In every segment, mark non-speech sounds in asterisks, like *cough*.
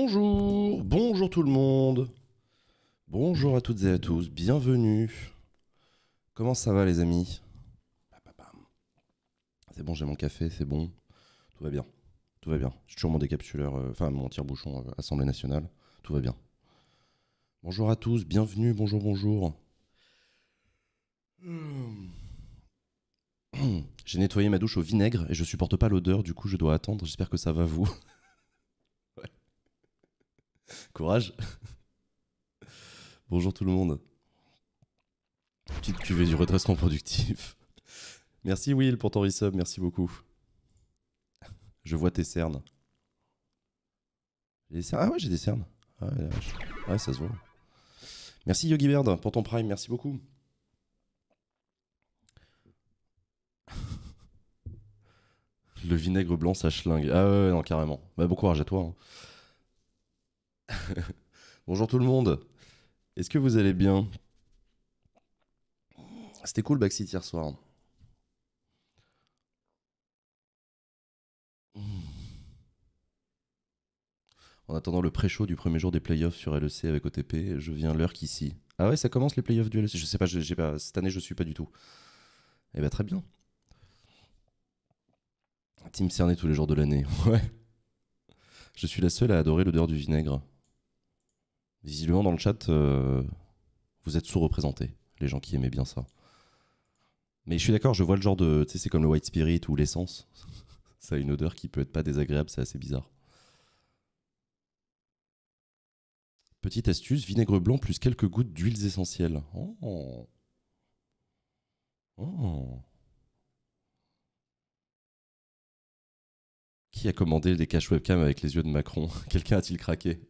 Bonjour, bonjour tout le monde. Bonjour à toutes et à tous, bienvenue. Comment ça va les amis C'est bon, j'ai mon café, c'est bon. Tout va bien. Tout va bien. J'ai toujours mon décapsuleur, euh, enfin mon tire-bouchon euh, Assemblée nationale. Tout va bien. Bonjour à tous, bienvenue, bonjour, bonjour. J'ai nettoyé ma douche au vinaigre et je supporte pas l'odeur, du coup je dois attendre. J'espère que ça va vous. Courage. Bonjour tout le monde. Petite cuvée du redressement productif. Merci Will pour ton resub, merci beaucoup. Je vois tes cernes. Ah ouais, j'ai des cernes. Ah ouais, ça se voit. Merci Yogi Bird pour ton prime, merci beaucoup. Le vinaigre blanc, ça chlingue. Ah ouais, non, carrément. Bah, bon courage à toi. Hein. *laughs* Bonjour tout le monde. Est-ce que vous allez bien C'était cool Backseat hier soir. En attendant le pré-show du premier jour des playoffs sur LEC avec OTP, je viens l'heure qu'ici. Ah ouais, ça commence les playoffs du LEC Je sais pas, j'ai pas, cette année je suis pas du tout. Eh bah très bien. Team cerné tous les jours de l'année, *laughs* ouais. Je suis la seule à adorer l'odeur du vinaigre. Visiblement, dans le chat, euh, vous êtes sous-représentés, les gens qui aimaient bien ça. Mais je suis d'accord, je vois le genre de. Tu sais, c'est comme le white spirit ou l'essence. *laughs* ça a une odeur qui peut être pas désagréable, c'est assez bizarre. Petite astuce, vinaigre blanc plus quelques gouttes d'huiles essentielles. Oh. Oh. Qui a commandé des caches webcam avec les yeux de Macron *laughs* Quelqu'un a-t-il craqué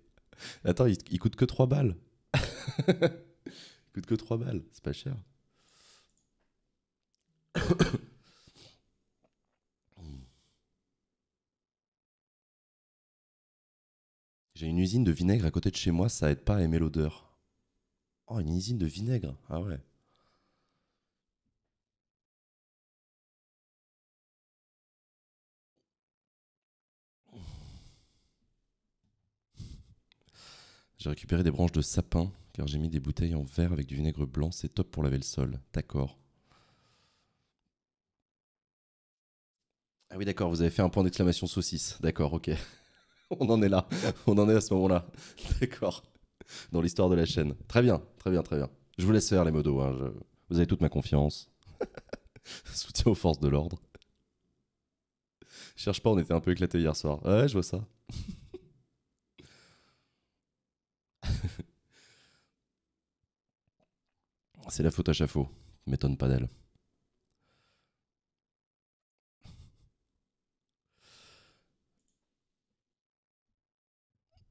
Attends, il, coûte que 3 balles. *laughs* il coûte que 3 balles, c'est pas cher. *coughs* J'ai une usine de vinaigre à côté de chez moi, ça aide pas à aimer l'odeur. Oh, une usine de vinaigre Ah ouais. J'ai récupéré des branches de sapin, car j'ai mis des bouteilles en verre avec du vinaigre blanc. C'est top pour laver le sol. D'accord. Ah oui, d'accord, vous avez fait un point d'exclamation saucisse. D'accord, ok. *laughs* On en est là. On en est à ce moment-là. *laughs* D'accord. Dans l'histoire de la chaîne. Très bien, très bien, très bien. Je vous laisse faire les modos. Hein, vous avez toute ma confiance. *laughs* Soutien aux forces de l'ordre. Cherche pas, on était un peu éclaté hier soir. Ouais, je vois ça. *laughs* C'est la faute à Chafaud. M'étonne pas d'elle.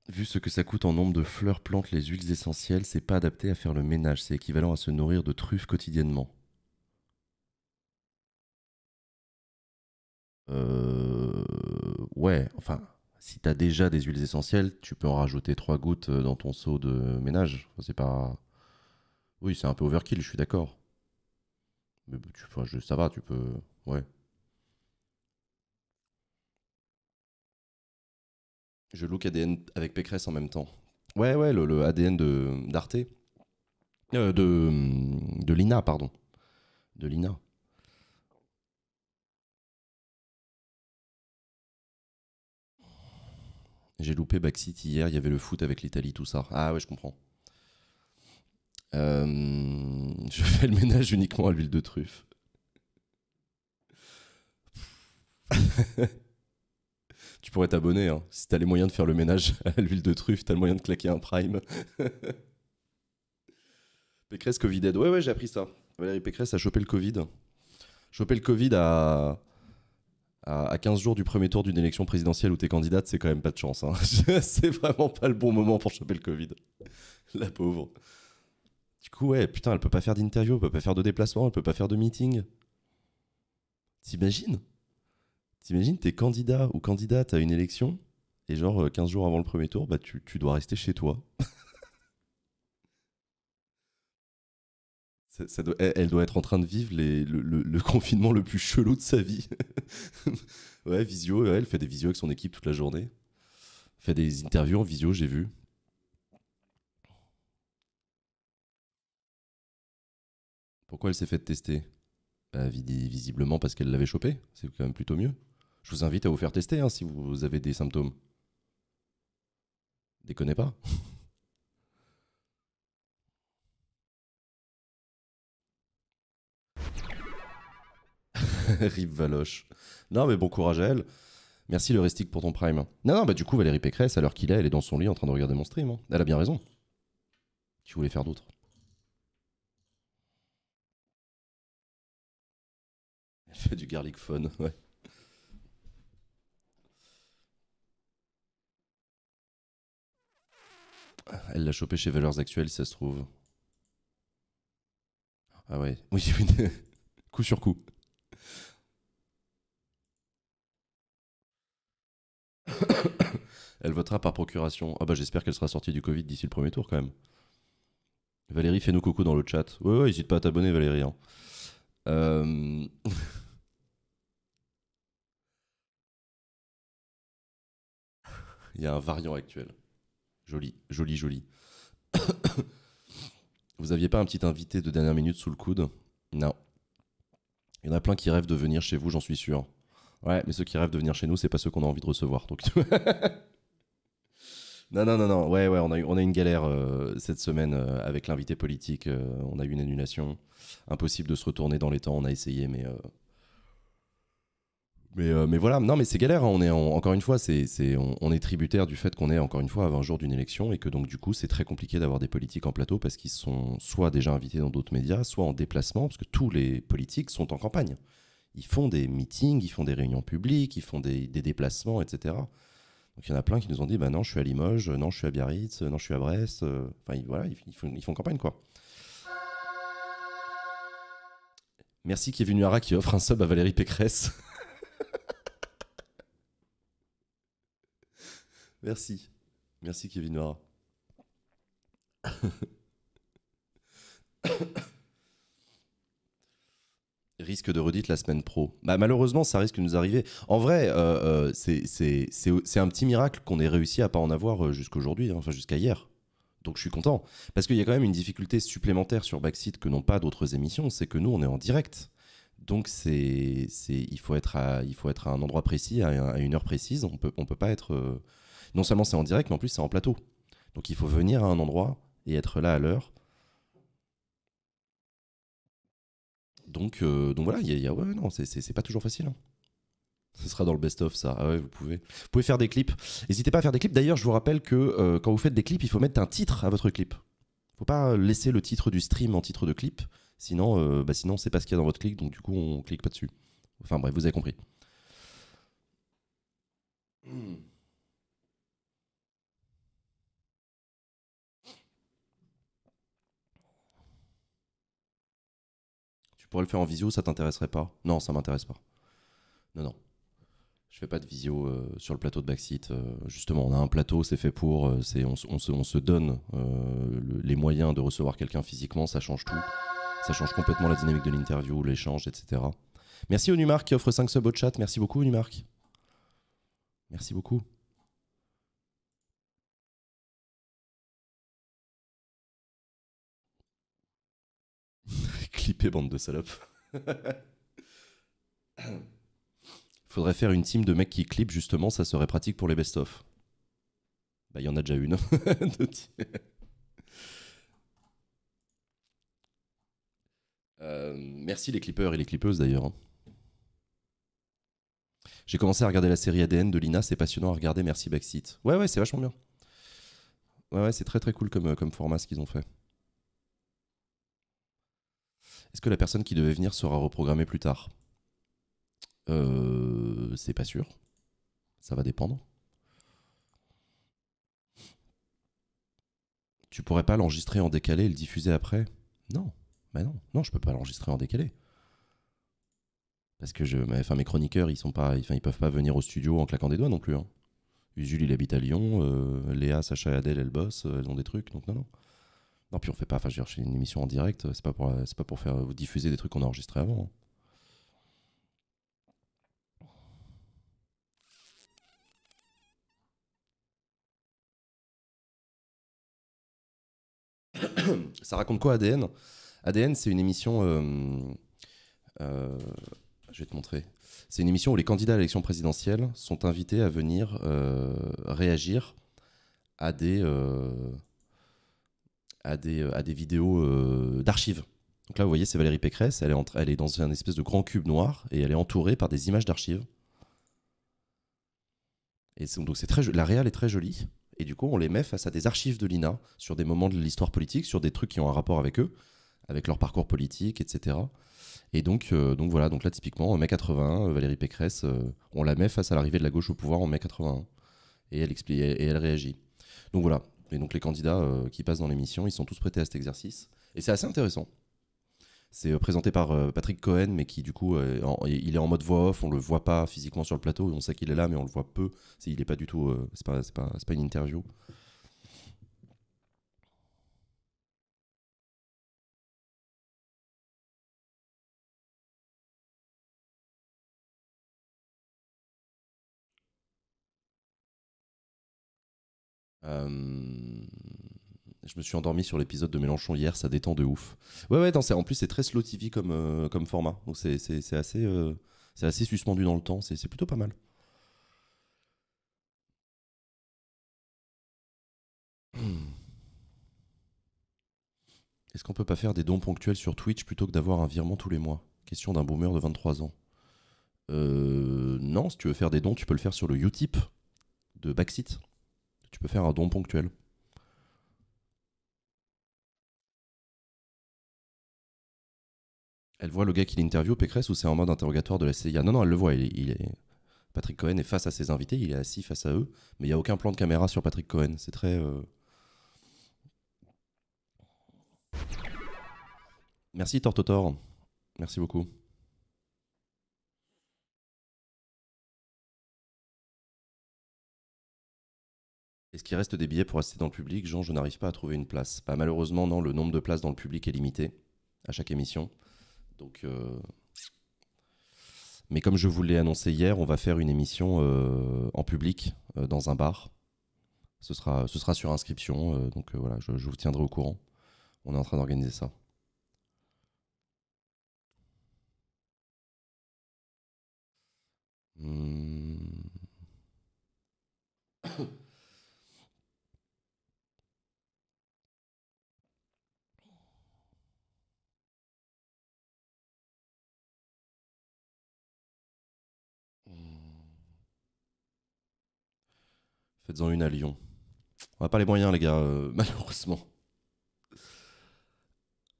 Vu ce que ça coûte en nombre de fleurs, plantes, les huiles essentielles, c'est pas adapté à faire le ménage. C'est équivalent à se nourrir de truffes quotidiennement. Euh... Ouais, enfin si tu as déjà des huiles essentielles, tu peux en rajouter trois gouttes euh, dans ton seau de ménage. c'est pas. Oui, c'est un peu overkill, je suis d'accord. Mais enfin, ça va, tu peux. Ouais. Je look ADN avec Pécresse en même temps. Ouais, ouais, le, ADN de d'Arte. Euh, de, de Lina, pardon. De Lina. J'ai loupé City hier, il y avait le foot avec l'Italie, tout ça. Ah ouais, je comprends. Euh, je fais le ménage uniquement à l'huile de truffe. *laughs* tu pourrais t'abonner, hein. si t'as les moyens de faire le ménage *laughs* à l'huile de truffe, t'as le moyen de claquer un prime. *laughs* Pécresse Covid aid Ouais, ouais, j'ai appris ça. Valérie Pécresse a chopé le Covid. Chopé le Covid à, à 15 jours du premier tour d'une élection présidentielle où t'es candidate, c'est quand même pas de chance. Hein. *laughs* c'est vraiment pas le bon moment pour choper le Covid. *laughs* La pauvre. Du coup, ouais, putain, elle peut pas faire d'interview, elle peut pas faire de déplacement, elle peut pas faire de meeting. T'imagines T'imagines, t'es candidat ou candidate à une élection, et genre 15 euh, jours avant le premier tour, bah tu dois rester chez toi. *laughs* elle doit être en train de vivre le, *laughs* confinement le plus chelou de sa vie. *laughs* ouais, visio, elle fait des visios avec son équipe toute la journée. fait des interviews en visio, j'ai vu. Pourquoi elle s'est faite tester bah, Visiblement parce qu'elle l'avait chopé. C'est quand même plutôt mieux. Je vous invite à vous faire tester hein, si vous avez des symptômes. Déconnez pas. *laughs* *laughs* Rip Valoche. Non, mais bon courage à elle. Merci le restique pour ton prime. Non, non, bah du coup, Valérie Pécresse, à l'heure qu'il est, elle est dans son lit en train de regarder mon stream. Hein. Elle a bien raison. Tu voulais faire d'autres. Elle fait du garlic phone *laughs* ouais. Elle l'a chopé chez Valeurs Actuelles, si ça se trouve. Ah ouais, oui. *laughs* coup sur coup. *coughs* Elle votera par procuration. Ah bah j'espère qu'elle sera sortie du Covid d'ici le premier tour quand même. Valérie, fais-nous coucou dans le chat. Ouais, ouais, n'hésite pas à t'abonner Valérie. Hein. Euh, *laughs* il y a un variant actuel. Joli, joli, joli. *coughs* Vous aviez pas un petit invité de dernière minute sous le coude Non. Il y en a plein qui rêvent de venir chez vous, j'en suis sûr. Ouais, mais ceux qui rêvent de venir chez nous, c'est pas ceux qu'on a envie de recevoir. Donc *laughs* Non, non, non, non. Ouais, ouais, on a eu, on a une galère euh, cette semaine euh, avec l'invité politique. Euh, on a eu une annulation. Impossible de se retourner dans les temps. On a essayé, mais. Mais, mais, voilà, non, mais c'est galère. Hein. On est, encore une fois, c'est, on, on, est tributaire du fait qu'on est encore une fois à 20 jours d'une élection et que donc, du coup, c'est très compliqué d'avoir des politiques en plateau parce qu'ils sont soit déjà invités dans d'autres médias, soit en déplacement, parce que tous les politiques sont en campagne ils font des meetings, ils font des réunions publiques, ils font des, déplacements, etc. Donc il y en a plein qui nous ont dit, bah non, je suis à Limoges, non, je suis à Biarritz, non, je suis à Brest. Euh, enfin, voilà, ils, font, campagne, quoi. Merci Kevin Nuara qui offre un sub à Valérie Pécresse. *laughs* Merci. Merci Kevin Noir risque de redite la semaine pro. Bah, malheureusement, ça risque de nous arriver. En vrai, euh, euh c'est un petit miracle qu'on ait réussi à pas en avoir euh, jusqu'aujourd'hui, hein, enfin jusqu'à hier. Donc je suis content. Parce qu'il y a quand même une difficulté supplémentaire sur Backseat que n'ont pas d'autres émissions, c'est que nous, on est en direct. Donc c'est, il, faut être à, il faut être à un endroit précis, à, une heure précise. On peut, on peut pas être... Euh, non seulement c'est en direct, mais en plus c'est en plateau. Donc il faut venir à un endroit et être là à l'heure. Donc, euh, donc voilà, y non, c'est pas toujours facile. Hein. Ce sera dans le best-of, ça. Ah ouais, vous pouvez. Vous pouvez faire des clips. N'hésitez pas à faire des clips. D'ailleurs, je vous rappelle que euh, quand vous faites des clips, il faut mettre un titre à votre clip. Il ne Faut pas laisser le titre du stream en titre de clip. Sinon, euh, bah sinon c'est pas ce qu'il y a dans votre clip. donc du coup, on clique pas dessus. Enfin bref, vous avez compris. Hmm. Je pourrais le faire en visio, ça t'intéresserait pas Non, ça m'intéresse pas. Non, non. Je fais pas de visio euh, sur le plateau de Backseat. Euh, justement, on a un plateau, c'est fait pour. Euh, c'est on, se, donne les moyens de recevoir quelqu'un physiquement, ça change tout. Ça change complètement la dynamique de l'interview, l'échange, etc. Merci au Numark qui offre 5 subs au chat. Merci beaucoup, Numark. Merci beaucoup. bande de salopes. *laughs* Faudrait faire une team de mecs qui clipent, justement, ça serait pratique pour les best-of. Bah, il y en a déjà une. Hein. *laughs* Euh, merci les clippers et les clippeuses d'ailleurs. Hein. J'ai commencé à regarder la série ADN de Lina, c'est passionnant à regarder, merci Backseat. Ouais, ouais, c'est vachement bien. Ouais, ouais, c'est très très cool comme, euh, comme format ce qu'ils ont fait. Est-ce que la personne qui devait venir sera reprogrammée plus tard euh, C'est pas sûr. Ça va dépendre. Tu pourrais pas l'enregistrer en décalé et le diffuser après Non, mais bah non, non, je peux pas l'enregistrer en décalé. Parce que je, enfin, mes chroniqueurs, ils sont pas, ils peuvent pas venir au studio en claquant des doigts non plus. Hein. Usul, il habite à Lyon. Euh, Léa, Sacha et Adèle, elles bossent, euh, elles ont des trucs, donc non, non. Non, puis on fait pas. Enfin, je veux dire, une émission en direct. C'est pas pour, c'est pas pour faire vous diffuser des trucs qu'on a enregistrés avant. Hein. Ça raconte quoi ADN ADN, c'est une émission. Euh, euh, je vais te montrer. C'est une émission où les candidats à l'élection présidentielle sont invités à venir euh, réagir à des euh, à des, vidéos euh, d'archives. Donc là, vous voyez, c'est Valérie Pécresse, elle est, elle est dans un espèce de grand cube noir et elle est entourée par des images d'archives. Et donc c'est très la réelle est très jolie. Et du coup, on les met face à des archives de l'INA sur des moments de l'histoire politique, sur des trucs qui ont un rapport avec eux, avec leur parcours politique, etc. Et donc, euh, donc voilà, donc là typiquement, en mai 81, Valérie Pécresse, on la met face à l'arrivée de la gauche au pouvoir en mai 81. Et elle, explique, et elle réagit. Donc voilà, et donc les candidats euh, qui passent dans l'émission, ils sont tous prêtés à cet exercice. Et c'est assez intéressant. C'est euh, présenté par euh, Patrick Cohen, mais qui du coup, il est en mode voix off, on le voit pas physiquement sur le plateau, on sait qu'il est là, mais on le voit peu. il n'est pas du tout, c'est pas, pas, une interview. Je me suis endormi sur l'épisode de Mélenchon hier, ça détend de ouf. Ouais, ouais, en plus, c'est très slow TV euh, comme, format. Donc, euh, c'est assez, suspendu dans le temps. C'est plutôt pas mal. *clears throat* Est-ce qu'on peut pas faire des dons ponctuels sur Twitch plutôt que d'avoir un virement tous les mois Question d'un boomer de 23 ans. Euh, non, si tu veux faire des dons, tu peux le faire sur le Utip de Backseat. Tu peux faire un don ponctuel. Elle voit le gars qui l'interview, Pécresse, ou c'est en mode interrogatoire de la CIA Non, non, elle le voit. Il, est... Patrick Cohen est face à ses invités, il est assis face à eux, mais il n'y a aucun plan de caméra sur Patrick Cohen. C'est très. Euh, Merci Tortotor. Merci beaucoup. Est-ce qu'il reste des billets pour rester dans le public Jean, je n'arrive pas à trouver une place. Bah, malheureusement, non, le nombre de places dans le public est limité à chaque émission. Donc, euh, mais comme je vous l'ai annoncé hier, on va faire une émission euh, en public euh, dans un bar. Ce sera, ce sera sur inscription, donc voilà, je, vous tiendrai au courant. On est en train d'organiser ça. Hmm. Faites-en une à Lyon. On n'a pas les moyens, les gars, euh, *laughs* malheureusement.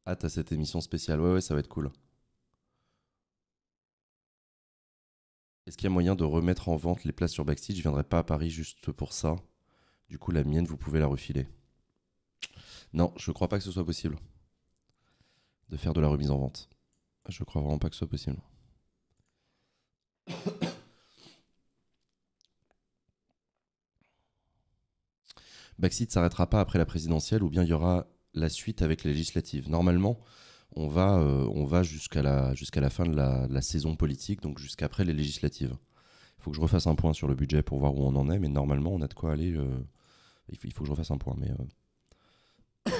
Hâte ah, à cette émission spéciale. Ouais, ouais, ça va être cool. Est-ce qu'il y a moyen de remettre en vente les places sur Backstage Je viendrai pas à Paris juste pour ça. Du coup, la mienne, vous pouvez la refiler. Non, je ne crois pas que ce soit possible de faire de la remise en vente. Je ne crois vraiment pas que ce soit possible. Baxit s'arrêtera pas après la présidentielle ou bien il y aura la suite avec les législatives. Normalement, on va, euh, on va jusqu'à la, jusqu'à la fin de la, saison politique, donc jusqu'après les législatives. Il faut que je refasse un point sur le budget pour voir où on en est, mais normalement, on a de quoi aller. Euh, il, faut, que je refasse un point, mais. Euh,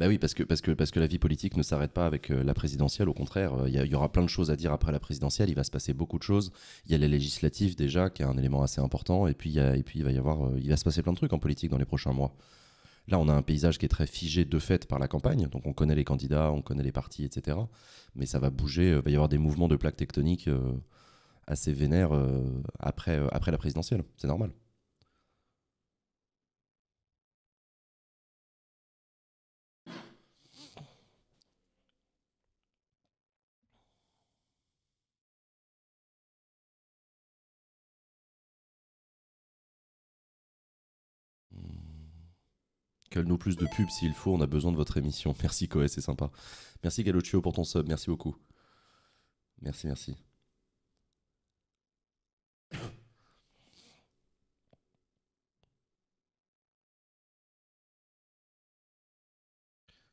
Bah oui, parce que, parce que, parce que la vie politique ne s'arrête pas avec euh, la présidentielle. Au contraire, euh, il y, aura plein de choses à dire après la présidentielle. Il va se passer beaucoup de choses. Il y a les législatives déjà, qui est un élément assez important. Et puis, et puis il, va y avoir, euh, il va se passer plein de trucs en politique dans les prochains mois. Là, on a un paysage qui est très figé de fait par la campagne. Donc, on connaît les candidats, on connaît les partis, etc. Mais ça va bouger. Il va y avoir des mouvements de plaques tectoniques assez vénères après, après la présidentielle. C'est normal. Cale-nous plus de pubs s'il faut, on a besoin de votre émission. *laughs* Merci Koé, c'est sympa. Merci Galuccio pour ton sub, merci beaucoup. Merci, merci.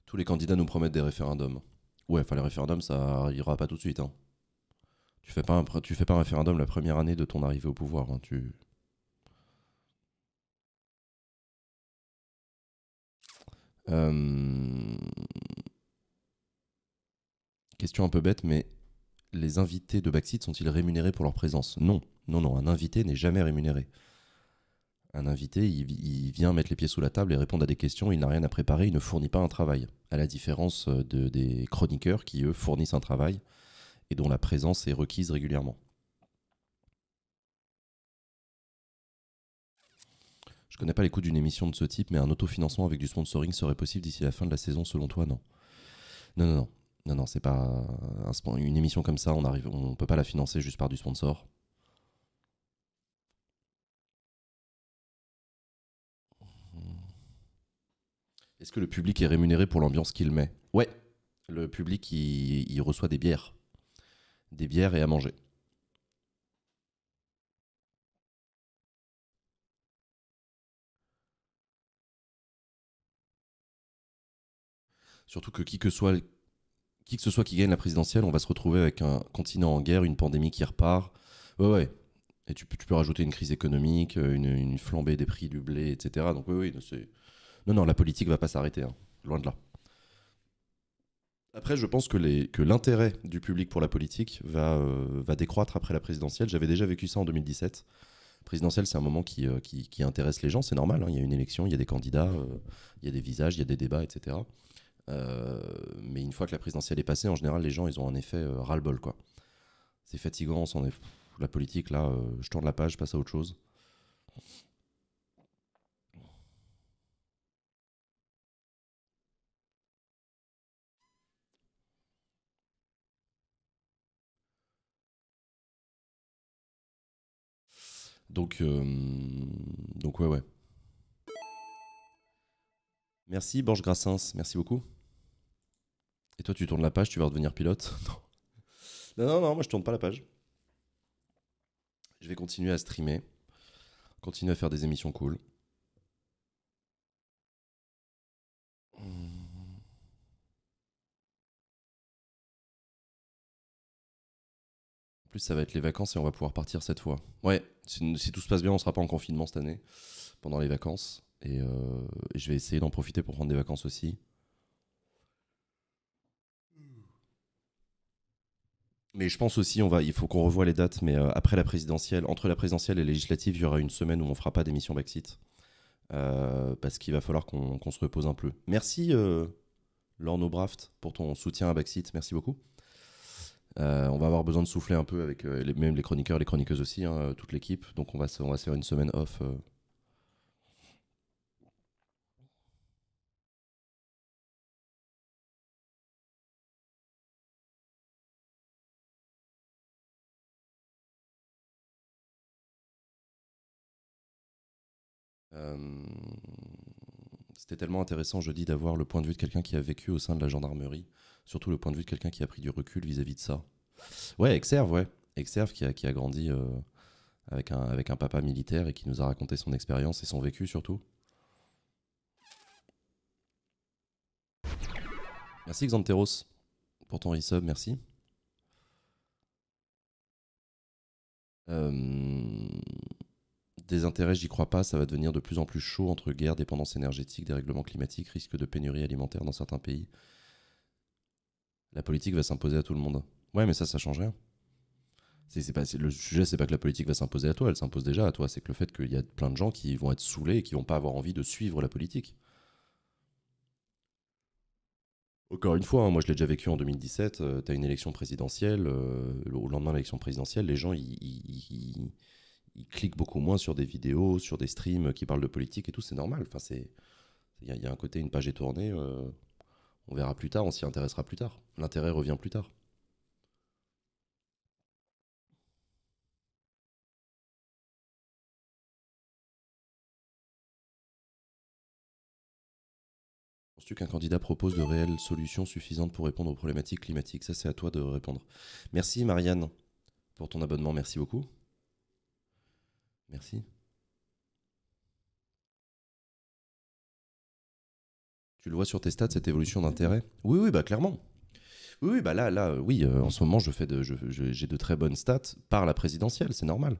Tous les candidats nous promettent des référendums. Ouais, enfin les référendums, ça ira pas tout de suite. Hein. Tu fais pas tu fais pas un référendum la première année de ton arrivée au pouvoir. Hein. Tu, Euh, question un peu bête, mais les invités de Backseat sont-ils rémunérés pour leur présence Non, non, non, un invité n'est jamais rémunéré. Un invité, il, vient mettre les pieds sous la table et répondre à des questions, il n'a rien à préparer, il ne fournit pas un travail, à la différence euh, des chroniqueurs qui, eux, fournissent un travail et dont la présence est requise régulièrement. Je connais pas les coûts d'une émission de ce type, mais un autofinancement avec du sponsoring serait possible d'ici la fin de la saison, selon toi Non. Non, non, non. Non, non, c'est pas. une émission comme ça, on ne peut pas la financer juste par du sponsor. Est-ce que le public est rémunéré pour l'ambiance qu'il met Ouais, le public, il, reçoit des bières. Des bières et à manger. Surtout que qui que soit qui que ce soit qui gagne la présidentielle, on va se retrouver avec un continent en guerre, une pandémie qui repart. Ouais, ouais. Et tu, peux rajouter une crise économique, euh, une, flambée des prix du blé, etc. Donc oui, oui, non, non, la politique va pas s'arrêter, hein. loin de là. Après, je pense que, l'intérêt du public pour la politique euh, va, décroître après la présidentielle. J'avais déjà vécu ça en 2017. Présidentielle, c'est un moment euh, qui, intéresse les gens, c'est normal. Hein. Il y a une élection, il y a des candidats, il y a des visages, il y a des débats, etc. Euh, mais une fois que la présidentielle est passée, en général, les gens, ils ont en effet euh, ras-le-bol. C'est fatigant, s'en est... la politique, là, euh, je tourne la page, je passe à autre chose. Donc, donc ouais, ouais. Merci Borges Grassens, merci beaucoup. Et toi, tu tournes la page, tu vas redevenir pilote *laughs* non. non, non, moi je tourne pas la page. Je vais continuer à streamer, continuer à faire des émissions cool. En plus, ça va être les vacances et on va pouvoir partir cette fois. Ouais, si, tout se passe bien, on sera pas en confinement cette année, pendant les vacances. et euh, je vais essayer d'en profiter pour prendre des vacances aussi. Mais je pense aussi, on va, il faut qu'on revoie les dates, mais euh, après la présidentielle, entre la présidentielle et la législative, il y aura une semaine où on ne fera pas d'émission Backseat. Euh, parce qu'il va falloir qu'on se repose un peu. Merci, euh, Lorno Braft, pour ton soutien à Backseat, Merci beaucoup. Euh, on va avoir besoin de souffler un peu avec les, même les chroniqueurs, les chroniqueuses aussi, hein, toute l'équipe. Donc on va, on va se faire une semaine off Euh, c'était tellement intéressant, je dis, d'avoir le point de vue de quelqu'un qui a vécu au sein de la gendarmerie, surtout le point de vue de quelqu'un qui a pris du recul vis-à-vis de ça. Ouais, Exerve, ouais. Exerve qui a, grandi euh, avec, un, avec un papa militaire et qui nous a raconté son expérience et son vécu surtout. Merci Xanteros pour ton resub, merci. Euh, des intérêts, j'y crois pas, ça va devenir de plus en plus chaud entre guerre, dépendance énergétique, dérèglement climatique, risque de pénurie alimentaire dans certains pays. La politique va s'imposer à tout le monde. Ouais, mais ça, ça change rien. C'est, pas, le sujet, c'est pas que la politique va s'imposer à toi, elle s'impose déjà à toi. C'est que le fait qu'il y a plein de gens qui vont être saoulés et qui vont pas avoir envie de suivre la politique. Encore une fois, hein, moi je l'ai déjà vécu en 2017, tu as une élection présidentielle, au euh, lendemain de l'élection présidentielle, les gens ils, ils cliquent beaucoup moins sur des vidéos, sur des streams qui parlent de politique et tout, c'est normal. Enfin, il y, a un côté, une page est tournée. Euh, on verra plus tard, on s'y intéressera plus tard. L'intérêt revient plus tard. Penses-tu qu'un candidat propose de réelles solutions suffisantes pour répondre aux problématiques climatiques Ça, c'est à toi de répondre. Merci Marianne pour ton abonnement, merci beaucoup. Merci. Tu le vois sur tes stats, cette évolution d'intérêt Oui, oui, bah clairement. Oui, bah là, là, euh, oui, euh, en ce moment, je fais de, j'ai de très bonnes stats par la présidentielle, c'est normal.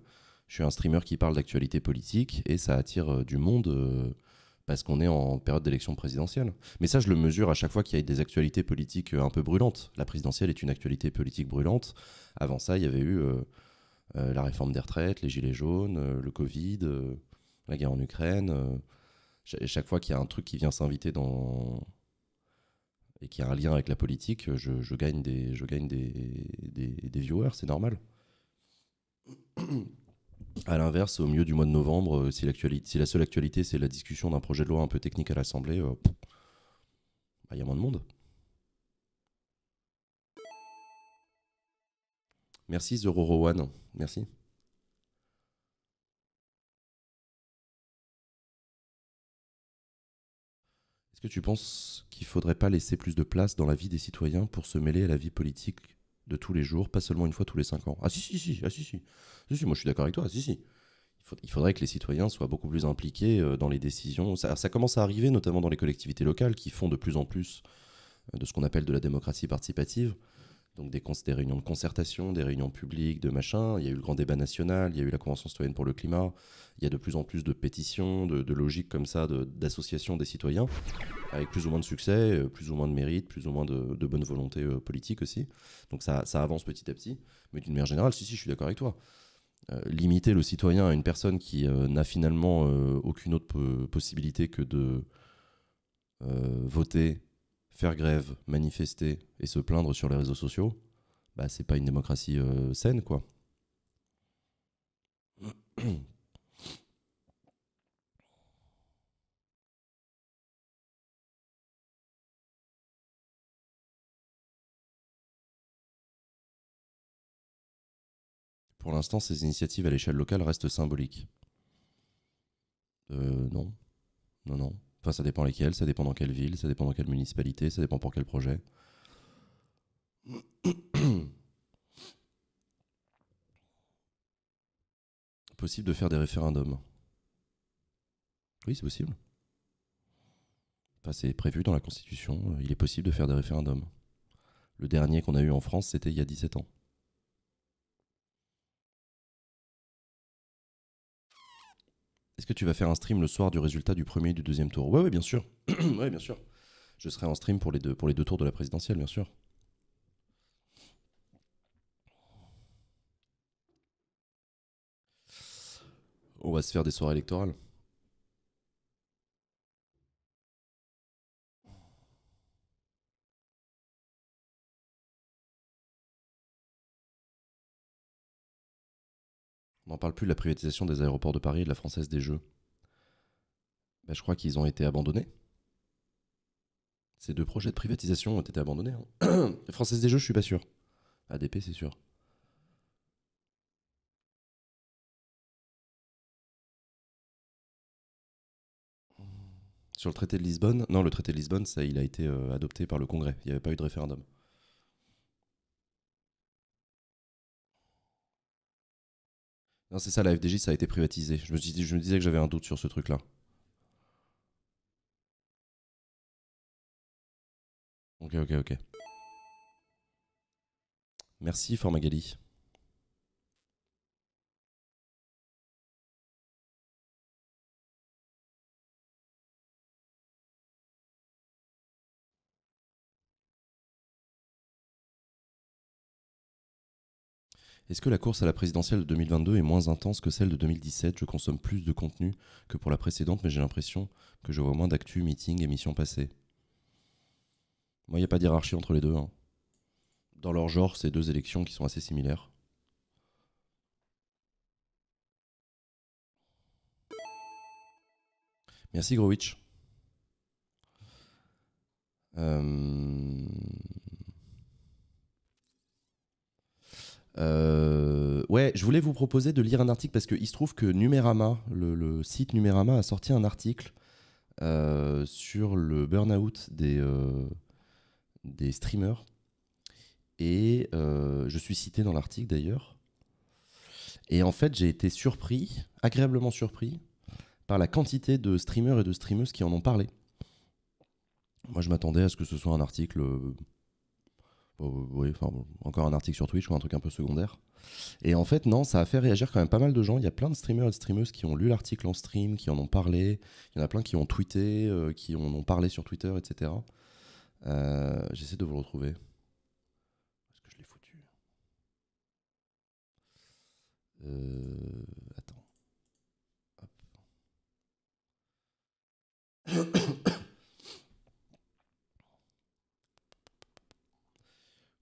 Je suis un streamer qui parle d'actualité politique et ça attire euh, du monde parce qu'on est en période d'élection présidentielle. Mais ça, je le mesure à chaque fois qu'il y a des actualités politiques un peu brûlantes. La présidentielle est une actualité politique brûlante. Avant ça, il y avait eu euh, la réforme des retraites, les gilets jaunes, euh, le Covid, euh, la guerre en Ukraine. chaque fois qu'il y a un truc qui vient s'inviter dans et qui a un lien avec la politique, je, gagne des, je gagne des, des, viewers, c'est normal. À l'inverse, au milieu du mois de novembre, si, la seule actualité c'est la discussion d'un projet de loi un peu technique à l'Assemblée, bah, il y a moins de monde. Merci Roro One. Merci. Est-ce que tu penses qu'il ne faudrait pas laisser plus de place dans la vie des citoyens pour se mêler à la vie politique de tous les jours, pas seulement une fois tous les cinq ans Ah si, si, si, ah, si, si. si, si moi je suis d'accord avec toi, si, si. Il, faudrait que les citoyens soient beaucoup plus impliqués euh, dans les décisions. ça, commence à arriver, notamment dans les collectivités locales, qui font de plus en plus euh, de ce qu'on appelle de la démocratie participative. Donc des, réunions de concertation, des réunions publiques, de machin. Il y a eu le grand débat national, il y a eu la Convention citoyenne pour le climat. Il y a de plus en plus de pétitions, de, logiques comme ça, d'associations des citoyens, avec plus ou moins de succès, euh, plus ou moins de mérite, plus ou moins de, bonne volonté euh, politique aussi. Donc ça, ça avance petit à petit. Mais d'une manière générale, si, si, je suis d'accord avec toi. Euh, limiter le citoyen à une personne qui n'a finalement aucune autre possibilité que de voter faire grève, manifester et se plaindre sur les réseaux sociaux, bah, c'est pas une démocratie euh, saine, quoi. *clears throat* Pour l'instant, ces initiatives à l'échelle locale restent symboliques. Euh, non, non, non. Enfin, ça dépend lesquels, ça dépend dans quelle ville, ça dépend dans quelle municipalité, ça dépend pour quel projet. *coughs* possible de faire des référendums. Oui, c'est possible. Enfin, c'est prévu dans la Constitution, euh, il est possible de faire des référendums. Le dernier qu'on a eu en France, c'était il y a 17 ans. Est-ce que tu vas faire un stream le soir du résultat du premier et du deuxième tour Oui, bien sûr. *clears throat* ouais, bien sûr. Je serai en stream pour les deux, pour les deux tours de la présidentielle, bien sûr. On va se faire des soirées électorales. On n'en parle plus de la privatisation des aéroports de Paris et de la Française des Jeux. Ben, je crois qu'ils ont été abandonnés. Ces deux projets de privatisation ont été abandonnés. Hein. *coughs* Française des Jeux, je suis pas sûr. ADP, c'est sûr. Sur le traité de Lisbonne, non, le traité de Lisbonne, ça, il a été euh, adopté par le Congrès. Il n'y avait pas eu de référendum. Non, c'est ça, la FDJ, ça a été privatisé. Je me, disais que j'avais un doute sur ce truc-là. Ok, ok, ok. Merci, Fort Magali. Est-ce que la course à la présidentielle de 2022 est moins intense que celle de 2017 Je consomme plus de contenu que pour la précédente, mais j'ai l'impression que je vois moins d'actu, meetings, émissions passées. Moi, il n'y a pas d'hierarchie entre les deux. Hein. Dans leur genre, c'est deux élections qui sont assez similaires. Merci Growitch. Euh... Euh, ouais, je voulais vous proposer de lire un article parce qu'il se trouve que Numerama, le, site Numerama, a sorti un article euh, sur le burn-out des, euh, des streamers. Et je suis cité dans l'article d'ailleurs. Et en fait, j'ai été surpris, agréablement surpris, par la quantité de streamers et de streameuses qui en ont parlé. Moi, je m'attendais à ce que ce soit un article encore un article sur Twitch ou un truc un peu secondaire. Et en fait, non, ça a fait réagir quand même pas mal de gens. Il y a plein de streamers et de streameuses qui ont lu l'article en stream, qui en ont parlé. Il y en a plein qui ont tweeté, euh, qui en ont parlé sur Twitter, etc. Euh, j'essaie de vous retrouver. Est-ce que je l'ai foutu euh, Attends.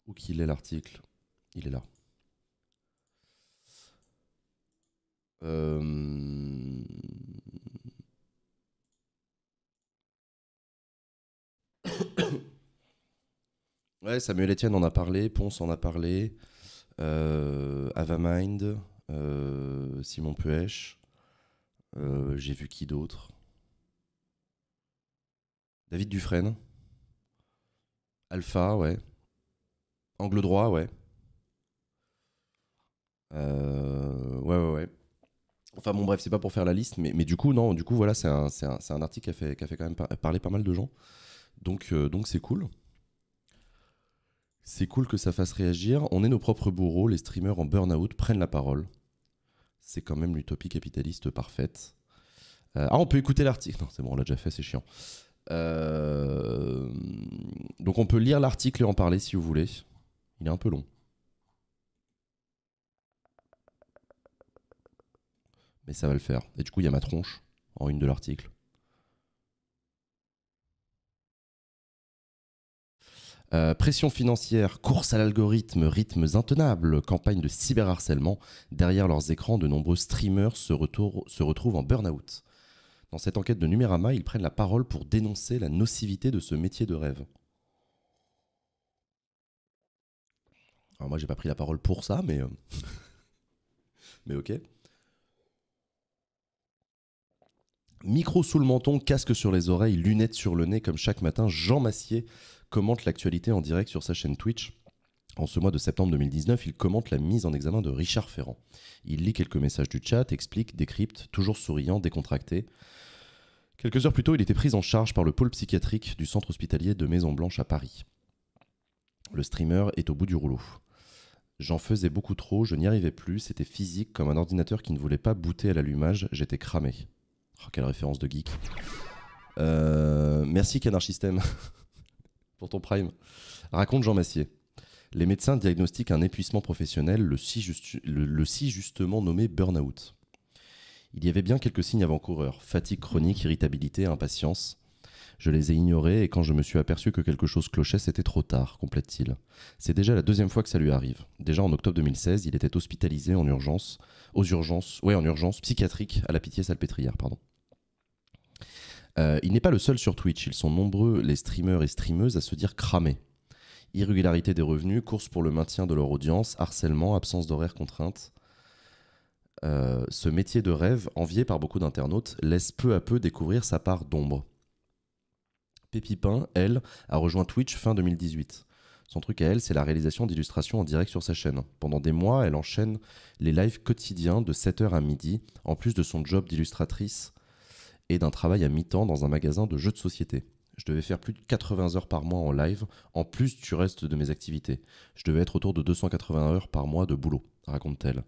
Où qu'il est l'article Il est là. Euh. *coughs* ouais, Samuel Etienne en a parlé, Ponce en a parlé, euh, Avamind, euh, Simon Puech, euh, j'ai vu qui d'autre David Dufresne, Alpha, ouais. Angle droit, ouais. Euh, ouais, ouais, ouais. Enfin bon, bref, c'est pas pour faire la liste, mais, du coup, non, du coup, voilà, c'est un, article qui a fait, qui fait quand même parler pas mal de gens. Donc, euh, donc c'est cool. C'est cool que ça fasse réagir. On est nos propres bourreaux, les streamers en burn-out prennent la parole. C'est quand même l'utopie capitaliste parfaite. Euh, ah, on peut écouter l'article. Non, c'est bon, on l'a déjà fait, c'est chiant. Donc on peut lire l'article et en parler si vous voulez. Il est un peu long. Mais ça va le faire. Et du coup, il y a ma tronche en une de l'article. Euh, pression financière, course à l'algorithme, rythmes intenables, campagne de cyberharcèlement. Derrière leurs écrans, de nombreux streamers se, se retrouvent en burn-out. Dans cette enquête de Numérama, ils prennent la parole pour dénoncer la nocivité de ce métier de rêve. Alors moi, j'ai pas pris la parole pour ça, mais, euh, *laughs* mais ok. Micro sous le menton, casque sur les oreilles, lunettes sur le nez, comme chaque matin, Jean Massier commente l'actualité en direct sur sa chaîne Twitch. En ce mois de septembre 2019, il commente la mise en examen de Richard Ferrand. Il lit quelques messages du chat, explique, décrypte, toujours souriant, décontracté. Quelques heures plus tôt, il était pris en charge par le pôle psychiatrique du centre hospitalier de Maison-Blanche à Paris. Le streamer est au bout du rouleau. J'en faisais beaucoup trop, je n'y arrivais plus, c'était physique comme un ordinateur qui ne voulait pas booter à l'allumage, j'étais cramé. Oh, quelle référence de geek. Euh, merci Canard *laughs* pour ton prime. Raconte Jean Massier. Les médecins diagnostiquent un épuisement professionnel, le si, le si justement nommé burn-out. Il y avait bien quelques signes avant-coureurs fatigue chronique, irritabilité, impatience. Je les ai ignorés et quand je me suis aperçu que quelque chose clochait, c'était trop tard, complète-t-il. C'est déjà la deuxième fois que ça lui arrive. Déjà en octobre 2016, il était hospitalisé en urgence, aux urgences, ouais, en urgence psychiatrique à la Pitié-Salpêtrière, pardon. Euh, il n'est pas le seul sur Twitch, ils sont nombreux les streamers et streameuses à se dire cramés. Irrégularité des revenus, course pour le maintien de leur audience, harcèlement, absence d'horaire contrainte. Euh, ce métier de rêve, envié par beaucoup d'internautes, laisse peu à peu découvrir sa part d'ombre. Pipin, elle, a rejoint Twitch fin 2018. Son truc à elle, c'est la réalisation d'illustrations en direct sur sa chaîne. Pendant des mois, elle enchaîne les lives quotidiens de 7h à midi, en plus de son job d'illustratrice et d'un travail à mi-temps dans un magasin de jeux de société. Je devais faire plus de 80 heures par mois en live, en plus du reste de mes activités. Je devais être autour de 280 heures par mois de boulot, raconte-t-elle.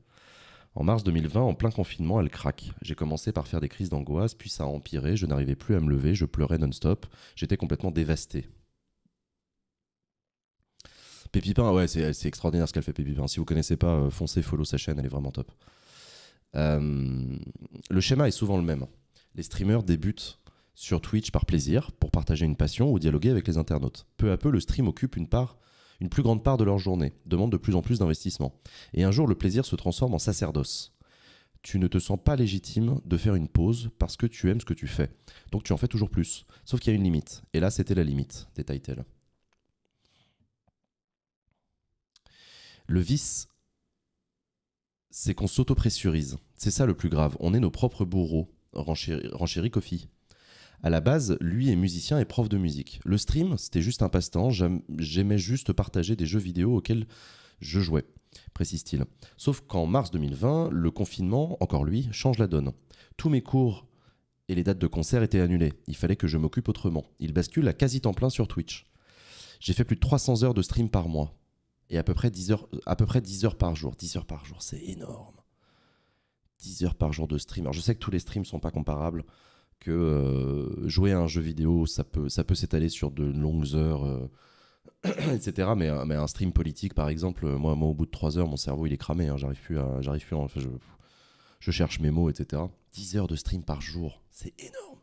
En mars 2020, en plein confinement, elle craque. J'ai commencé par faire des crises d'angoisse, puis ça a empiré, je n'arrivais plus à me lever, je pleurais non-stop, j'étais complètement dévasté. Pépipin, ouais, c'est extraordinaire ce qu'elle fait Pépipin. Si vous connaissez pas, euh, foncez, follow sa chaîne, elle est vraiment top. Euh, le schéma est souvent le même. Les streamers débutent sur Twitch par plaisir, pour partager une passion ou dialoguer avec les internautes. Peu à peu, le stream occupe une part une plus grande part de leur journée, demande de plus en plus d'investissement. Et un jour, le plaisir se transforme en sacerdoce. Tu ne te sens pas légitime de faire une pause parce que tu aimes ce que tu fais. Donc tu en fais toujours plus. Sauf qu'il y a une limite. Et là, c'était la limite, détaille-t-elle. Le vice, c'est qu'on s'auto-pressurise. C'est ça le plus grave. On est nos propres bourreaux, renchérit Kofi à la base, lui est musicien et prof de musique. Le stream, c'était juste un passe-temps, j'aimais juste partager des jeux vidéo auxquels je jouais, précise-t-il. Sauf qu'en mars 2020, le confinement, encore lui, change la donne. Tous mes cours et les dates de concert étaient annulées. Il fallait que je m'occupe autrement. Il bascule à quasi temps plein sur Twitch. J'ai fait plus de 300 heures de stream par mois. Et à peu près 10 heures, à peu près 10 heures par jour. 10 heures par jour, c'est énorme. 10 heures par jour de stream. Alors je sais que tous les streams sont pas comparables que euh, jouer à un jeu vidéo, ça peut, ça peut s'étaler sur de longues heures, euh, *clears throat* etc. Mais, un stream politique, par exemple, euh, moi, moi, au bout de 3 heures, mon cerveau, il est cramé. Hein. j'arrive plus J'arrive enfin, je, je cherche mes mots, etc. 10 heures de stream par jour, c'est énorme.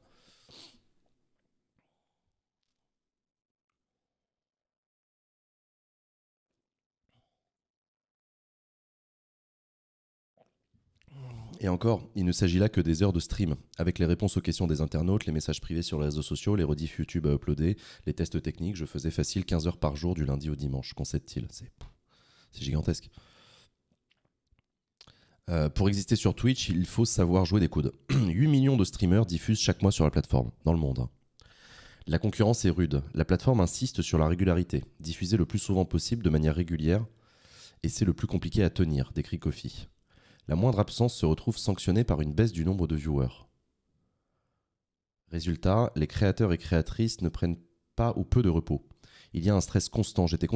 Et encore, il ne s'agit là que des heures de stream, avec les réponses aux questions des internautes, les messages privés sur les réseaux sociaux, les rediffs YouTube à uploader, les tests techniques. Je faisais facile 15 heures par jour du lundi au dimanche, concède-t-il. C'est gigantesque. Euh, pour exister sur Twitch, il faut savoir jouer des coudes. 8 *clears throat* millions de streamers diffusent chaque mois sur la plateforme, dans le monde. La concurrence est rude. La plateforme insiste sur la régularité, Diffuser le plus souvent possible de manière régulière, et c'est le plus compliqué à tenir, décrit Kofi la moindre absence se retrouve sanctionnée par une baisse du nombre de viewers. Résultat, les créateurs et créatrices ne prennent pas ou peu de repos. Il y a un stress constant, j'avais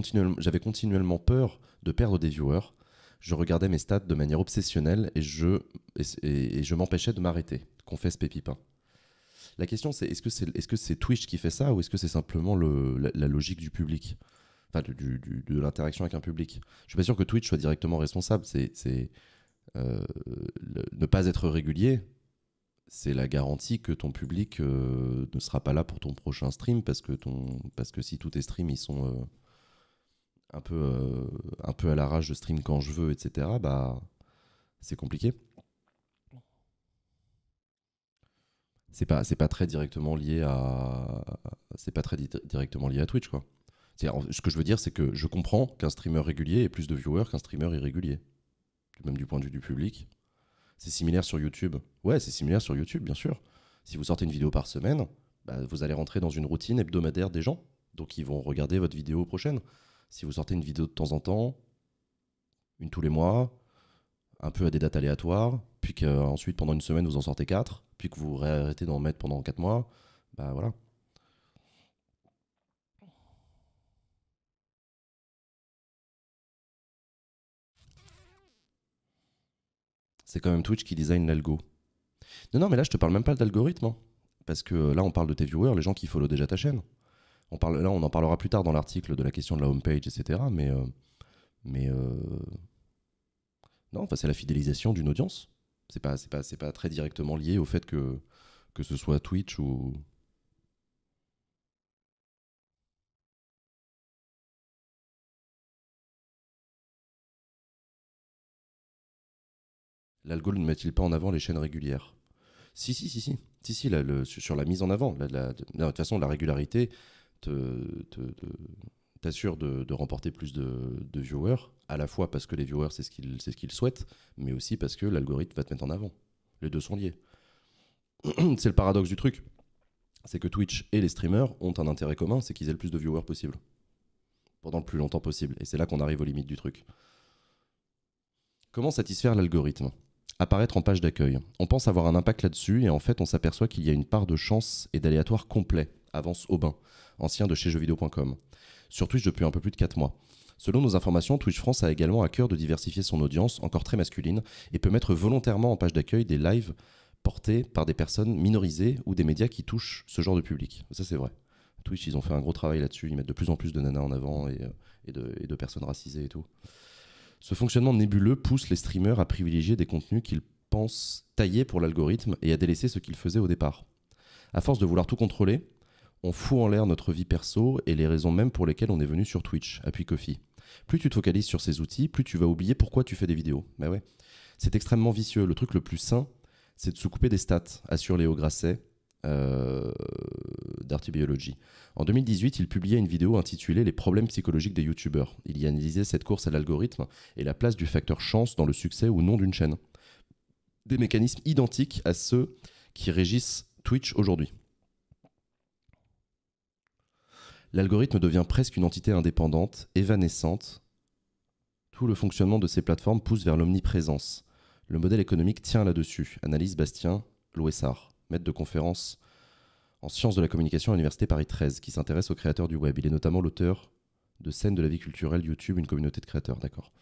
continuellement, peur de perdre des viewers, je regardais mes stats de manière obsessionnelle et je, et, je m'empêchais de m'arrêter, confesse Pépipin. La question c'est est-ce que c'est Twitch qui fait ça ou est-ce que c'est simplement la, logique du public Enfin, de l'interaction avec un public. Je suis pas sûr que Twitch soit directement responsable. C'est euh, ne pas être régulier, c'est la garantie que ton public euh, ne sera pas là pour ton prochain stream parce que, si tous tes streams ils sont euh, un, peu, un peu à l'arrache, de stream quand je veux, etc., bah, c'est compliqué. C'est pas, pas très directement lié à. C'est pas très directement lié à Twitch, quoi. Ce que je veux dire, c'est que je comprends qu'un streamer régulier ait plus de viewers qu'un streamer irrégulier même du point de vue du public. C'est similaire sur YouTube. Ouais, c'est similaire sur YouTube, bien sûr. Si vous sortez une vidéo par semaine, bah, vous allez rentrer dans une routine hebdomadaire des gens. Donc ils vont regarder votre vidéo prochaine. Si vous sortez une vidéo de temps en temps, une tous les mois, un peu à des dates aléatoires, puis qu'ensuite pendant une semaine vous en sortez quatre, puis que vous arrêtez d'en mettre pendant quatre mois, bah voilà. c'est quand même Twitch qui design l'algo. Non, non, mais là, je te parle même pas d'algorithme. Hein. parce que là, on parle de tes viewers, les gens qui follow déjà ta chaîne. On parle, là, on en parlera plus tard dans l'article de la question de la homepage, etc. Mais. Euh, mais euh, Non, enfin, c'est la fidélisation d'une audience. C'est pas, pas, pas très directement lié au fait que, que ce soit Twitch ou, l'algorithme ne met-il pas en avant les chaînes régulières Si, si, si, si. Si, si, sur la mise en avant. la, de, toute façon, la régularité t'assure de, remporter plus de, viewers, à la fois parce que les viewers, c'est ce qu'ils ce qu'ils souhaitent, mais aussi parce que l'algorithme va te mettre en avant. Les deux sont liés. *clears throat* C'est le paradoxe du truc. C'est que Twitch et les streamers ont un intérêt commun, c'est qu'ils aient le plus de viewers possible. Pendant le plus longtemps possible. Et c'est là qu'on arrive aux limites du truc. Comment satisfaire l'algorithme apparaître en page d'accueil. On pense avoir un impact là-dessus et en fait on s'aperçoit qu'il y a une part de chance et d'aléatoire complet, avance Aubin, ancien de chez jeuxvideo.com. Sur Twitch depuis un peu plus de 4 mois. Selon nos informations, Twitch France a également à cœur de diversifier son audience, encore très masculine, et peut mettre volontairement en page d'accueil des lives portés par des personnes minorisées ou des médias qui touchent ce genre de public. Ça c'est vrai. Twitch, ils ont fait un gros travail là-dessus, ils mettent de plus en plus de nanas en avant et, euh, et de personnes racisées et tout. Ce fonctionnement nébuleux pousse les streamers à privilégier des contenus qu'ils pensent taillés pour l'algorithme et à délaisser ce qu'ils faisaient au départ. À force de vouloir tout contrôler, on fout en l'air notre vie perso et les raisons même pour lesquelles on est venu sur Twitch, appuie Coffee. Plus tu te focalises sur ces outils, plus tu vas oublier pourquoi tu fais des vidéos. Mais bah ouais. C'est extrêmement vicieux. Le truc le plus sain, c'est de se couper des stats, assure Léo Grasset, euh, En 2018, il publiait une vidéo intitulée Les problèmes psychologiques des Youtubers ». Il y analysait cette course à l'algorithme et la place du facteur chance dans le succès ou non d'une chaîne. Des mécanismes identiques à ceux qui régissent Twitch aujourd'hui. L'algorithme devient presque une entité indépendante, évanescente. Tout le fonctionnement de ces plateformes pousse vers l'omniprésence. Le modèle économique tient là-dessus, analyse Bastien Louessard maître de conférence en sciences de la communication à l'Université Paris 13, qui s'intéresse aux créateurs du web. Il est notamment l'auteur de scènes de la vie culturelle YouTube, une communauté de créateurs, d'accord.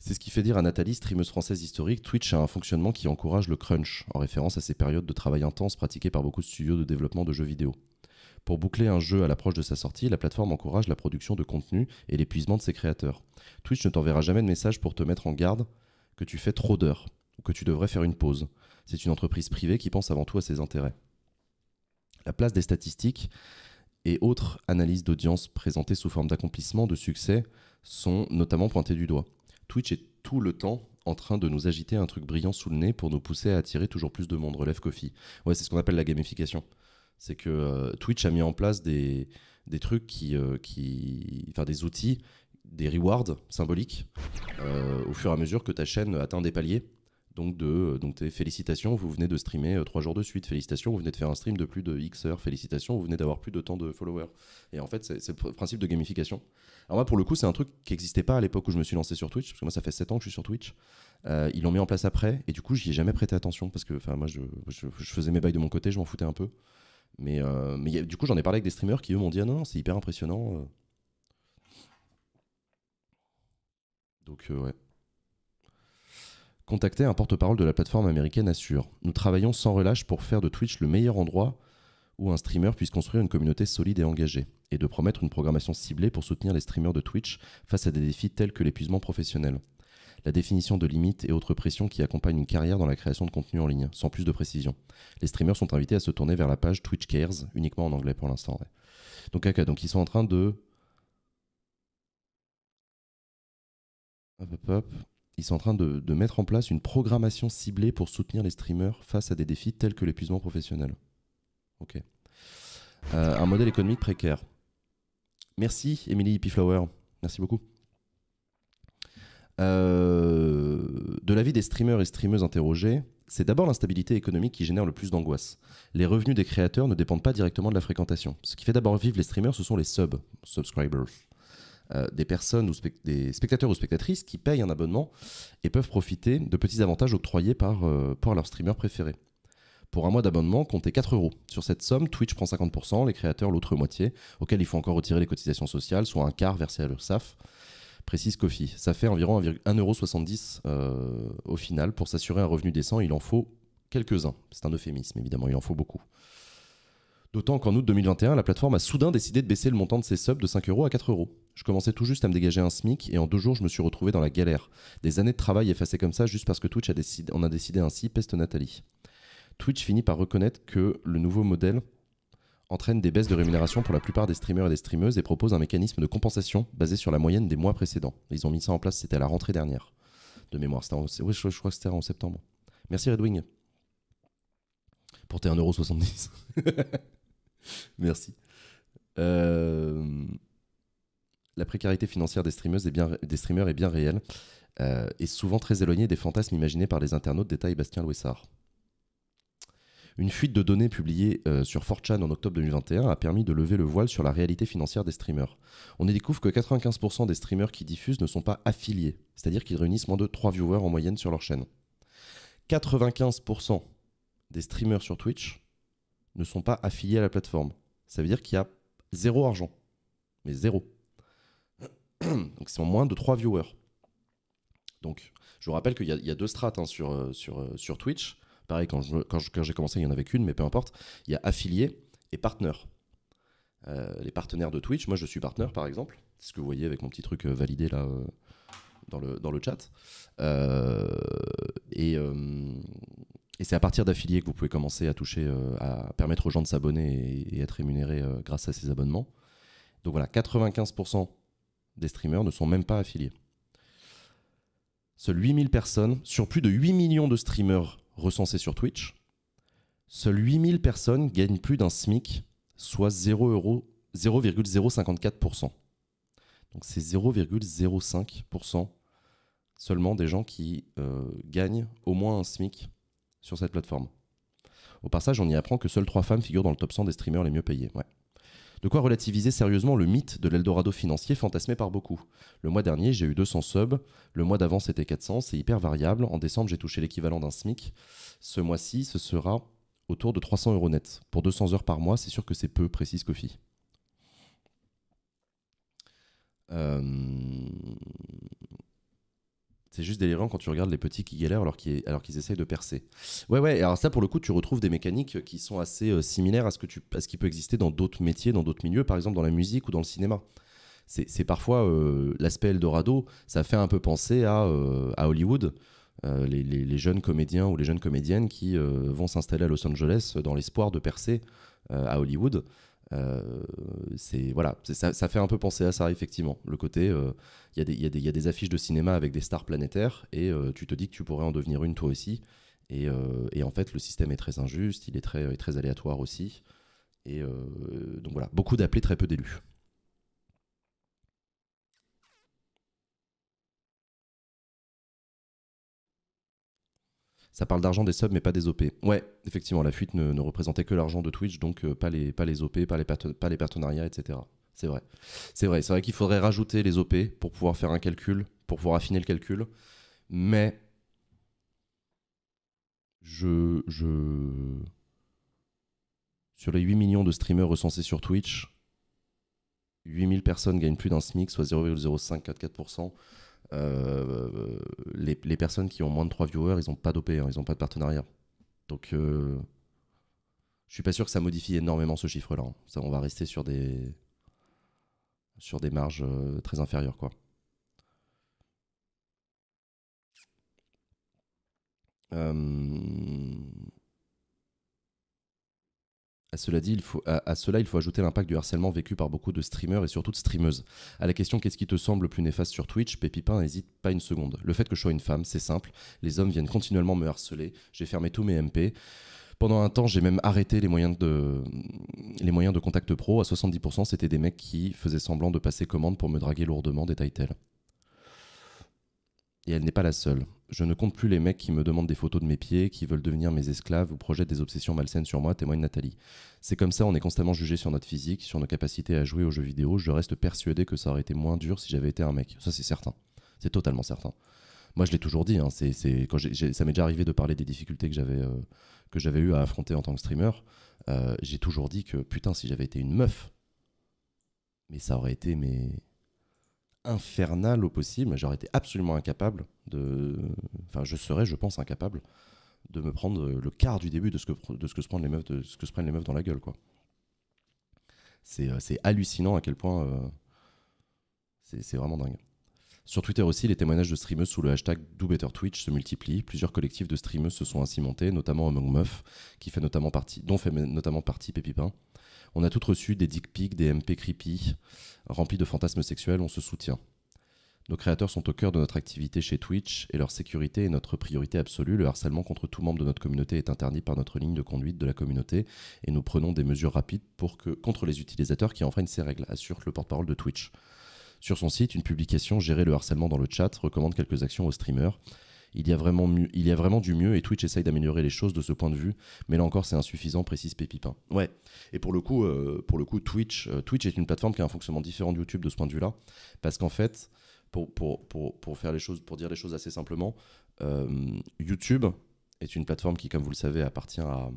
C'est ce qui fait dire à Nathalie, streameuse française historique, Twitch a un fonctionnement qui encourage le crunch, en référence à ces périodes de travail intense pratiquées par beaucoup de studios de développement de jeux vidéo. Pour boucler un jeu à l'approche de sa sortie, la plateforme encourage la production de contenu et l'épuisement de ses créateurs. Twitch ne t'enverra jamais de message pour te mettre en garde que tu fais trop d'heures, ou que tu devrais faire une pause, c'est une entreprise privée qui pense avant tout à ses intérêts. La place des statistiques et autres analyses d'audience présentées sous forme d'accomplissement, de succès, sont notamment pointées du doigt. Twitch est tout le temps en train de nous agiter un truc brillant sous le nez pour nous pousser à attirer toujours plus de monde. Relève Coffee. Ouais, c'est ce qu'on appelle la gamification. C'est que euh, Twitch a mis en place des, trucs qui, euh, qui. des outils, des rewards symboliques euh, au fur et à mesure que ta chaîne atteint des paliers. Donc, de, euh, donc félicitations, vous venez de streamer euh, trois jours de suite. Félicitations, vous venez de faire un stream de plus de X heures. Félicitations, vous venez d'avoir plus de temps de followers. Et en fait, c'est le principe de gamification. Alors moi, pour le coup, c'est un truc qui n'existait pas à l'époque où je me suis lancé sur Twitch, parce que moi, ça fait 7 ans que je suis sur Twitch. Euh, ils l'ont mis en place après, et du coup, j'y ai jamais prêté attention, parce que moi, je, faisais mes bails de mon côté, je m'en foutais un peu. Mais, du coup, j'en ai parlé avec des streamers qui, eux, m'ont dit ah, non, c'est hyper impressionnant. Donc, ouais. Contactez un porte-parole de la plateforme américaine Assure. Nous travaillons sans relâche pour faire de Twitch le meilleur endroit où un streamer puisse construire une communauté solide et engagée, et de promettre une programmation ciblée pour soutenir les streamers de Twitch face à des défis tels que l'épuisement professionnel, la définition de limites et autres pressions qui accompagnent une carrière dans la création de contenu en ligne, sans plus de précision. Les streamers sont invités à se tourner vers la page Twitch Cares, uniquement en anglais pour l'instant. Donc, donc ils sont en train de... Hop, hop, hop ils sont en train de, mettre en place une programmation ciblée pour soutenir les streamers face à des défis tels que l'épuisement professionnel. Ok. Euh, un modèle économique précaire. Merci, Émilie Hippyflower. Merci beaucoup. Euh, de l'avis des streamers et streameuses interrogés, c'est d'abord l'instabilité économique qui génère le plus d'angoisse. Les revenus des créateurs ne dépendent pas directement de la fréquentation. Ce qui fait d'abord vivre les streamers, ce sont les subs, subscribers. Euh, des personnes ou des spectateurs ou spectatrices qui payent un abonnement et peuvent profiter de petits avantages octroyés par, euh, par leur streamer préféré. Pour un mois d'abonnement, comptez 4 euros. Sur cette somme, Twitch prend 50%, les créateurs l'autre moitié, auquel il faut encore retirer les cotisations sociales, soit un quart versé à leur SAF, précise Kofi. Ça fait environ 1,70€ euh, au final. Pour s'assurer un revenu décent, il en faut quelques-uns. C'est un euphémisme, évidemment, il en faut beaucoup. D'autant qu'en août 2021, la plateforme a soudain décidé de baisser le montant de ses subs de 5 euros à 4 euros. Je commençais tout juste à me dégager un SMIC et en deux jours, je me suis retrouvé dans la galère. Des années de travail effacées comme ça juste parce que Twitch a décidé, en a décidé ainsi, peste Nathalie. Twitch finit par reconnaître que le nouveau modèle entraîne des baisses de rémunération pour la plupart des streamers et des streameuses et propose un mécanisme de compensation basé sur la moyenne des mois précédents. Ils ont mis ça en place, c'était à la rentrée dernière, de mémoire. je, je, crois que c'était en septembre. Merci Redwing pour tes 1,70€. *laughs* Merci. Euh la précarité financière des, streameuses bien, des streamers est bien réelle euh, et souvent très éloignée des fantasmes imaginés par les internautes, Détail, Bastien Louessard. Une fuite de données publiée euh, sur 4 en octobre 2021 a permis de lever le voile sur la réalité financière des streamers. On y découvre que 95% des streamers qui diffusent ne sont pas affiliés, c'est-à-dire qu'ils réunissent moins de 3 viewers en moyenne sur leur chaîne. 95% des streamers sur Twitch ne sont pas affiliés à la plateforme. Ça veut dire qu'il y a zéro argent. Mais zéro. *clears throat* donc c'est en moins de 3 viewers. Donc je vous rappelle qu'il y, a deux strates hein, sur, euh, sur, euh, sur Twitch. Pareil, quand j'ai quand commencé, il n'y en avait qu'une, mais peu importe. Il y a affilié et partenaire. Euh, les partenaires de Twitch, moi je suis partenaire par exemple. C'est ce que vous voyez avec mon petit truc validé là dans, le, dans le chat. et, et c'est à partir d'affiliés que vous pouvez commencer à toucher, à permettre aux gens de s'abonner et, être rémunérés grâce à ces abonnements. Donc voilà, 95% des streamers ne sont même pas affiliés. Seules 8000 personnes, sur plus de 8 millions de streamers recensés sur Twitch, seules 8000 personnes gagnent plus d'un SMIC, soit 0,054%. Donc c'est 0,05% seulement des gens qui euh, gagnent au moins un SMIC sur cette plateforme. Au passage, on y apprend que seules 3 femmes figurent dans le top 100 des streamers les mieux payés. De quoi relativiser sérieusement le mythe de l'Eldorado financier fantasmé par beaucoup. Le mois dernier, j'ai eu 200 subs, le mois d'avant, c'était 400, c'est hyper variable. En décembre, j'ai touché l'équivalent d'un SMIC. Ce mois-ci, ce sera autour de 300 euros net. Pour 200 heures par mois, c'est sûr que c'est peu, précise Kofi. Euh... C'est juste délirant quand tu regardes les petits qui galèrent alors qu'ils, alors essayent de percer. Ouais, ouais, alors ça, pour le coup, tu retrouves des mécaniques qui sont assez euh, similaires à ce, que tu, qui peut exister dans d'autres métiers, dans d'autres milieux, par exemple dans la musique ou dans le cinéma. C'est, parfois euh, l'aspect Eldorado, ça fait un peu penser à, euh, Hollywood. les, jeunes comédiens ou les jeunes comédiennes qui vont s'installer à Los Angeles dans l'espoir de percer à Hollywood. Euh, c'est voilà, ça, fait un peu penser à ça effectivement. Le côté, euh, il y, a des affiches de cinéma avec des stars planétaires et euh, tu te dis que tu pourrais en devenir une toi aussi. Et, en fait, le système est très injuste, il est très, très aléatoire aussi. Et donc voilà, beaucoup d'appelés, très peu d'élus. Ça parle d'argent des subs, mais pas des OP. Ouais, effectivement, la fuite ne, représentait que l'argent de Twitch, donc euh, pas, les, pas les OP, pas les, pas les partenariats, etc. C'est vrai. C'est vrai, vrai qu'il faudrait rajouter les OP pour pouvoir faire un calcul, pour pouvoir affiner le calcul. Mais je, Sur les 8 millions de streamers recensés sur Twitch, 8000 personnes gagnent plus d'un SMIC, soit 0,0544%. Euh, les, personnes qui ont moins de 3 viewers, ils n'ont pas d'OP, hein, ils n'ont pas de partenariat. Donc, euh, je suis pas sûr que ça modifie énormément ce chiffre-là. Hein. Ça, on va rester sur des, sur des marges euh, très inférieures, quoi. Euh, à cela, dit, il faut, à, cela, il faut ajouter l'impact du harcèlement vécu par beaucoup de streamers et surtout de streameuses. À la question qu'est-ce qui te semble le plus néfaste sur Twitch, Pépipin n'hésite pas une seconde. Le fait que je sois une femme, c'est simple. Les hommes viennent continuellement me harceler. J'ai fermé tous mes MP. Pendant un temps, j'ai même arrêté les moyens de, les moyens de contact pro. À 70%, c'était des mecs qui faisaient semblant de passer commande pour me draguer lourdement, détaille-t-elle. Et elle n'est pas la seule. Je ne compte plus les mecs qui me demandent des photos de mes pieds, qui veulent devenir mes esclaves ou projettent des obsessions malsaines sur moi, témoigne Nathalie. C'est comme ça, on est constamment jugé sur notre physique, sur nos capacités à jouer aux jeux vidéo. Je reste persuadé que ça aurait été moins dur si j'avais été un mec. Ça, c'est certain. C'est totalement certain. Moi, je l'ai toujours dit. Hein, c'est, ça m'est déjà arrivé de parler des difficultés que j'avais, euh, eu à affronter en tant que streamer. Euh, j'ai toujours dit que putain, si j'avais été une meuf, mais ça aurait été mais infernal au possible. J'aurais été absolument incapable de. Enfin, je serais, je pense, incapable de me prendre le quart du début de ce que, de ce que, se, prennent les meufs, de ce que se prennent les meufs dans la gueule, quoi. C'est euh, hallucinant à quel point. Euh, c'est vraiment dingue. Sur Twitter aussi, les témoignages de streameuses sous le hashtag Do se multiplient. Plusieurs collectifs de streameuses se sont ainsi montés, notamment Among Meuf, qui fait notamment partie, dont fait notamment partie Pépipin. On a toutes reçu des dick pics, des MP creepy, remplis de fantasmes sexuels, on se soutient. Nos créateurs sont au cœur de notre activité chez Twitch et leur sécurité est notre priorité absolue. Le harcèlement contre tout membre de notre communauté est interdit par notre ligne de conduite de la communauté et nous prenons des mesures rapides pour que, contre les utilisateurs qui enfreignent ces règles, assure le porte-parole de Twitch. Sur son site, une publication Gérer le harcèlement dans le chat recommande quelques actions aux streamers il y a vraiment, il y vraiment du mieux et Twitch essaye d'améliorer les choses de ce point de vue. Mais là encore, c'est insuffisant, précise Pépipin. Ouais. Et pour le coup, euh, pour le coup Twitch, euh, Twitch est une plateforme qui a un fonctionnement différent de YouTube de ce point de vue-là. Parce qu'en fait, pour, pour, faire les choses, pour dire les choses assez simplement, euh, YouTube est une plateforme qui, comme vous le savez, appartient à,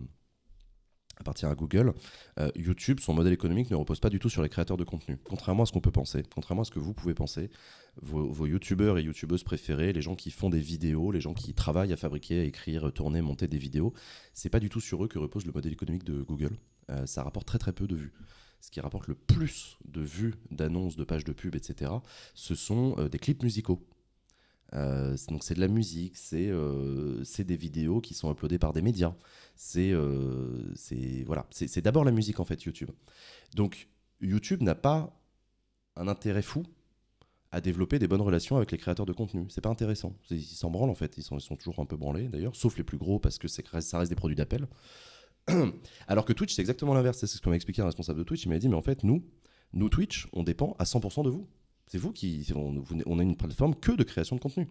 appartient à Google, euh, YouTube, son modèle économique ne repose pas du tout sur les créateurs de contenu. Contrairement à ce qu'on peut penser, contrairement à ce que vous pouvez penser, vos, vos youtubeurs et youtubeuses préférés, les gens qui font des vidéos, les gens qui travaillent à fabriquer, écrire, tourner, monter des vidéos, c'est pas du tout sur eux que repose le modèle économique de Google. Euh, ça rapporte très très peu de vues ce qui rapporte le plus de vues, d'annonces, de pages de pub, etc., ce sont euh, des clips musicaux. Euh, donc c'est de la musique, euh, c'est des vidéos qui sont uploadées par des médias. C'est euh, voilà, c'est d'abord la musique en fait YouTube. Donc YouTube n'a pas un intérêt fou à développer des bonnes relations avec les créateurs de contenu. C'est pas intéressant. Ils s'en branlent en fait. Ils sont, ils sont, toujours un peu branlés d'ailleurs, sauf les plus gros parce que ça reste des produits d'appel. *clears throat* Alors que Twitch c'est exactement l'inverse. C'est ce qu'on m'a expliqué un responsable de Twitch. Il m'a dit mais en fait nous, nous Twitch, on dépend à 100% de vous. C'est vous qui. On, a une plateforme que de création de contenu.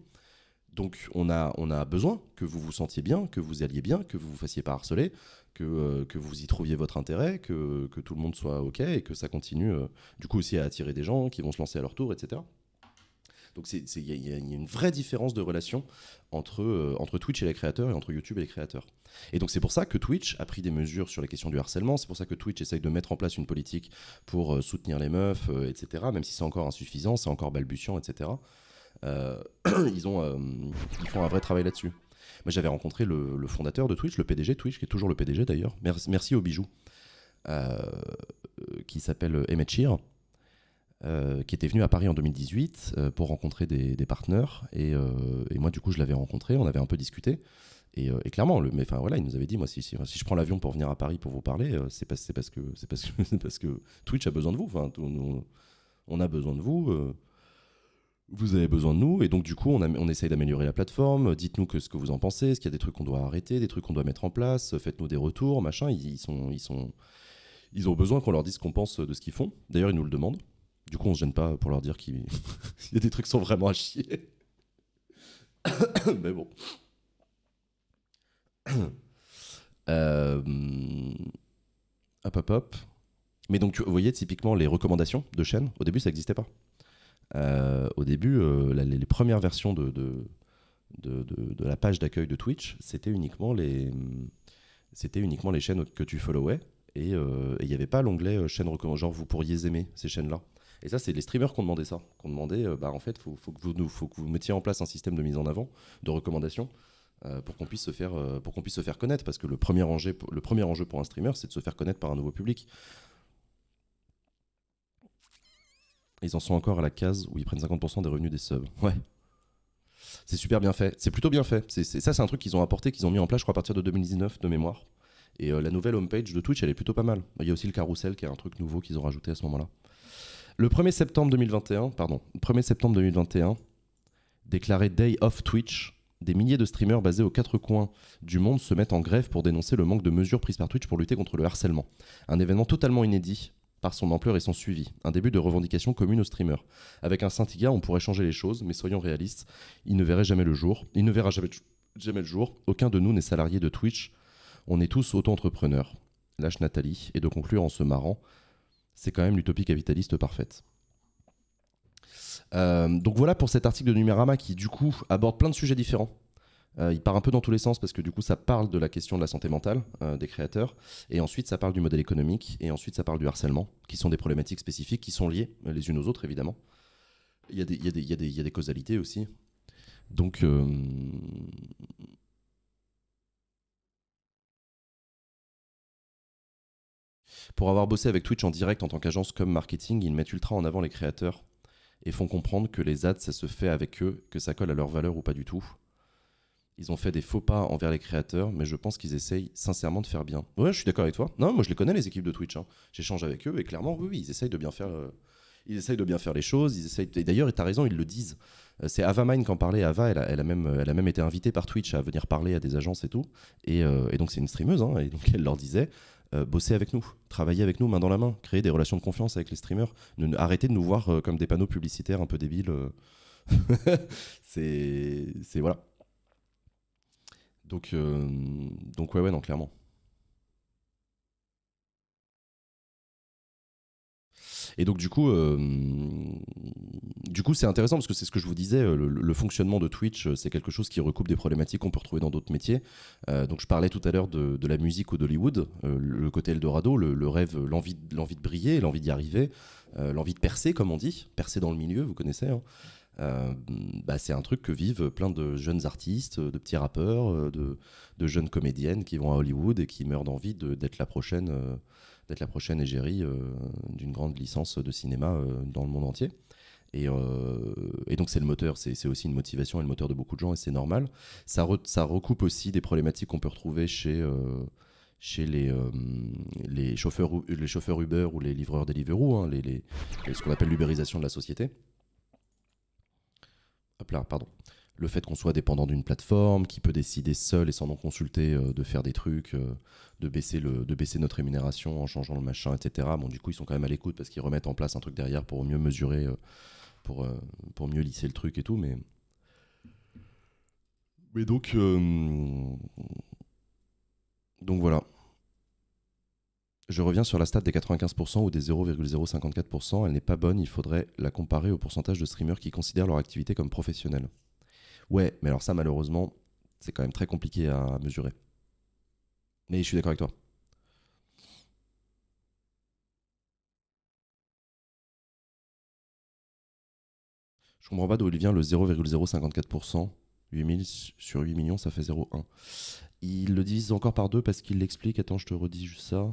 Donc on a, on a besoin que vous vous sentiez bien, que vous alliez bien, que vous vous fassiez pas harceler, que, euh, que vous y trouviez votre intérêt, que, tout le monde soit OK et que ça continue euh, du coup aussi à attirer des gens qui vont se lancer à leur tour, etc. Donc il y, a une vraie différence de relation entre, euh, entre Twitch et les créateurs et entre YouTube et les créateurs. Et donc c'est pour ça que Twitch a pris des mesures sur les questions du harcèlement, c'est pour ça que Twitch essaye de mettre en place une politique pour euh, soutenir les meufs, euh, etc. Même si c'est encore insuffisant, c'est encore balbutiant, etc. *clears throat* ils, ont, font un vrai travail là-dessus. Moi j'avais rencontré le, fondateur de Twitch, le PDG de Twitch, qui est toujours le PDG d'ailleurs, merci, merci aux bijoux, qui s'appelle Emmett Shear euh, qui était venu à Paris en 2018 euh, pour rencontrer des, partenaires. Euh, et, moi, du coup, je l'avais rencontré, on avait un peu discuté. Et, clairement, le, voilà, il nous avait dit, moi, si, si, je prends l'avion pour venir à Paris pour vous parler, c'est parce, parce, que *laughs* c'est parce, que Twitch a besoin de vous. Enfin, on, a besoin de vous. vous avez besoin de nous. Et donc, du coup, on, on essaye d'améliorer la plateforme. Dites-nous ce que vous en pensez. Est-ce qu'il y a des trucs qu'on doit arrêter, des trucs qu'on doit mettre en place Faites-nous des retours, machin. Ils, sont, ils sont, ils ont besoin qu'on leur dise ce qu'on pense de ce qu'ils font. D'ailleurs, ils nous le demandent. Du coup, on se gêne pas pour leur dire qu'il *laughs* y a des trucs qui sont vraiment à chier. *coughs* Mais bon. *coughs* Euh, hop, hop, hop. Mais donc, vous voyez, typiquement, les recommandations de chaînes, au début, ça n'existait pas. Euh, au début, euh, les, premières versions de, de, la page d'accueil de Twitch, c'était uniquement, les, uniquement les chaînes que tu followais. Et il n'y avait pas l'onglet chaîne recommandées ». genre vous pourriez aimer ces chaînes-là. Et ça, c'est les streamers qui ont demandé ça, qui ont demandé, euh, bah, en fait, faut, faut que vous, mettiez en place un système de mise en avant, de recommandation, euh, pour qu'on puisse se faire, euh, pour puisse se faire connaître, parce que le premier enjeu, le premier enjeu pour un streamer, c'est de se faire connaître par un nouveau public. Ils en sont encore à la case où ils prennent 50% des revenus des subs. *laughs* Ouais. C'est super bien fait. C'est plutôt bien fait. ça, c'est un truc qu'ils ont apporté, qu'ils ont mis en place, je crois, à partir de 2019, de mémoire. Et la nouvelle homepage de Twitch, elle est plutôt pas mal. Il y a aussi le carrousel qui est un truc nouveau qu'ils ont rajouté à ce moment-là. Le 1er septembre 2021, déclaré Day of Twitch, des milliers de streamers basés aux quatre coins du monde se mettent en grève pour dénoncer le manque de mesures prises par Twitch pour lutter contre le harcèlement. Un événement totalement inédit par son ampleur et son suivi. Un début de revendication commune aux streamers. Avec un syndicat, on pourrait changer les choses, mais soyons réalistes, il ne verrait jamais le jour. Il ne verra jamais, jamais le jour. Aucun de nous n'est salarié de Twitch. On est tous auto-entrepreneurs. Lâche Nathalie, et de conclure en se marrant c'est quand même l'utopie capitaliste parfaite. Euh, donc voilà pour cet article de Numérama qui du coup aborde plein de sujets différents. Euh, il part un peu dans tous les sens parce que du coup ça parle de la question de la santé mentale euh, des créateurs et ensuite ça parle du modèle économique et ensuite ça parle du harcèlement qui sont des problématiques spécifiques qui sont liées les unes aux autres évidemment. Il y a des, il y a des causalités aussi. Donc Pour avoir bossé avec Twitch en direct en tant qu'agence comme marketing, ils mettent ultra en avant les créateurs et font comprendre que les ads, ça se fait avec eux, que ça colle à leur valeur ou pas du tout. Ils ont fait des faux pas envers les créateurs, mais je pense qu'ils essayent sincèrement de faire bien. Ouais, je suis d'accord avec toi. Non, moi je les connais, les équipes de Twitch. Hein. J'échange avec eux et clairement, oui, ils essayent de bien faire. Euh, ils essayent de bien faire les choses. Ils essayent. Et d'ailleurs, tu as raison, ils le disent. Euh, c'est Ava qui en parlait. Ava, elle a, même, euh, elle a même été invitée par Twitch à venir parler à des agences et tout. Et, donc, c'est une streameuse. Hein, et donc, elle leur disait euh, bosser avec nous, travailler avec nous main dans la main, créer des relations de confiance avec les streamers, ne, arrêter de nous voir euh, comme des panneaux publicitaires un peu débiles. Euh. *laughs* c'est voilà. Donc, donc ouais, ouais, non, clairement. Et donc, du coup, euh, du coup, c'est intéressant parce que c'est ce que je vous disais, euh, le, fonctionnement de Twitch, euh, c'est quelque chose qui recoupe des problématiques qu'on peut retrouver dans d'autres métiers. donc, je parlais tout à l'heure de, la musique ou d'Hollywood, le côté Eldorado, le, rêve, l'envie, l'envie de briller, l'envie d'y arriver, l'envie de percer, comme on dit, percer dans le milieu, vous connaissez. Hein. bah, c'est un truc que vivent plein de jeunes artistes, de petits rappeurs, de, jeunes comédiennes qui vont à Hollywood et qui meurent d'envie d'être la prochaine, la prochaine égérie euh, d'une grande licence de cinéma euh, dans le monde entier. Et, euh, donc c'est le moteur, c'est aussi une motivation et le moteur de beaucoup de gens et c'est normal. Ça, recoupe aussi des problématiques qu'on peut retrouver chez, chez les, les, chauffeurs, les chauffeurs Uber ou les livreurs Deliveroo, hein, les, ce qu'on appelle l'ubérisation de la société. Hop là, pardon le fait qu'on soit dépendant d'une plateforme qui peut décider seul et sans nous consulter euh, de faire des trucs, euh, de, baisser notre rémunération en changeant le machin, etc. Bon, du coup, ils sont quand même à l'écoute parce qu'ils remettent en place un truc derrière pour mieux mesurer, euh, pour, mieux lisser le truc et tout. Mais, mais donc, donc voilà. Je reviens sur la stat des 95% ou des 0,054%. Elle n'est pas bonne, il faudrait la comparer au pourcentage de streamers qui considèrent leur activité comme professionnelle. Ouais, mais alors ça, malheureusement, c'est quand même très compliqué à mesurer. Mais je suis d'accord avec toi. Je comprends pas d'où il vient le 0,054%. 8000 sur 8 millions, ça fait 0,1. Il le divise encore par deux parce qu'il l'explique. Attends, je te redis juste ça.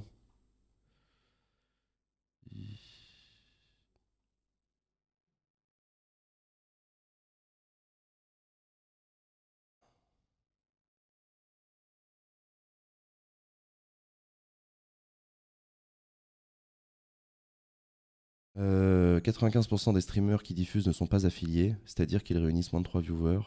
95% euh, des streamers qui diffusent ne sont pas affiliés, c'est-à-dire qu'ils réunissent moins de 3 viewers.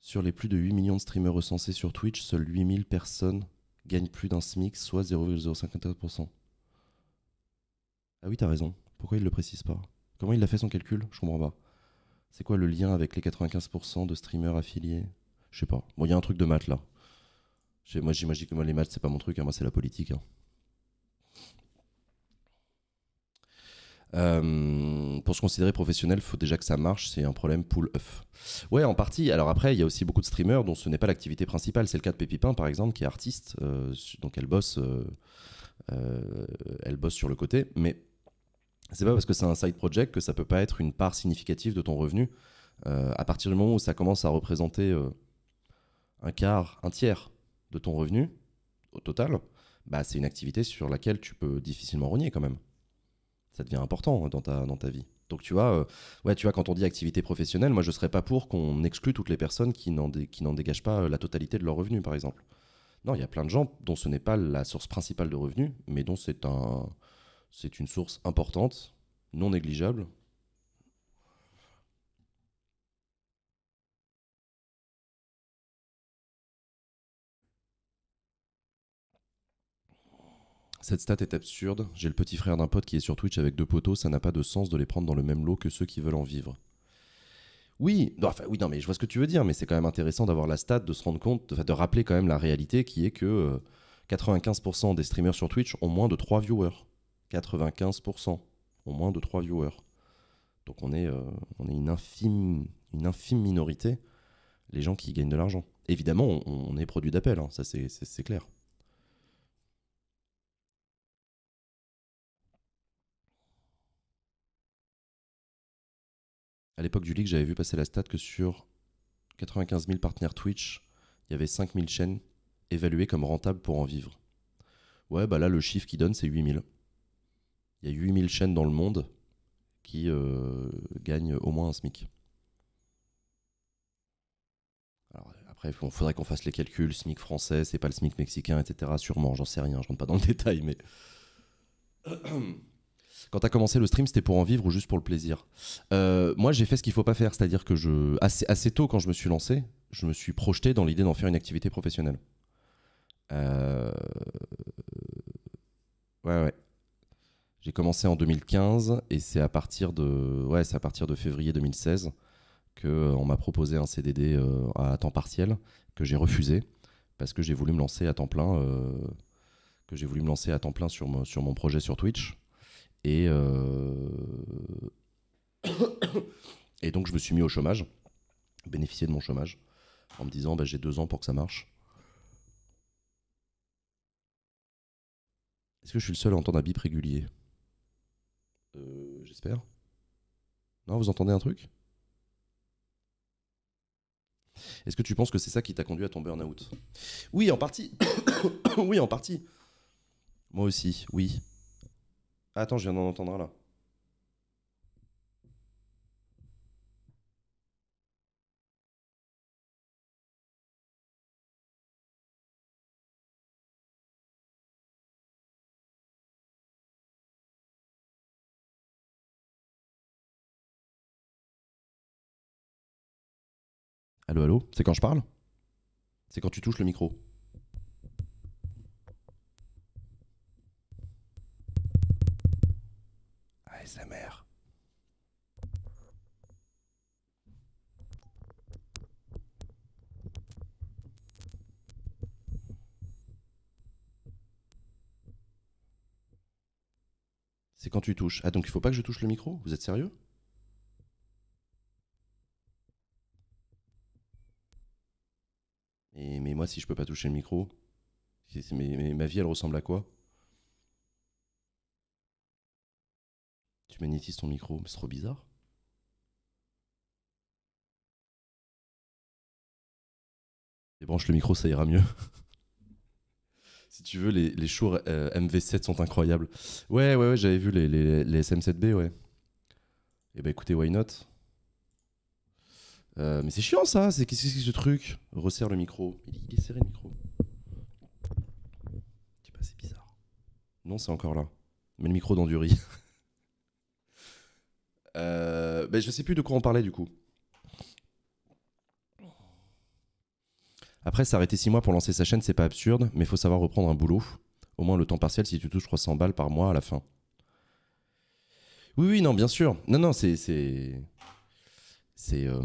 Sur les plus de 8 millions de streamers recensés sur Twitch, seules 8000 personnes gagnent plus d'un SMIC, soit 0,054%. Ah oui, t'as raison. Pourquoi il le précise pas Comment il a fait son calcul Je comprends pas. C'est quoi le lien avec les 95% de streamers affiliés Je sais pas. Bon, il y a un truc de maths là. Moi, j'imagine que moi, les maths, c'est pas mon truc. Hein. Moi, c'est la politique. Hein. Euh, pour se considérer professionnel, il faut déjà que ça marche, c'est un problème poule œuf. Ouais, en partie. Alors après, il y a aussi beaucoup de streamers dont ce n'est pas l'activité principale. C'est le cas de Pépipin, par exemple, qui est artiste, euh, donc elle bosse, euh, elle bosse sur le côté. Mais c'est pas parce que c'est un side project que ça peut pas être une part significative de ton revenu. à partir du moment où ça commence à représenter un quart, un tiers de ton revenu au total, bah c'est une activité sur laquelle tu peux difficilement renier quand même ça devient important hein, dans ta, dans ta vie. Donc tu vois, euh, ouais, tu vois, quand on dit activité professionnelle, moi je serais pas pour qu'on exclue toutes les personnes qui n'en dégagent pas euh, la totalité de leurs revenus, par exemple. Non, il y a plein de gens dont ce n'est pas la source principale de revenus, mais dont c'est un, c'est une source importante, non négligeable, Cette stat est absurde. J'ai le petit frère d'un pote qui est sur Twitch avec deux poteaux. Ça n'a pas de sens de les prendre dans le même lot que ceux qui veulent en vivre. Oui, enfin, oui, non, mais je vois ce que tu veux dire, mais c'est quand même intéressant d'avoir la stat, de se rendre compte, de, de rappeler quand même la réalité qui est que 95% euh, des streamers sur Twitch ont moins de 3 viewers. 95% ont moins de 3 viewers. Donc on est, euh, on est une, infime, une infime minorité, les gens qui gagnent de l'argent. Évidemment, on, est produit d'appel, hein, ça c'est clair. à l'époque du leak, j'avais vu passer la stat que sur 95 000 partenaires Twitch, il y avait 5 000 chaînes évaluées comme rentables pour en vivre. Ouais, bah là, le chiffre qui donne, c'est 8 000. Il y a 8 000 chaînes dans le monde qui euh, gagnent au moins un SMIC. Alors, après, il faudrait qu'on fasse les calculs, SMIC français, c'est pas le SMIC mexicain, etc. Sûrement, j'en sais rien, je rentre pas dans le *laughs* détail, mais... Quand tu as commencé le stream, c'était pour en vivre ou juste pour le plaisir euh, Moi, j'ai fait ce qu'il faut pas faire, c'est-à-dire que je, assez, assez, tôt, quand je me suis lancé, je me suis projeté dans l'idée d'en faire une activité professionnelle. Euh, ouais, ouais. J'ai commencé en 2015 et c'est à partir de, ouais, c'est à partir de février 2016 qu'on euh, m'a proposé un CDD à temps partiel que j'ai refusé parce que j'ai voulu me lancer à temps plein, que j'ai voulu me lancer à temps plein sur, sur mon projet sur Twitch. Euh, *coughs* et, donc, je me suis mis au chômage, bénéficier de mon chômage, en me disant bah, j'ai deux ans pour que ça marche. Est-ce que je suis le seul à entendre un bip régulier euh, J'espère. Non, vous entendez un truc Est-ce que tu penses que c'est ça qui t'a conduit à ton burn-out Oui, en partie. *coughs* oui, en partie. Moi aussi, oui. Attends, je viens d'en entendre là. Allô, allô C'est quand je parle C'est quand tu touches le micro. mère C'est quand tu touches. Ah donc il faut pas que je touche le micro Vous êtes sérieux Et, Mais moi si je peux pas toucher le micro, ma vie elle ressemble à quoi Magnétise ton micro, mais c'est trop bizarre. Débranche le micro, ça ira mieux. *laughs* si tu veux, les, les euh, MV7 sont incroyables. Ouais, ouais, ouais, j'avais vu les, les, SM7B, ouais. et eh ben écoutez, why not euh, mais c'est chiant ça, c'est qu'est-ce que ce truc Resserre le micro. Il est serré le micro. Je pas, c'est bizarre. Non, c'est encore là. Mets le micro dans du riz. *laughs* Euh, ben, je sais plus de quoi on parlait du coup. Après, s'arrêter 6 mois pour lancer sa chaîne, c'est pas absurde, mais faut savoir reprendre un boulot. Au moins le temps partiel, si tu touches 300 balles par mois à la fin. Oui, oui, non, bien sûr. Non, non, c'est. C'est. C'est euh,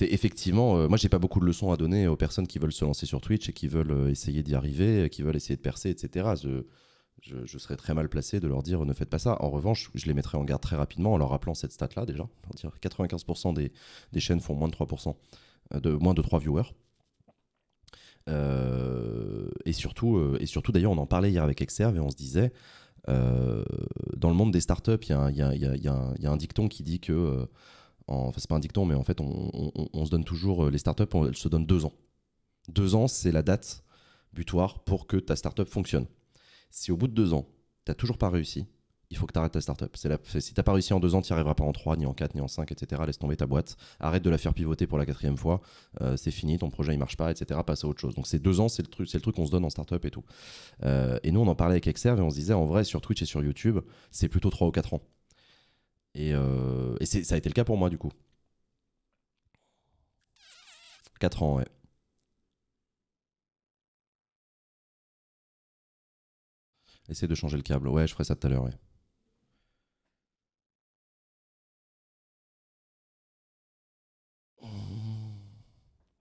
effectivement. Euh, moi, j'ai pas beaucoup de leçons à donner aux personnes qui veulent se lancer sur Twitch et qui veulent euh, essayer d'y arriver, qui veulent essayer de percer, etc je, serais très mal placé de leur dire ne faites pas ça. En revanche, je les mettrais en garde très rapidement en leur rappelant cette stat-là déjà. 95% des, chaînes font moins de 3%, euh, de, moins de 3 viewers. Euh, et surtout, euh, et surtout d'ailleurs, on en parlait hier avec Exerve et on se disait, dans le monde des startups, il y, a un dicton qui dit que, en, enfin c'est pas un dicton, mais en fait on, se donne toujours, les startups, on, elles se donnent deux ans. Deux ans, c'est la date butoir pour que ta startup fonctionne si au bout de deux ans, tu n'as toujours pas réussi, il faut que tu arrêtes ta startup. La... Si tu pas réussi en deux ans, tu n'y arriveras pas en trois, ni en quatre, ni en cinq, etc. Laisse tomber ta boîte. Arrête de la faire pivoter pour la quatrième fois. Euh, c'est fini, ton projet il marche pas, etc. Passe à autre chose. Donc ces deux ans, c'est le truc, c'est le truc qu'on se donne en startup et tout. Euh, et nous, on en parlait avec Exerve et on se disait en vrai sur Twitch et sur YouTube, c'est plutôt trois ou quatre ans. Et, euh, et ça a été le cas pour moi du coup. Quatre ans, ouais. Essaye de changer le câble. Ouais, je ferai ça tout à l'heure. Ouais.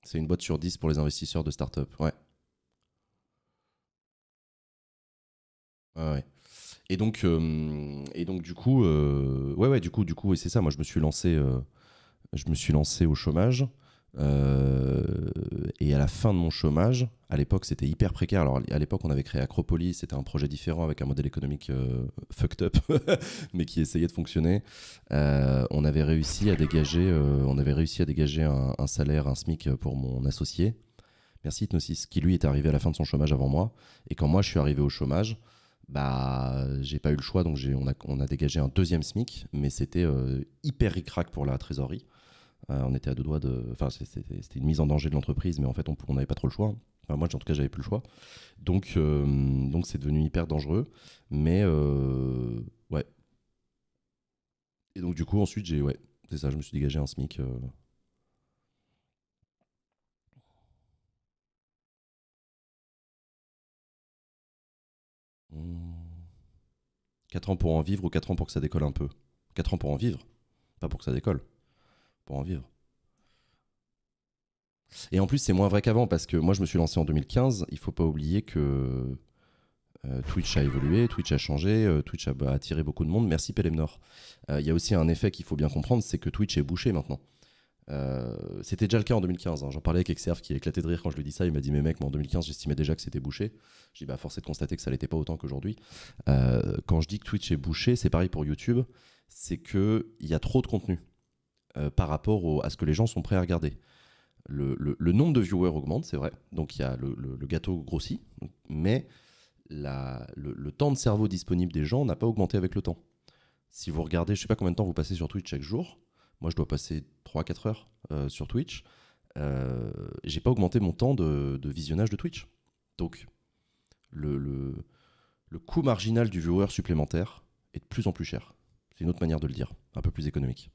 C'est une boîte sur 10 pour les investisseurs de start-up. Ouais. Et donc, euh, et donc du coup, euh, ouais, du coup, du coup, et c'est ça. Moi, je me suis lancé, euh, je me suis lancé au chômage. Euh, et à la fin de mon chômage, à l'époque c'était hyper précaire. Alors à l'époque on avait créé Acropolis, c'était un projet différent avec un modèle économique euh, fucked up, *laughs* mais qui essayait de fonctionner. Euh, on avait réussi à dégager, on avait réussi à dégager un, salaire, un SMIC pour mon associé. Merci Hypnosis, qui lui est arrivé à la fin de son chômage avant moi. Et quand moi je suis arrivé au chômage, bah j'ai pas eu le choix, donc on a, a, dégagé un deuxième SMIC, mais c'était hyper ricrac pour la trésorerie. Euh, on était à deux doigts de. Enfin, c'était une mise en danger de l'entreprise, mais en fait, on n'avait pas trop le choix. Enfin, moi, en tout cas, j'avais plus le choix. Donc, euh, donc c'est devenu hyper dangereux. Mais euh, ouais. Et donc, du coup, ensuite, j'ai. Ouais, c'est ça, je me suis dégagé un SMIC. Quatre 4 ans pour en vivre ou 4 ans pour que ça décolle un peu Quatre ans pour en vivre, pas pour que ça décolle pour en vivre. Et en plus, c'est moins vrai qu'avant parce que moi, je me suis lancé en 2015. Il faut pas oublier que euh, Twitch a évolué, Twitch a changé, euh, Twitch a, attiré beaucoup de monde. Merci Pelemnor. Euh, il y a aussi un effet qu'il faut bien comprendre, c'est que Twitch est bouché maintenant. c'était déjà le cas en 2015. Hein. J'en parlais avec Exerf qui a éclaté de rire quand je lui dis ça. Il m'a dit Mais mec, en 2015, j'estimais déjà que c'était bouché. J'ai dit Bah, de constater que ça l'était pas autant qu'aujourd'hui. quand je dis que Twitch est bouché, c'est pareil pour YouTube. C'est qu'il y a trop de contenu. Euh, par rapport à ce que les gens sont prêts à regarder. Le, nombre de viewers augmente, c'est vrai, donc il y a le, gâteau grossit, mais le, temps de cerveau disponible des gens n'a pas augmenté avec le temps. Si vous regardez, je sais pas combien de temps vous passez sur Twitch chaque jour, moi je dois passer 3-4 heures euh, sur Twitch, euh, j'ai pas augmenté mon temps de, visionnage de Twitch. Donc le, coût marginal du viewer supplémentaire est de plus en plus cher. C'est une autre manière de le dire, un peu plus économique.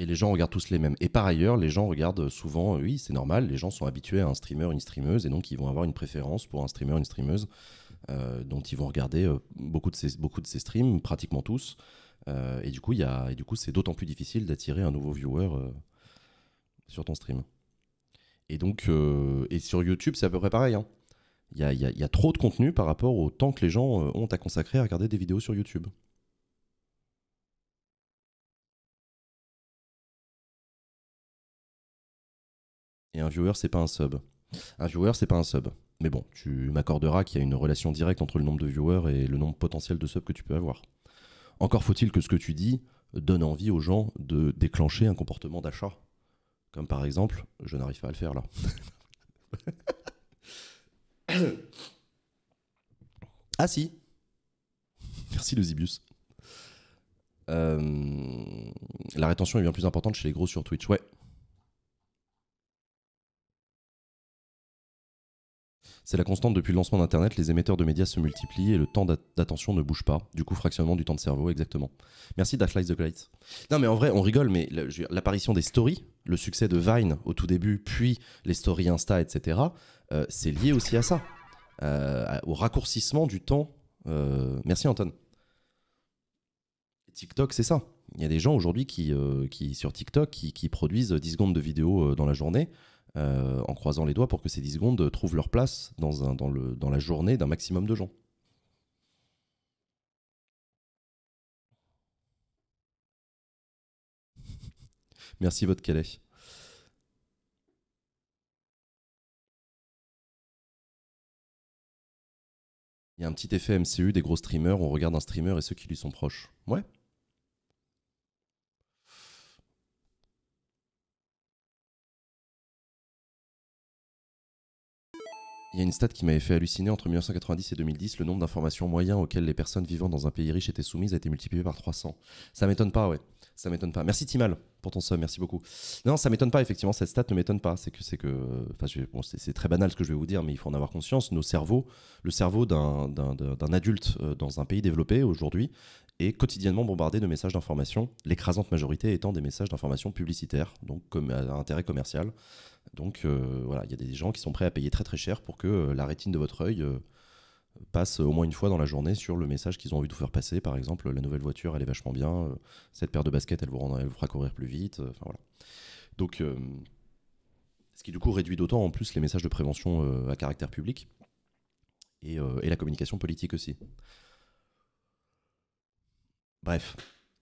Et les gens regardent tous les mêmes. Et par ailleurs, les gens regardent souvent, euh, oui, c'est normal, les gens sont habitués à un streamer, une streameuse, et donc ils vont avoir une préférence pour un streamer, une streameuse, euh, dont ils vont regarder euh, beaucoup, de ces, beaucoup de ces streams, pratiquement tous. et du coup, y a, du coup c'est d'autant plus difficile d'attirer un nouveau viewer sur ton stream. Et donc, et sur YouTube, c'est à peu près pareil. Hein. il y a trop de contenu par rapport au temps que les gens ont à consacrer à regarder des vidéos sur YouTube. Et un viewer, c'est pas un sub. Un viewer, c'est pas un sub. Mais bon, tu m'accorderas qu'il y a une relation directe entre le nombre de viewers et le nombre potentiel de subs que tu peux avoir. Encore faut-il que ce que tu dis donne envie aux gens de déclencher un comportement d'achat. Comme par exemple, je n'arrive pas à le faire là. *coughs* ah si Merci le zibius euh, la rétention est bien plus importante chez les gros sur Twitch. Ouais, C'est la constante depuis le lancement d'Internet, les émetteurs de médias se multiplient et le temps d'attention ne bouge pas. Du coup, fractionnement du temps de cerveau, exactement. Merci Dashlight the Great. Non, mais en vrai, on rigole, mais l'apparition des stories, le succès de Vine au tout début, puis les stories Insta, etc., euh, c'est lié aussi à ça, euh, au raccourcissement du temps. Euh, merci Anton. TikTok, c'est ça. Il y a des gens aujourd'hui qui, qui, sur TikTok qui, qui produisent 10 secondes de vidéos dans la journée. Euh, en croisant les doigts pour que ces 10 secondes trouvent leur place dans, un, dans, le, dans la journée d'un maximum de gens. *laughs* Merci votre Calais. Il y a un petit effet MCU des gros streamers, on regarde un streamer et ceux qui lui sont proches. Ouais, y a une stat qui m'avait fait halluciner entre 1990 et 2010, le nombre d'informations moyens auxquelles les personnes vivant dans un pays riche étaient soumises a été multiplié par 300. Ça m'étonne pas, ouais. Ça m'étonne pas. Merci Timal pour ton somme, merci beaucoup. Non, ça m'étonne pas, effectivement, cette stat ne m'étonne pas. C'est que c'est que. Enfin, c'est très banal ce que je vais vous dire, mais il faut en avoir conscience. Nos cerveaux, le cerveau d'un adulte euh, dans un pays développé aujourd'hui est quotidiennement bombardé de messages d'information, l'écrasante majorité étant des messages d'information publicitaires, donc comme à intérêt commercial. Donc euh, voilà, il y a des gens qui sont prêts à payer très très cher pour que euh, la rétine de votre œil passent au moins une fois dans la journée sur le message qu'ils ont envie de vous faire passer. Par exemple, la nouvelle voiture, elle est vachement bien. Euh, cette paire de baskets, elle vous, fera courir plus vite. Euh, voilà. Donc, euh, ce qui du coup réduit d'autant en plus les messages de prévention à caractère public et, la communication politique aussi. Bref.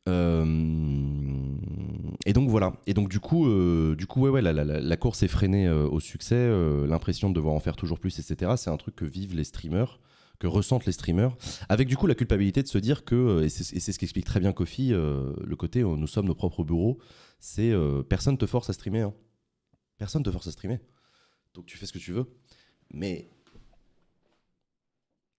et donc voilà. Et donc du coup, du coup, ouais, la, la course est freinée au succès. L'impression de devoir en faire toujours plus, etc. C'est un truc que vivent les streamers que ressentent les streamers, avec du coup la culpabilité de se dire que, euh, et c'est ce qu'explique très bien Kofi, euh, le côté où euh, nous sommes nos propres bureaux, c'est personne te force à streamer. Hein. Personne te force à streamer. Donc tu fais ce que tu veux. Mais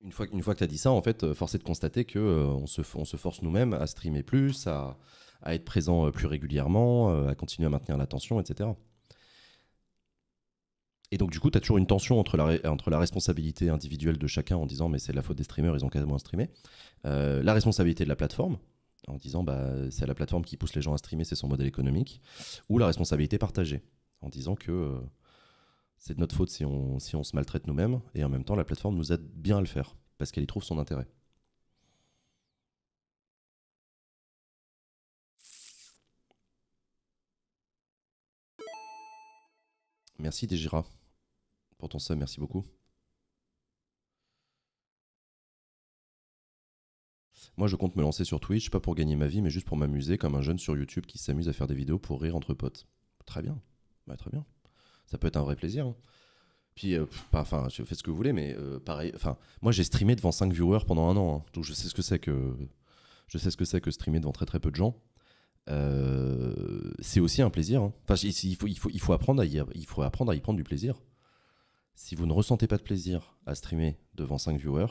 une fois, une fois que tu as dit ça, en fait, force est de constater que on se, on, se, force nous-mêmes à streamer plus, à, à être présent plus régulièrement, à continuer à maintenir l'attention, etc. Et donc, du coup, tu as toujours une tension entre la, responsabilité individuelle de chacun en disant mais c'est la faute des streamers, ils ont quasiment streamé, euh, la responsabilité de la plateforme en disant bah, c'est la plateforme qui pousse les gens à streamer, c'est son modèle économique, ou la responsabilité partagée en disant que euh, c'est de notre faute si on, si on se maltraite nous-mêmes, et en même temps, la plateforme nous aide bien à le faire parce qu'elle y trouve son intérêt. Merci Dégira pour ton Merci beaucoup. Moi, je compte me lancer sur Twitch, pas pour gagner ma vie, mais juste pour m'amuser, comme un jeune sur YouTube qui s'amuse à faire des vidéos pour rire entre potes. Très bien. Bah, très bien. Ça peut être un vrai plaisir. Hein. Puis, euh, bah, enfin, je fais ce que vous voulez, mais euh, pareil. Enfin, moi, j'ai streamé devant 5 viewers pendant un an. Hein. donc, je sais ce que c'est que. Je sais ce que c'est que streamer devant très très peu de gens. Euh, c'est aussi un plaisir. Hein. Enfin, il faut, il, faut, il faut apprendre à y, il faut apprendre à y prendre du plaisir. Si vous ne ressentez pas de plaisir à streamer devant 5 viewers,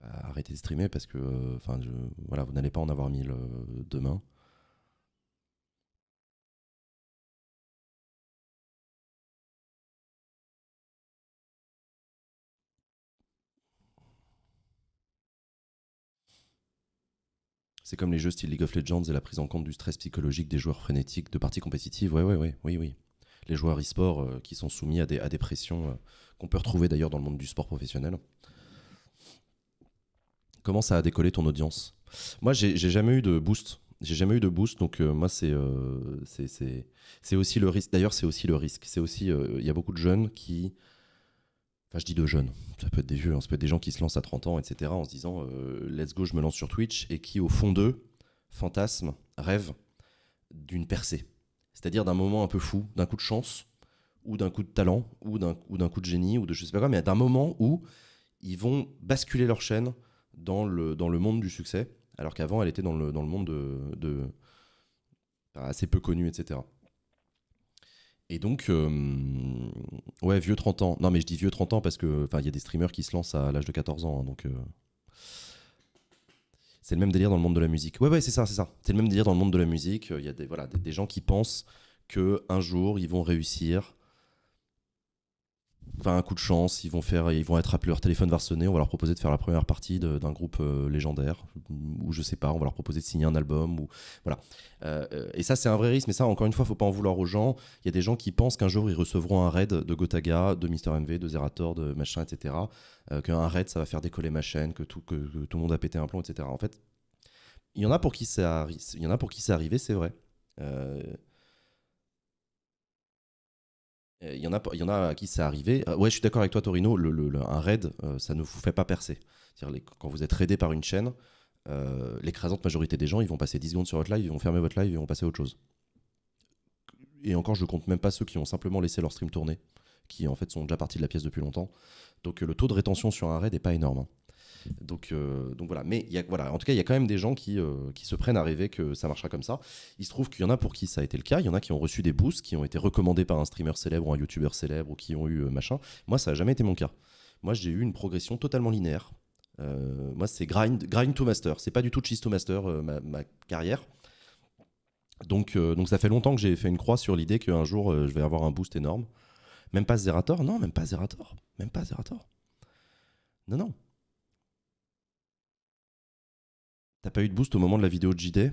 bah, arrêtez de streamer parce que euh, enfin, voilà, vous n'allez pas en avoir 1000 euh, demain. C'est comme les jeux style League of Legends et la prise en compte du stress psychologique des joueurs frénétiques de parties compétitives. Oui, oui, oui, oui, oui les joueurs e-sport euh, qui sont soumis à des, pressions euh, qu'on peut retrouver d'ailleurs dans le monde du sport professionnel. Comment ça a décollé ton audience Moi, j'ai jamais eu de boost. J'ai jamais eu de boost, donc euh, moi c'est c'est aussi le risque. D'ailleurs, c'est aussi le risque. C'est aussi il y a beaucoup de jeunes qui, enfin je dis de jeunes, ça peut être des vieux, hein, ça peut être des gens qui se lancent à 30 ans, etc. En se disant let's go, je me lance sur Twitch et qui au fond d'eux fantasment, rêvent d'une percée c'est-à-dire d'un moment un peu fou, d'un coup de chance, ou d'un coup de talent, ou d'un coup de génie, ou de je sais pas quoi, mais d'un moment où ils vont basculer leur chaîne dans le, dans le monde du succès, alors qu'avant elle était dans le, dans le monde de, bah, assez peu connu, etc. Et donc, euh, ouais, vieux 30 ans. Non, mais je dis vieux 30 ans parce que, y a des streamers qui se lancent à l'âge de 14 ans, hein, donc. Euh, c'est le même délire dans le monde de la musique. Ouais, ouais, c'est ça, c'est ça. C'est le même délire dans le monde de la musique. Euh, il y a des, voilà, des, gens qui pensent que un jour ils vont réussir un coup de chance, ils vont, faire, ils vont être appelés, leur téléphone va sonner, on va leur proposer de faire la première partie d'un groupe euh, légendaire, ou je sais pas, on va leur proposer de signer un album, ou voilà. Euh, et ça, c'est un vrai risque, mais ça, encore une fois, faut pas en vouloir aux gens. Il y a des gens qui pensent qu'un jour ils recevront un raid de Gotaga, de Mister MV, de Zerator, de machin, etc. Euh, qu'un raid, ça va faire décoller ma chaîne, que tout, que, tout le monde a pété un plomb, etc. En fait, il y en a pour qui c'est arrivé, c'est vrai. Il y, en a, il y en a à qui c'est arrivé. Euh, ouais, je suis d'accord avec toi, Torino. Le, un raid, euh, ça ne vous fait pas percer. quand vous êtes raidé par une chaîne, euh, l'écrasante majorité des gens, ils vont passer 10 secondes sur votre live, ils vont fermer votre live, ils vont passer à autre chose. Et encore, je ne compte même pas ceux qui ont simplement laissé leur stream tourner, qui en fait sont déjà partis de la pièce depuis longtemps. Donc le taux de rétention sur un raid n'est pas énorme. Hein. Donc, euh, donc voilà. Mais voilà, en tout cas, il y a quand même des gens euh, qui, se prennent à rêver que ça marchera comme ça. Il se trouve qu'il y en a pour qui ça a été le cas. Il y en a qui ont reçu des boosts, qui ont été recommandés par un streamer célèbre ou un youtubeur célèbre ou qui ont eu euh, machin. Moi, ça n'a jamais été mon cas. Moi, j'ai eu une progression totalement linéaire. moi, c'est grind, grind to master. C'est pas du tout cheese to master ma, carrière. Donc, donc, ça fait longtemps que j'ai fait une croix sur l'idée qu'un jour je vais avoir un boost énorme. Même pas Zerator, non, même pas Zerator, même pas Zerator. Non, non. T'as pas eu de boost au moment de la vidéo de JD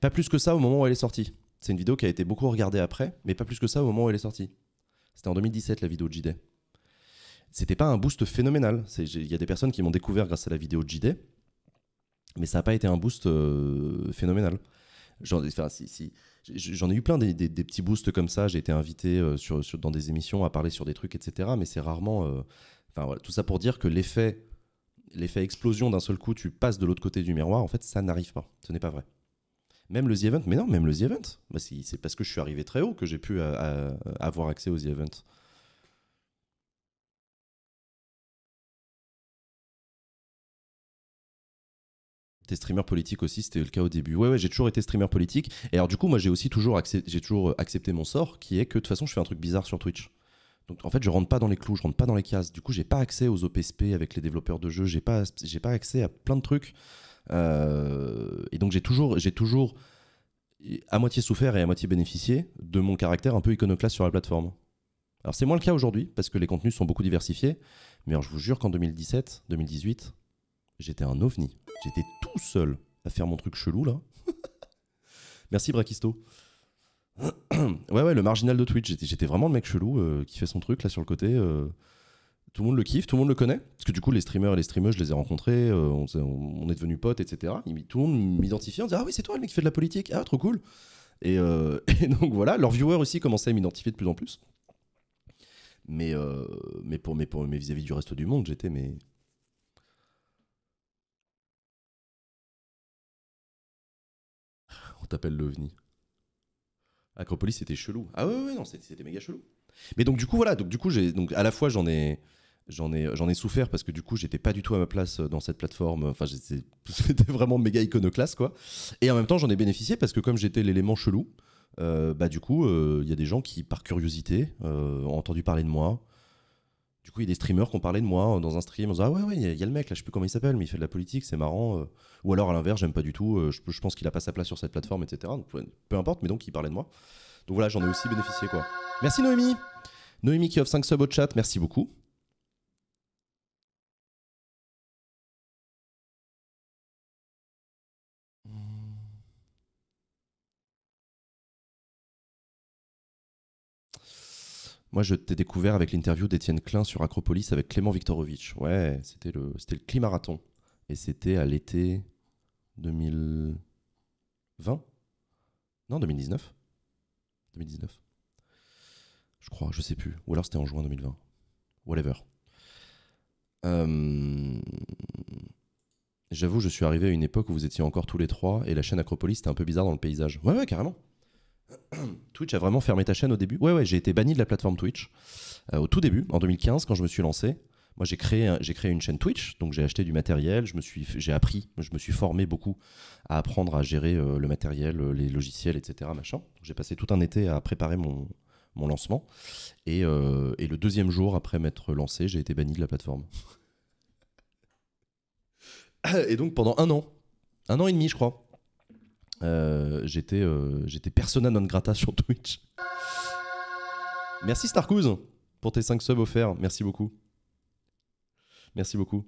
Pas plus que ça au moment où elle est sortie. C'est une vidéo qui a été beaucoup regardée après, mais pas plus que ça au moment où elle est sortie. C'était en 2017 la vidéo de JD. C'était pas un boost phénoménal. Il y a des personnes qui m'ont découvert grâce à la vidéo de JD, mais ça n'a pas été un boost euh, phénoménal. J'en si, ai eu plein des, petits boosts comme ça. J'ai été invité euh, dans des émissions à parler sur des trucs, etc. Mais c'est rarement. Euh, enfin, Tout ça pour dire que l'effet l'effet explosion d'un seul coup, tu passes de l'autre côté du miroir, en fait, ça n'arrive pas. Ce n'est pas vrai. Même le The Event, mais non, même le The Event. Bah, c'est parce que je suis arrivé très haut que j'ai pu euh, euh, avoir accès au The Event. T'es streamer politique aussi, c'était le cas au début. Ouais, ouais, j'ai toujours été streamer politique. Et alors, du coup, moi, j'ai aussi j'ai toujours accepté mon sort, qui est que de toute façon, je fais un truc bizarre sur Twitch. Donc en fait, je rentre pas dans les clous, je rentre pas dans les cases. Du coup, j'ai pas accès aux OPSP avec les développeurs de jeux, j'ai pas, j'ai pas accès à plein de trucs. Euh, et donc j'ai toujours, j'ai toujours à moitié souffert et à moitié bénéficié de mon caractère un peu iconoclaste sur la plateforme. Alors c'est moins le cas aujourd'hui parce que les contenus sont beaucoup diversifiés, mais je vous jure qu'en 2017, 2018, j'étais un ovni. J'étais tout seul à faire mon truc chelou là. *laughs* Merci Braquisto. *clears throat* ouais, ouais, le marginal de Twitch. J'étais vraiment le mec chelou euh, qui fait son truc là sur le côté. Euh, tout le monde le kiffe, tout le monde le connaît. Parce que du coup, les streamers et les streameuses, je les ai rencontrés, euh, on, est devenus potes, etc. Tout me monde m'identifient, en disant Ah oui, c'est toi le mec qui fait de la politique, ah trop cool. Et, *laughs* donc voilà, leurs viewers aussi commençaient à m'identifier de plus en plus. Mais, mais pour mes pour, vis-à-vis du reste du monde, j'étais mais. On t'appelle l'OVNI. Acropolis, c'était chelou. Ah ouais, ouais, non, c'était méga chelou. Mais donc, du coup, voilà. Donc, du coup, j'ai, donc, à la fois, j'en ai j'en ai, j'en ai souffert parce que du coup, j'étais pas du tout à ma place euh, dans cette plateforme. Enfin, *laughs* j'étais vraiment méga iconoclaste, quoi. Et en même temps, j'en ai bénéficié parce que comme j'étais l'élément chelou, euh, bah du coup, euh, il y a des gens qui, par curiosité, ont entendu parler de moi, du coup, il y a des streamers qui ont parlé de moi euh, dans un stream en disant Ah ouais, ouais, il y, a le mec, là, je sais plus comment il s'appelle, mais il fait de la politique, c'est marrant. Euh. ou alors, à l'inverse, j'aime pas du tout, euh, je, pense qu'il a pas sa place sur cette plateforme, etc. peu importe, mais donc, il parlait de moi. Donc voilà, j'en ai aussi bénéficié, quoi. Merci Noémie Noémie qui offre 5 subs au chat, merci beaucoup. Moi, je t'ai découvert avec l'interview d'Étienne Klein sur Acropolis avec Clément Viktorovitch. Ouais, c'était le, c'était le Climarathon. Et c'était à l'été 2020 Non, 2019 2019. Je crois, je sais plus. Ou alors c'était en juin 2020. Whatever. Euh, j'avoue, je suis arrivé à une époque où vous étiez encore tous les trois et la chaîne Acropolis était un peu bizarre dans le paysage. Ouais, ouais, carrément. *clears throat* Twitch a vraiment fermé ta chaîne au début Ouais, ouais, j'ai été banni de la plateforme Twitch euh, au tout début, en 2015, quand je me suis lancé. Moi, j'ai créé, j'ai créé une chaîne Twitch, donc j'ai acheté du matériel, je me suis, j'ai appris, je me suis formé beaucoup à apprendre à gérer euh, le matériel, euh, les logiciels, etc. Machin. J'ai passé tout un été à préparer mon, lancement. et le deuxième jour après m'être lancé, j'ai été banni de la plateforme. *laughs* et donc pendant un an, un an et demi, je crois, euh, j'étais, euh, j'étais persona non grata sur Twitch. Merci Starkouz pour tes 5 subs offerts. Merci beaucoup. Merci beaucoup.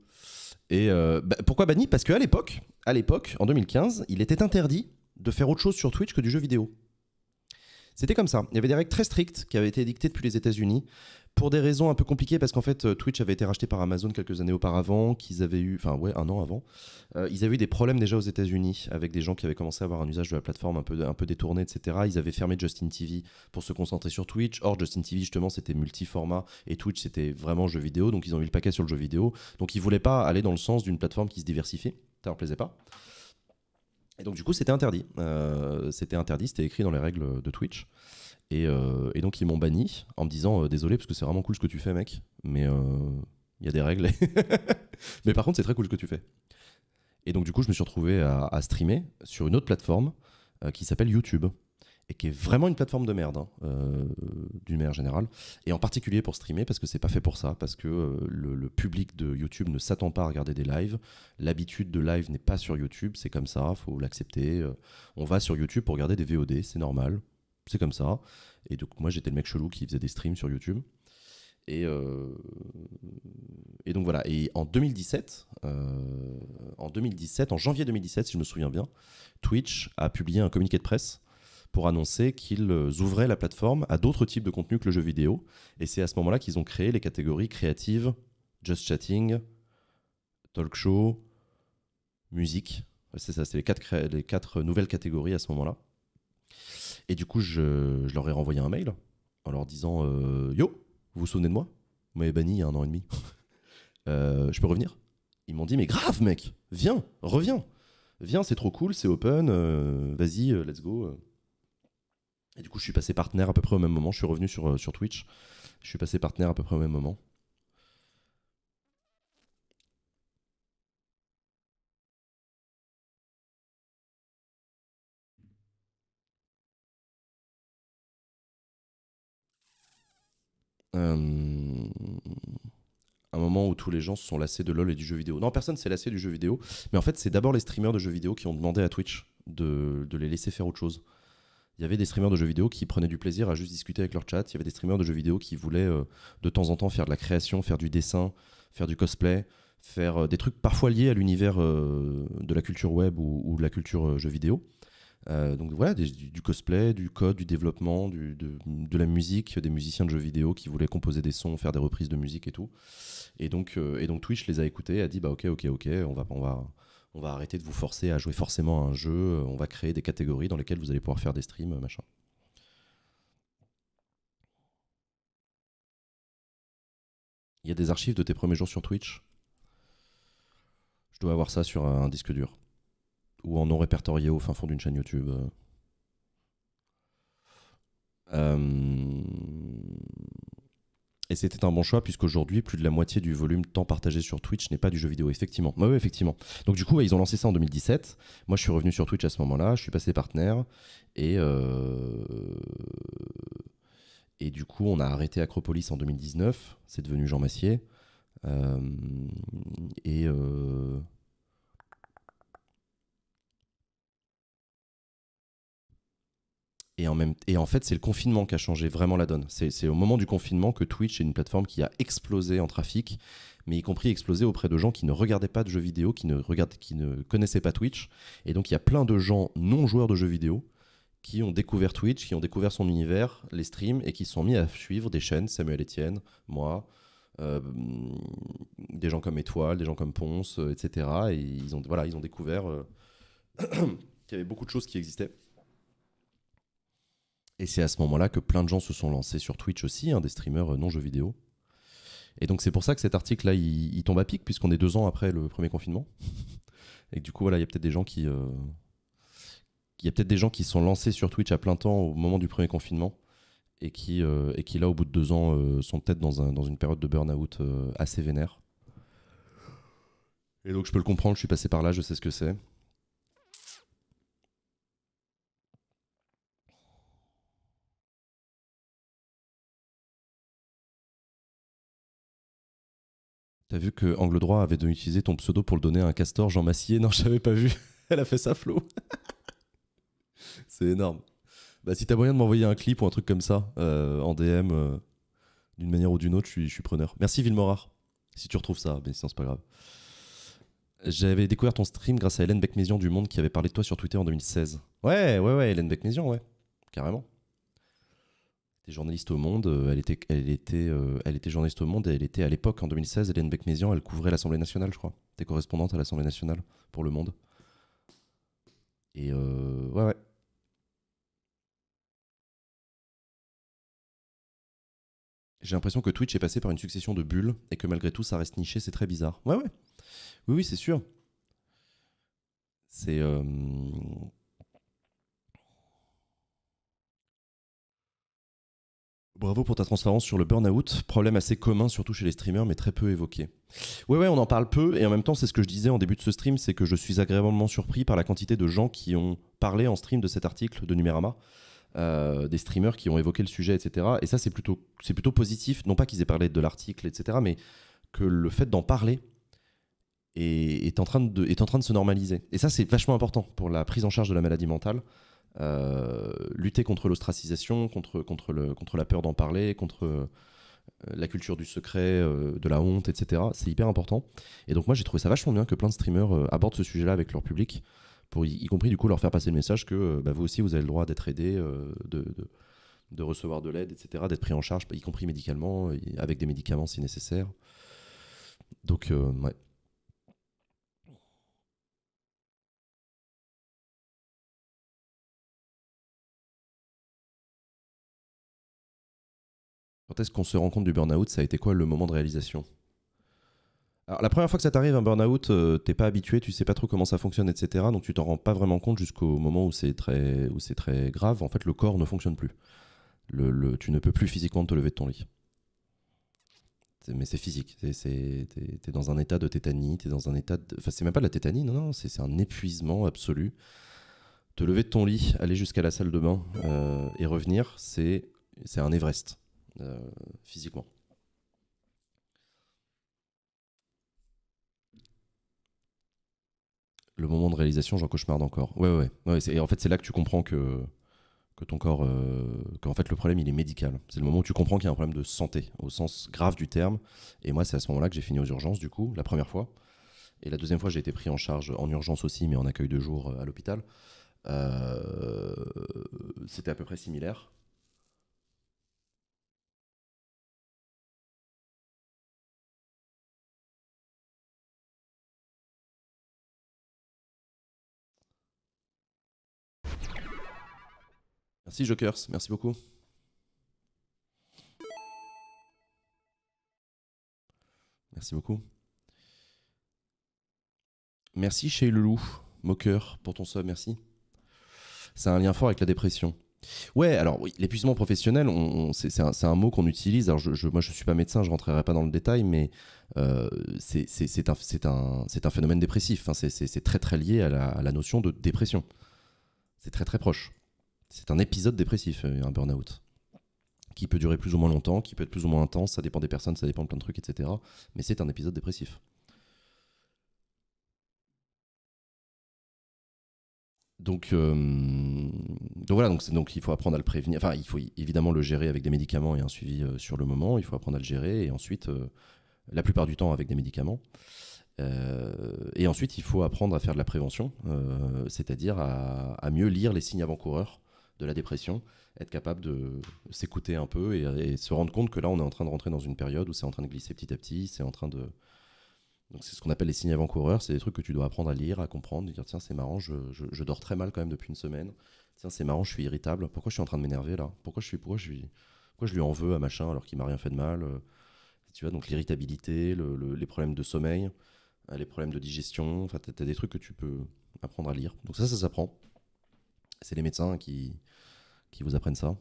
Et euh, bah, pourquoi banni Parce qu'à l'époque, à l'époque, en 2015, il était interdit de faire autre chose sur Twitch que du jeu vidéo. C'était comme ça. Il y avait des règles très strictes qui avaient été édictées depuis les États-Unis pour des raisons un peu compliquées, parce qu'en fait, euh, Twitch avait été racheté par Amazon quelques années auparavant, qu'ils avaient eu, enfin ouais, un an avant, euh, ils avaient eu des problèmes déjà aux États-Unis avec des gens qui avaient commencé à avoir un usage de la plateforme un peu, un peu détourné, etc. Ils avaient fermé Justin TV pour se concentrer sur Twitch. Or, Justin TV, justement, c'était multi-format, et Twitch, c'était vraiment jeu vidéo, donc ils ont mis le paquet sur le jeu vidéo. Donc, ils voulaient pas aller dans le sens d'une plateforme qui se diversifie. Ça leur plaisait pas. Et donc, du coup, c'était interdit. Euh, c'était interdit, c'était écrit dans les règles de Twitch. Euh, et, donc ils m'ont banni en me disant euh, désolé parce que c'est vraiment cool ce que tu fais mec, mais euh, il y a des règles. *laughs* mais par contre c'est très cool ce que tu fais. Et donc du coup je me suis retrouvé à, streamer sur une autre plateforme qui s'appelle YouTube et qui est vraiment une plateforme de merde hein, d'une manière générale et en particulier pour streamer parce que c'est pas fait pour ça parce que le, le, public de YouTube ne s'attend pas à regarder des lives. L'habitude de live n'est pas sur YouTube, c'est comme ça, faut l'accepter. on va sur YouTube pour regarder des VOD, c'est normal c'est comme ça. Et donc, moi, j'étais le mec chelou qui faisait des streams sur YouTube. Et, euh, et donc voilà. Et en 2017, euh, en 2017, en janvier 2017, si je me souviens bien, Twitch a publié un communiqué de presse pour annoncer qu'ils euh, ouvraient la plateforme à d'autres types de contenus que le jeu vidéo. Et c'est à ce moment-là qu'ils ont créé les catégories créatives, just chatting, talk show, musique. C'est ça, c'est les quatre, les quatre nouvelles catégories à ce moment-là. Et du coup, je, leur ai renvoyé un mail en leur disant euh, Yo, vous vous souvenez de moi Vous m'avez banni il y a un an et demi. *laughs* Euh, je peux revenir Ils m'ont dit Mais grave, mec, viens, reviens. Viens, c'est trop cool, c'est open, euh, vas-y, let's go. Et du coup, je suis passé partenaire à peu près au même moment. Je suis revenu sur, sur Twitch. Je suis passé partenaire à peu près au même moment. Euh, un moment où tous les gens se sont lassés de LoL et du jeu vidéo. Non, personne s'est lassé du jeu vidéo, mais en fait, c'est d'abord les streamers de jeux vidéo qui ont demandé à Twitch de, les laisser faire autre chose. Il y avait des streamers de jeux vidéo qui prenaient du plaisir à juste discuter avec leur chat. Il y avait des streamers de jeux vidéo qui voulaient euh, de temps en temps faire de la création, faire du dessin, faire du cosplay, faire euh, des trucs parfois liés à l'univers de la culture web ou, ou de la culture jeux vidéo. Euh, donc voilà, du, cosplay, du code, du développement, de, la musique, des musiciens de jeux vidéo qui voulaient composer des sons, faire des reprises de musique et tout. Et donc, euh, Twitch les a écoutés, a dit bah ok ok ok, on va on on va arrêter de vous forcer à jouer forcément à un jeu, on va créer des catégories dans lesquelles vous allez pouvoir faire des streams, machin. Il y a des archives de tes premiers jours sur Twitch. Je dois avoir ça sur un disque dur ou en non répertorié au fin fond d'une chaîne YouTube. Euh. Euh, et c'était un bon choix puisqu'aujourd'hui, plus de la moitié du volume temps partagé sur Twitch n'est pas du jeu vidéo, effectivement. Bah oui, effectivement. Donc du coup, ils ont lancé ça en 2017. Moi, je suis revenu sur Twitch à ce moment-là, je suis passé partenaire et euh, et du coup, on a arrêté Acropolis en 2019. C'est devenu Jean Massier. Et Et en, même, et en fait, c'est le confinement qui a changé vraiment la donne. C'est au moment du confinement que Twitch est une plateforme qui a explosé en trafic, mais y compris explosé auprès de gens qui ne regardaient pas de jeux vidéo, qui ne, regardent, qui ne connaissaient pas Twitch. Et donc, il y a plein de gens non joueurs de jeux vidéo qui ont découvert Twitch, qui ont découvert son univers, les streams, et qui sont mis à suivre des chaînes, Samuel Etienne, moi, euh, des gens comme Étoile, des gens comme Ponce, euh, etc. Et ils ont, voilà, ils ont découvert euh, *clears throat* qu'il y avait beaucoup de choses qui existaient. Et c'est à ce moment-là que plein de gens se sont lancés sur Twitch aussi, hein, des streamers euh, non-jeux vidéo. Et donc c'est pour ça que cet article-là, il, tombe à pic, puisqu'on est deux ans après le premier confinement. *laughs* Et du coup, voilà, il y a peut-être des gens qui... Euh... a peut-être des gens qui sont lancés sur Twitch à plein temps au moment du premier confinement et qui, euh, et qui là, au bout de deux ans, euh, sont peut-être dans, dans, une période de burn-out assez vénère. Et donc je peux le comprendre, je suis passé par là, je sais ce que c'est. T'as vu que Angle Droit avait utilisé ton pseudo pour le donner à un castor, Jean Massier Non, *laughs* j'avais pas vu. Elle a fait ça, Flo. *laughs* c'est énorme. Bah, si t'as moyen de m'envoyer un clip ou un truc comme ça euh, en DM, euh, d'une manière ou d'une autre, je suis, preneur. Merci Villemorard, si tu retrouves ça, mais sinon c'est pas grave. J'avais découvert ton stream grâce à Hélène Becmézian du Monde qui avait parlé de toi sur Twitter en 2016. Ouais, ouais, ouais, Hélène ouais, carrément journaliste au Monde. Euh, elle était, elle était, euh, elle était journaliste au Monde et elle était à l'époque, en 2016, Hélène Beck-Mézian, elle couvrait l'Assemblée nationale, je crois. Elle était correspondante à l'Assemblée nationale pour Le Monde. Et euh, ouais, ouais. J'ai l'impression que Twitch est passé par une succession de bulles et que malgré tout, ça reste niché, c'est très bizarre. Ouais, ouais. Oui, oui, c'est sûr. C'est. Bravo pour ta transparence sur le burn-out, problème assez commun surtout chez les streamers mais très peu évoqué. Oui, ouais, on en parle peu et en même temps c'est ce que je disais en début de ce stream, c'est que je suis agréablement surpris par la quantité de gens qui ont parlé en stream de cet article de Numérama, euh, des streamers qui ont évoqué le sujet, etc. Et ça c'est plutôt, plutôt positif, non pas qu'ils aient parlé de l'article, etc. mais que le fait d'en parler est, en train de, est en train de se normaliser. Et ça c'est vachement important pour la prise en charge de la maladie mentale. Euh, lutter contre l'ostracisation, contre, contre, le, contre la peur d'en parler, contre euh, la culture du secret, euh, de la honte, etc. C'est hyper important. Et donc moi j'ai trouvé ça vachement bien que plein de streamers abordent ce sujet-là avec leur public, pour y, compris du coup leur faire passer le message que bah, vous aussi vous avez le droit d'être aidé, de, de, de, recevoir de l'aide, etc., d'être pris en charge, y compris médicalement, avec des médicaments si nécessaire. Donc ouais, Quand est-ce qu'on se rend compte du burn-out Ça a été quoi le moment de réalisation Alors, la première fois que ça t'arrive, un burn-out, tu euh, t'es pas habitué, tu sais pas trop comment ça fonctionne, etc. Donc, tu t'en rends pas vraiment compte jusqu'au moment où c'est très, très grave. En fait, le corps ne fonctionne plus. tu ne peux plus physiquement te lever de ton lit. Mais c'est physique. T'es es dans un état de tétanie, t'es dans un état. De... Enfin, c'est même pas de la tétanie, non, non, c'est un épuisement absolu. Te lever de ton lit, aller jusqu'à la salle de bain euh, et revenir, c'est un Everest euh, physiquement. Le moment de réalisation, j'en cauchemarde encore. Ouais, ouais. ouais et en fait, c'est là que tu comprends que, que ton corps. Euh, qu'en fait, le problème, il est médical. C'est le moment où tu comprends qu'il y a un problème de santé, au sens grave du terme. Et moi, c'est à ce moment-là que j'ai fini aux urgences, du coup, la première fois. Et la deuxième fois, j'ai été pris en charge en urgence aussi, mais en accueil de jour euh, à l'hôpital. c'était à peu près similaire. Merci Jokers, merci beaucoup. Merci beaucoup. Merci chez Loulou, moqueur, pour ton sub, merci. C'est un lien fort avec la dépression. Ouais, alors oui, l'épuisement professionnel, on, c'est un, mot qu'on utilise. Alors je, moi, je ne suis pas médecin, je ne rentrerai pas dans le détail, mais euh, c'est un, phénomène dépressif. Hein. c'est très très lié à la, à la notion de dépression. C'est très très proche. C'est un épisode dépressif, euh, un burn-out, qui peut durer plus ou moins longtemps, qui peut être plus ou moins intense, ça dépend des personnes, ça dépend de plein de trucs, etc. Mais c'est un épisode dépressif. Donc, euh, voilà, donc, il faut apprendre à le prévenir. Enfin, il faut évidemment le gérer avec des médicaments et un suivi euh, sur le moment. Il faut apprendre à le gérer et ensuite, la plupart du temps, avec des médicaments. et ensuite, il faut apprendre à faire de la prévention, c'est-à-dire à, mieux lire les signes avant-coureurs de la dépression, être capable de s'écouter un peu et, se rendre compte que là, on est en train de rentrer dans une période où c'est en train de glisser petit à petit, c'est en train de. Donc, c'est ce qu'on appelle les signes avant-coureurs, c'est des trucs que tu dois apprendre à lire, à comprendre, dire tiens, c'est marrant, je, dors très mal quand même depuis une semaine, tiens, c'est marrant, je suis irritable, pourquoi je suis en train de m'énerver là Pourquoi je suis. Pourquoi je suis. Pourquoi je lui en veux à machin alors qu'il m'a rien fait de mal euh, Tu vois, donc l'irritabilité, les problèmes de sommeil, euh, les problèmes de digestion, enfin, tu des trucs que tu peux apprendre à lire. Donc ça, ça s'apprend. C'est les médecins qui, vous apprennent ça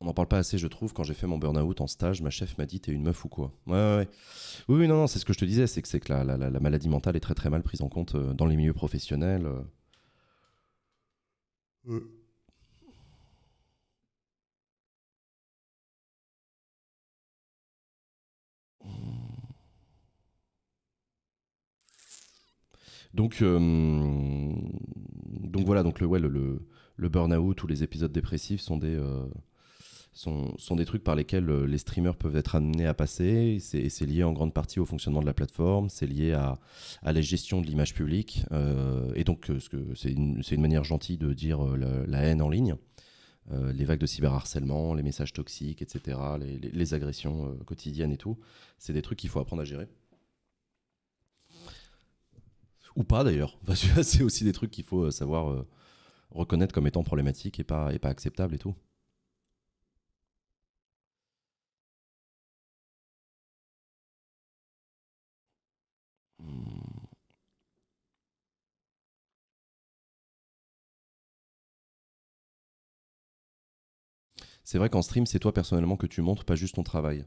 On n'en parle pas assez, je trouve. Quand j'ai fait mon burn-out en stage, ma chef m'a dit T'es une meuf ou quoi Oui, oui, non, non c'est ce que je te disais c'est que, que la, maladie mentale est très très mal prise en compte euh, dans les milieux professionnels. Euh. Euh. Donc, euh, donc voilà, donc le, ouais, le, le, burn-out ou les épisodes dépressifs sont des, euh, sont, sont, des trucs par lesquels euh, les streamers peuvent être amenés à passer. Et c'est lié en grande partie au fonctionnement de la plateforme, c'est lié à, la gestion de l'image publique. Euh, et donc, euh, c'est une, une, manière gentille de dire la, haine en ligne. les vagues de cyberharcèlement, les messages toxiques, etc., les, agressions quotidiennes et tout. C'est des trucs qu'il faut apprendre à gérer. Ou pas d'ailleurs. *laughs* c'est aussi des trucs qu'il faut savoir reconnaître comme étant problématiques et pas, et pas acceptables et tout. C'est vrai qu'en stream, c'est toi personnellement que tu montres, pas juste ton travail.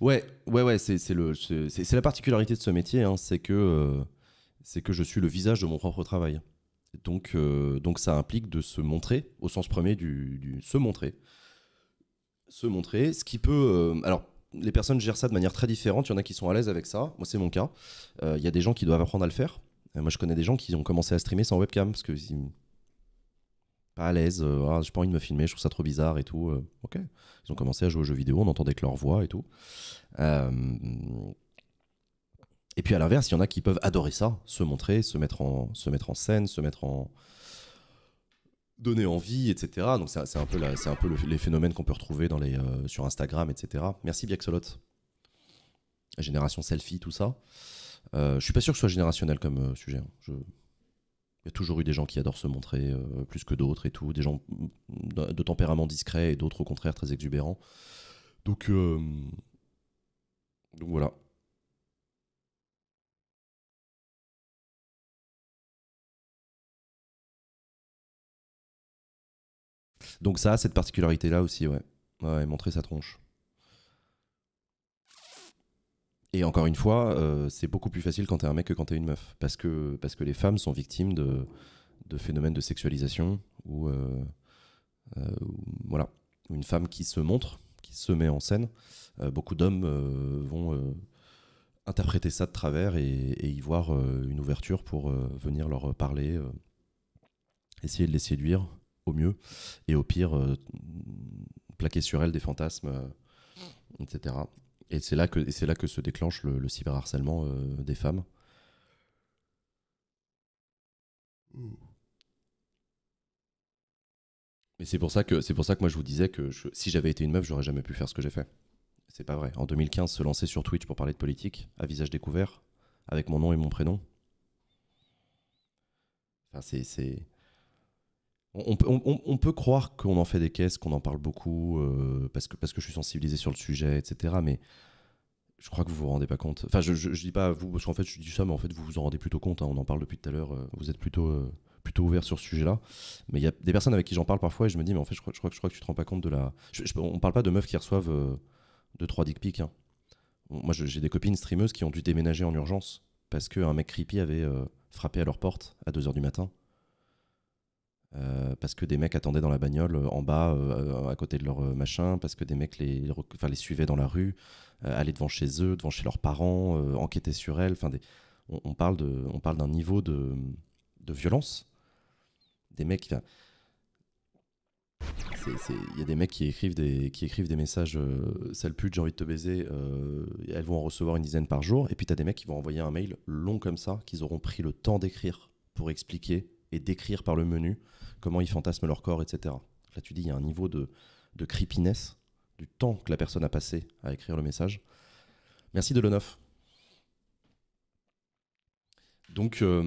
Ouais, ouais, ouais, c'est la particularité de ce métier, hein, c'est que, euh, que je suis le visage de mon propre travail. Donc, euh, donc ça implique de se montrer, au sens premier du, se montrer. Se montrer, ce qui peut... Euh, alors, les personnes gèrent ça de manière très différente, il y en a qui sont à l'aise avec ça, moi c'est mon cas. Il y a des gens qui doivent apprendre à le faire. Moi, je connais des gens qui ont commencé à streamer sans webcam parce que à l'aise, je euh, ah, j'ai pas envie de me filmer, je trouve ça trop bizarre et tout. Euh, ok. Ils ont commencé à jouer aux jeux vidéo, on entendait que leur voix et tout. Euh, et puis à l'inverse, il y en a qui peuvent adorer ça, se montrer, se mettre en, se mettre en scène, se mettre en donner envie, etc. Donc c'est un peu, un peu les phénomènes qu'on peut retrouver sur Instagram, etc. Merci Biaxolot. Génération selfie, tout ça. Je je suis pas sûr que ce soit générationnel comme sujet. Hein. Je, il y a toujours eu des gens qui adorent se montrer euh, plus que d'autres et tout, des gens de, tempérament discret et d'autres au contraire très exubérants. Donc, euh, donc voilà. Donc ça cette particularité là aussi, ouais. Ouais, montrer sa tronche. Et encore une fois, euh, c'est beaucoup plus facile quand t'es un mec que quand t'es une meuf. Parce que, parce que les femmes sont victimes de, phénomènes de sexualisation euh, euh, ou. voilà. Une femme qui se montre, qui se met en scène. beaucoup d'hommes vont interpréter ça de travers et, et y voir une ouverture pour venir leur parler, essayer de les séduire au mieux et au pire plaquer sur elles des fantasmes, etc. Et c'est là que c'est là que se déclenche le, cyberharcèlement euh, des femmes. Mais c'est pour ça que c'est pour ça que moi je vous disais que si j'avais été une meuf, j'aurais jamais pu faire ce que j'ai fait. C'est pas vrai. En 2015, se lancer sur Twitch pour parler de politique à visage découvert, avec mon nom et mon prénom. Enfin, c'est on, peut croire qu'on en fait des caisses, qu'on en parle beaucoup, euh, parce, que, parce que je suis sensibilisé sur le sujet, etc. Mais je crois que vous vous rendez pas compte. Enfin, je, je, dis pas vous, parce qu'en fait, je dis ça, mais en fait, vous vous en rendez plutôt compte. Hein. on en parle depuis tout à l'heure. Euh, vous êtes plutôt, euh, plutôt ouvert sur ce sujet-là. Mais il y a des personnes avec qui j'en parle parfois et je me dis, mais en fait, je crois, je que tu te rends pas compte de la. on parle pas de meufs qui reçoivent 2 3 trois dick pics. Hein. Moi, j'ai des copines streameuses qui ont dû déménager en urgence parce qu'un mec creepy avait frappé à leur porte à 2h du matin euh, parce que des mecs attendaient dans la bagnole euh, en bas euh, à côté de leur machin, parce que des mecs les, les suivaient dans la rue, allaient devant chez eux, devant chez leurs parents, enquêtaient sur elles. on, parle de, d'un niveau de, de, violence. Des mecs, il y a des mecs qui écrivent des, qui écrivent des messages sale pute, j'ai envie de te baiser. elles vont en recevoir une dizaine par jour. Et puis tu as des mecs qui vont envoyer un mail long comme ça, qu'ils auront pris le temps d'écrire pour expliquer et d'écrire par le menu comment ils fantasment leur corps, etc. Là, tu dis, il y a un niveau de, de creepiness du temps que la personne a passé à écrire le message. Merci de l'ONOF. Donc, euh,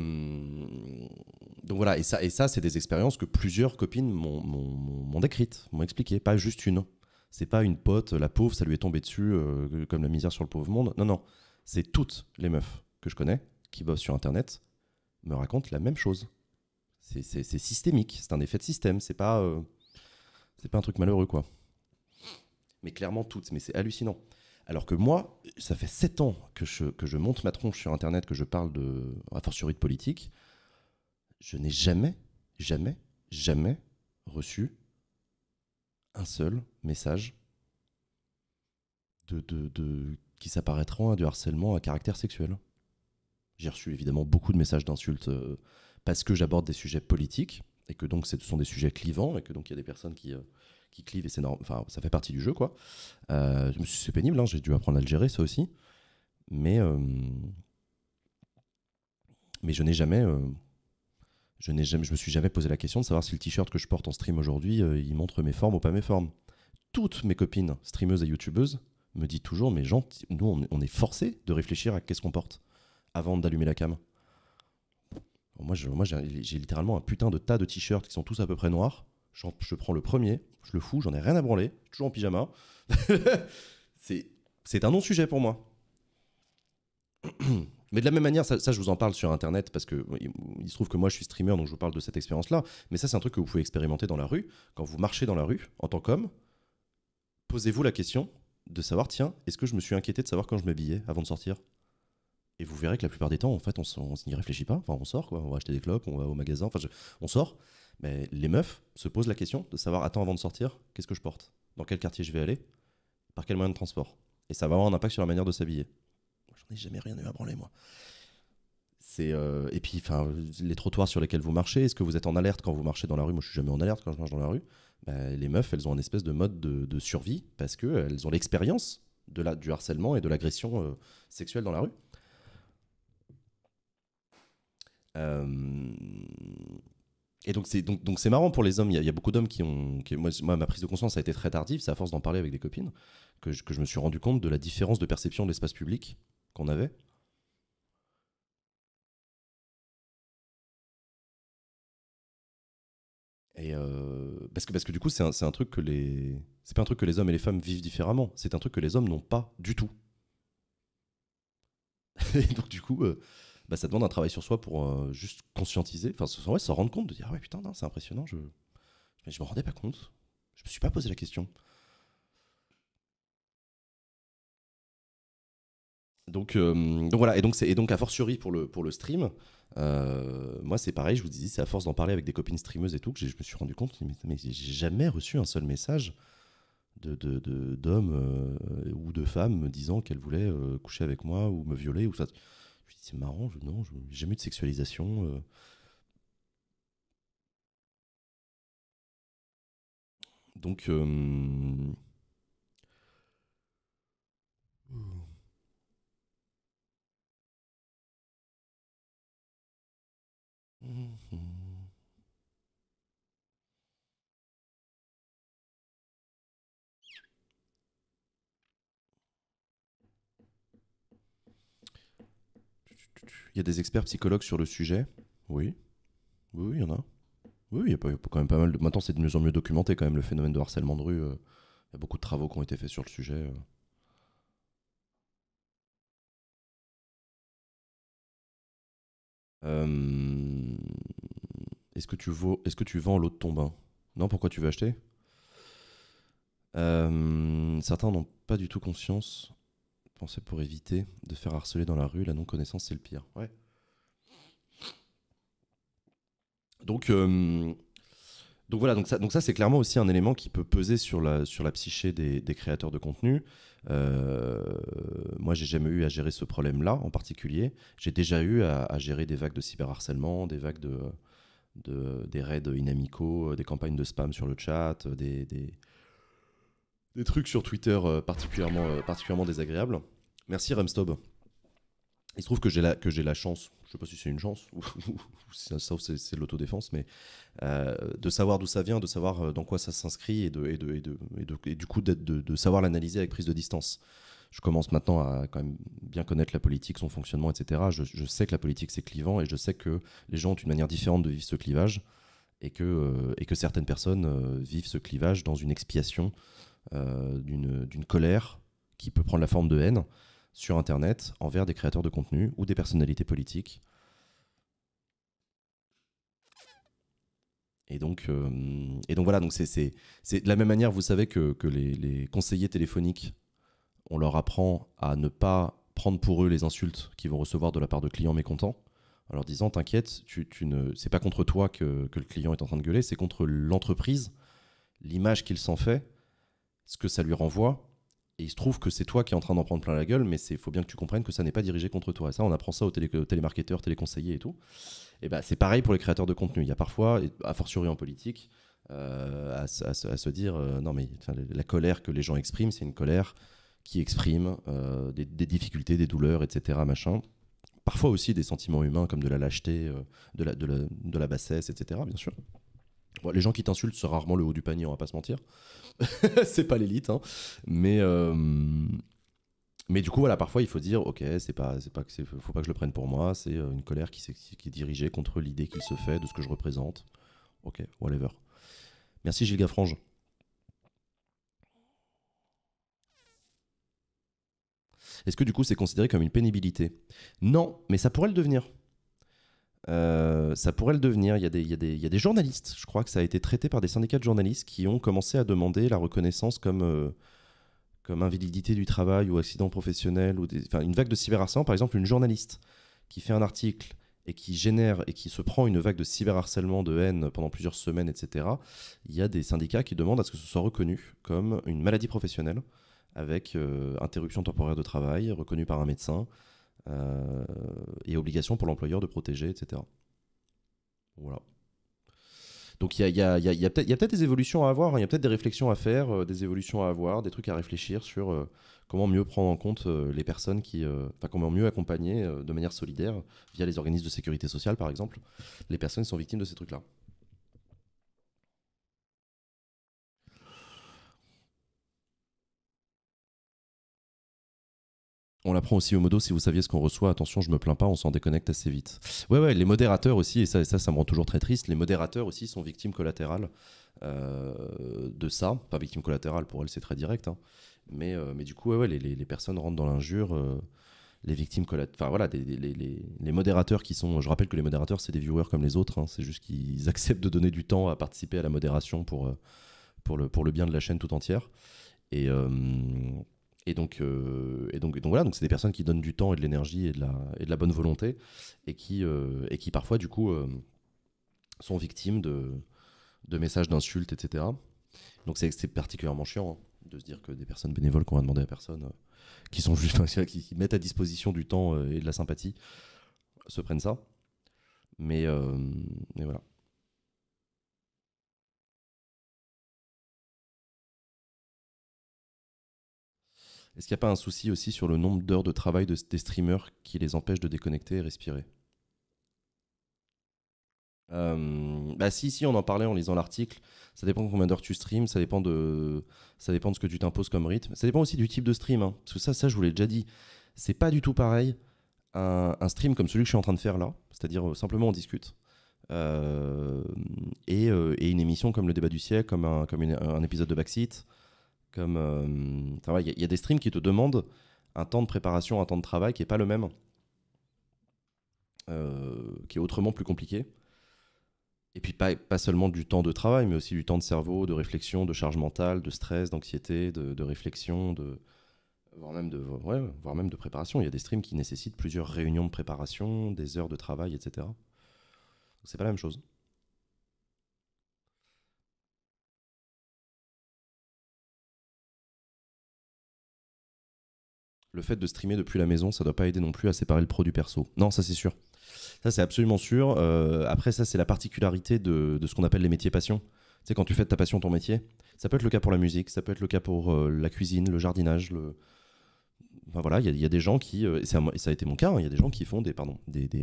donc voilà, et ça, et ça c'est des expériences que plusieurs copines m'ont décrites, m'ont expliqué, pas juste une. C'est pas une pote, la pauvre, ça lui est tombé dessus euh, comme la misère sur le pauvre monde. Non, non, c'est toutes les meufs que je connais qui bossent sur Internet me racontent la même chose. C'est systémique, c'est un effet de système, c'est pas, euh, c'est pas un truc malheureux, quoi. Mais clairement, toutes, mais c'est hallucinant. Alors que moi, ça fait 7 ans que je, que je monte ma tronche sur Internet, que je parle de, à fortiori de politique, je n'ai jamais, jamais, jamais reçu un seul message de, de, qui s'apparaîtront du harcèlement à caractère sexuel. J'ai reçu évidemment beaucoup de messages d'insultes euh, parce que j'aborde des sujets politiques et que donc ce sont des sujets clivants et que donc il y a des personnes qui, euh, qui clivent et c'est normal. Enfin, ça fait partie du jeu, quoi. Euh, c'est pénible, hein, j'ai dû apprendre à le gérer, ça aussi. Mais, euh, mais je n'ai jamais. je n'ai jamais, je me suis jamais posé la question de savoir si le t-shirt que je porte en stream aujourd'hui, il montre mes formes ou pas mes formes. Toutes mes copines, streameuses et youtubeuses, me disent toujours, mais nous, on, on est forcé de réfléchir à qu'est-ce qu'on porte avant d'allumer la cam. Moi, j'ai littéralement un putain de tas de t-shirts qui sont tous à peu près noirs. Je prends le premier, je le fous, j'en ai rien à branler, toujours en pyjama. *laughs* c'est un non-sujet pour moi. *clears throat* Mais de la même manière, ça, je vous en parle sur Internet parce que il se trouve que moi je suis streamer, donc je vous parle de cette expérience-là. Mais ça, c'est un truc que vous pouvez expérimenter dans la rue. Quand vous marchez dans la rue, en tant qu'homme, posez-vous la question de savoir, tiens, est-ce que je me suis inquiété de savoir quand je m'habillais avant de sortir et vous verrez que la plupart des temps, en fait, on n'y réfléchit pas. Enfin, on sort, quoi. On va acheter des clopes, on va au magasin, enfin, on sort. Mais les meufs se posent la question de savoir, attends, avant de sortir, qu'est-ce que je porte Dans quel quartier je vais aller Par quel moyen de transport Et ça va avoir un impact sur la manière de s'habiller. J'en ai jamais rien eu à branler, moi. C'est euh, et puis enfin les trottoirs sur lesquels vous marchez est-ce que vous êtes en alerte quand vous marchez dans la rue moi je suis jamais en alerte quand je marche dans la rue bah, les meufs elles ont un espèce de mode de, survie parce que euh, elles ont l'expérience de la, du harcèlement et de l'agression euh, sexuelle dans la rue euh, et donc c'est donc donc c'est marrant pour les hommes. Il y, a, beaucoup d'hommes qui ont. moi, ma prise de conscience a été très tardive. C'est à force d'en parler avec des copines que je, que je, me suis rendu compte de la différence de perception de l'espace public qu'on avait. Et euh, parce que parce que du coup c'est un, un, truc que les c'est pas un truc que les hommes et les femmes vivent différemment. C'est un truc que les hommes n'ont pas du tout. *laughs* et donc du coup. Euh, bah, ça demande un travail sur soi pour euh, juste conscientiser, enfin, s'en rendre compte, de dire, ah ouais, putain, c'est impressionnant, je je me rendais pas compte. Je ne me suis pas posé la question. Donc, euh, voilà, et donc, et donc a fortiori pour le, pour le stream, euh, moi c'est pareil, je vous disais, c'est à force d'en parler avec des copines streameuses et tout que je me suis rendu compte, mais, j'ai jamais reçu un seul message d'hommes de, de, ou de femmes me disant qu'elle voulait coucher avec moi ou me violer. ou ça c'est marrant, je, non, je jamais eu de sexualisation. Euh. Donc. Euh, hmm. Hmm, hmm. Il y a des experts psychologues sur le sujet Oui. Oui, il y en a. Oui, il y a quand même pas mal Maintenant, c'est de mieux en mieux documenté quand même le phénomène de harcèlement de rue. Euh. Il y a beaucoup de travaux qui ont été faits sur le sujet. Euh. Est-ce que, tu Est que tu vends l'eau de ton bain Non, pourquoi tu veux acheter Certains n'ont pas du tout conscience pensais pour éviter de faire harceler dans la rue, la non-connaissance c'est le pire. Ouais. Donc, euh, donc voilà, donc ça, donc ça c'est clairement aussi un élément qui peut peser sur la, sur la psyché des, créateurs de contenu. Euh, moi, j'ai jamais eu à gérer ce problème-là en particulier. J'ai déjà eu à, gérer des vagues de cyberharcèlement, des vagues de, des raids inamicaux, des campagnes de spam sur le chat, des des trucs sur Twitter euh, particulièrement, euh, particulièrement désagréables. Merci Remstob. Il se trouve que j'ai la, que la chance, je ne sais pas si c'est une chance ou, *laughs* si c'est de l'autodéfense, mais euh, de savoir d'où ça vient, de savoir dans quoi ça s'inscrit et, de, et, de, et, de, et, du coup de, de savoir l'analyser avec prise de distance. Je commence maintenant à quand même bien connaître la politique, son fonctionnement, etc. Je, je sais que la politique c'est clivant et je sais que les gens ont une manière différente de vivre ce clivage et que, et que certaines personnes vivent ce clivage dans une expiation euh, d'une colère qui peut prendre la forme de haine sur Internet envers des créateurs de contenu ou des personnalités politiques. Et donc, euh, donc voilà, donc c'est de la même manière, vous savez que, les, conseillers téléphoniques, on leur apprend à ne pas prendre pour eux les insultes qu'ils vont recevoir de la part de clients mécontents, en leur disant t'inquiète, tu, c'est pas contre toi que, le client est en train de gueuler, c'est contre l'entreprise, l'image qu'il s'en fait, ce que ça lui renvoie. Et il se trouve que c'est toi qui es en train d'en prendre plein la gueule, mais il faut bien que tu comprennes que ça n'est pas dirigé contre toi. Et ça, on apprend ça aux, télé télémarketeurs, téléconseillers et tout. Et bah, c'est pareil pour les créateurs de contenu. Il y a parfois, a fortiori en politique, euh, à, se dire euh, non, mais la colère que les gens expriment, c'est une colère qui exprime euh, des, difficultés, des douleurs, etc. Machin. Parfois aussi des sentiments humains comme de la lâcheté, de la, de la bassesse, etc. Bien sûr les gens qui t'insultent, c'est rarement le haut du panier, on va pas se mentir. *laughs* c'est pas l'élite, hein. mais, euh, mais du coup, voilà, parfois il faut dire, ok, c'est pas, c'est pas, faut pas que je le prenne pour moi, c'est euh, une colère qui, est dirigée contre l'idée qu'il se fait de ce que je représente. Ok, whatever. Merci Gilles Gaffrange. Est-ce que du coup c'est considéré comme une pénibilité Non, mais ça pourrait le devenir. Euh, ça pourrait le devenir. Il y, a des, journalistes, je crois que ça a été traité par des syndicats de journalistes qui ont commencé à demander la reconnaissance comme, euh, comme invalidité du travail ou accident professionnel. ou Une vague de cyberharcèlement, par exemple, une journaliste qui fait un article et qui génère et qui se prend une vague de cyberharcèlement, de haine pendant plusieurs semaines, etc., il y a des syndicats qui demandent à ce que ce soit reconnu comme une maladie professionnelle avec euh, interruption temporaire de travail reconnue par un médecin. Euh, et obligation pour l'employeur de protéger, etc. Voilà. Donc il y a, peut-être des évolutions à avoir, hein. il y a peut-être des réflexions à faire, euh, des évolutions à avoir, des trucs à réfléchir sur euh, comment mieux prendre en compte les personnes qui, enfin comment mieux accompagner de manière solidaire via les organismes de sécurité sociale par exemple, les personnes qui sont victimes de ces trucs-là. On l'apprend aussi au modo, si vous saviez ce qu'on reçoit, attention, je me plains pas, on s'en déconnecte assez vite. Ouais, ouais, les modérateurs aussi, et ça, ça, me rend toujours très triste, les modérateurs aussi sont victimes collatérales euh, de ça. Pas victimes collatérales, pour elles, c'est très direct. Hein. Mais, euh, mais du coup, ouais, les, personnes rentrent dans l'injure. Euh, les victimes collatérales. Enfin voilà, les, modérateurs qui sont. Je rappelle que les modérateurs, c'est des viewers comme les autres. Hein. c'est juste qu'ils *laughs* acceptent de donner du temps à participer à la modération pour, pour, le, pour le bien de la chaîne tout entière. Et. Euh, et donc, et donc, donc voilà, donc c'est des personnes qui donnent du temps et de l'énergie et de la, et de la bonne volonté et qui, euh, et qui parfois du coup euh, sont victimes de, de messages d'insultes, etc. Donc c'est particulièrement chiant hein, de se dire que des personnes bénévoles qu'on va demander à personne, qui sont juste, *laughs* qui, mettent à disposition du temps et de la sympathie, se prennent ça. Mais, mais voilà. Est-ce qu'il n'y a pas un souci aussi sur le nombre d'heures de travail des streamers qui les empêchent de déconnecter et respirer euh, bah si, si, on en parlait en lisant l'article. Ça dépend de combien d'heures tu streams, ça dépend de, ça dépend de ce que tu t'imposes comme rythme. Ça dépend aussi du type de stream, hein, parce que ça, ça, je vous l'ai déjà dit, c'est pas du tout pareil un, un, stream comme celui que je suis en train de faire là, c'est-à-dire euh, simplement on discute, euh, et, une émission comme le débat du siècle, comme un, comme un épisode de Backseat, comme, euh, il y, a des streams qui te demandent un temps de préparation, un temps de travail qui n'est pas le même, euh, qui est autrement plus compliqué. Et puis pas, pas, seulement du temps de travail, mais aussi du temps de cerveau, de réflexion, de charge mentale, de stress, d'anxiété, de, réflexion, de, voire, même de, voire même de préparation. Il y a des streams qui nécessitent plusieurs réunions de préparation, des heures de travail, etc. C'est pas la même chose. le fait de streamer depuis la maison, ça doit pas aider non plus à séparer le pro du perso. Non, ça c'est sûr. Ça c'est absolument sûr. Euh, après, ça c'est la particularité de, ce qu'on appelle les métiers passion. C'est quand tu fais ta passion ton métier, ça peut être le cas pour la musique, ça peut être le cas pour euh, la cuisine, le jardinage, le. voilà, il y, a des gens qui, euh, et ça, a été mon cas, hein, il y a des gens qui font des,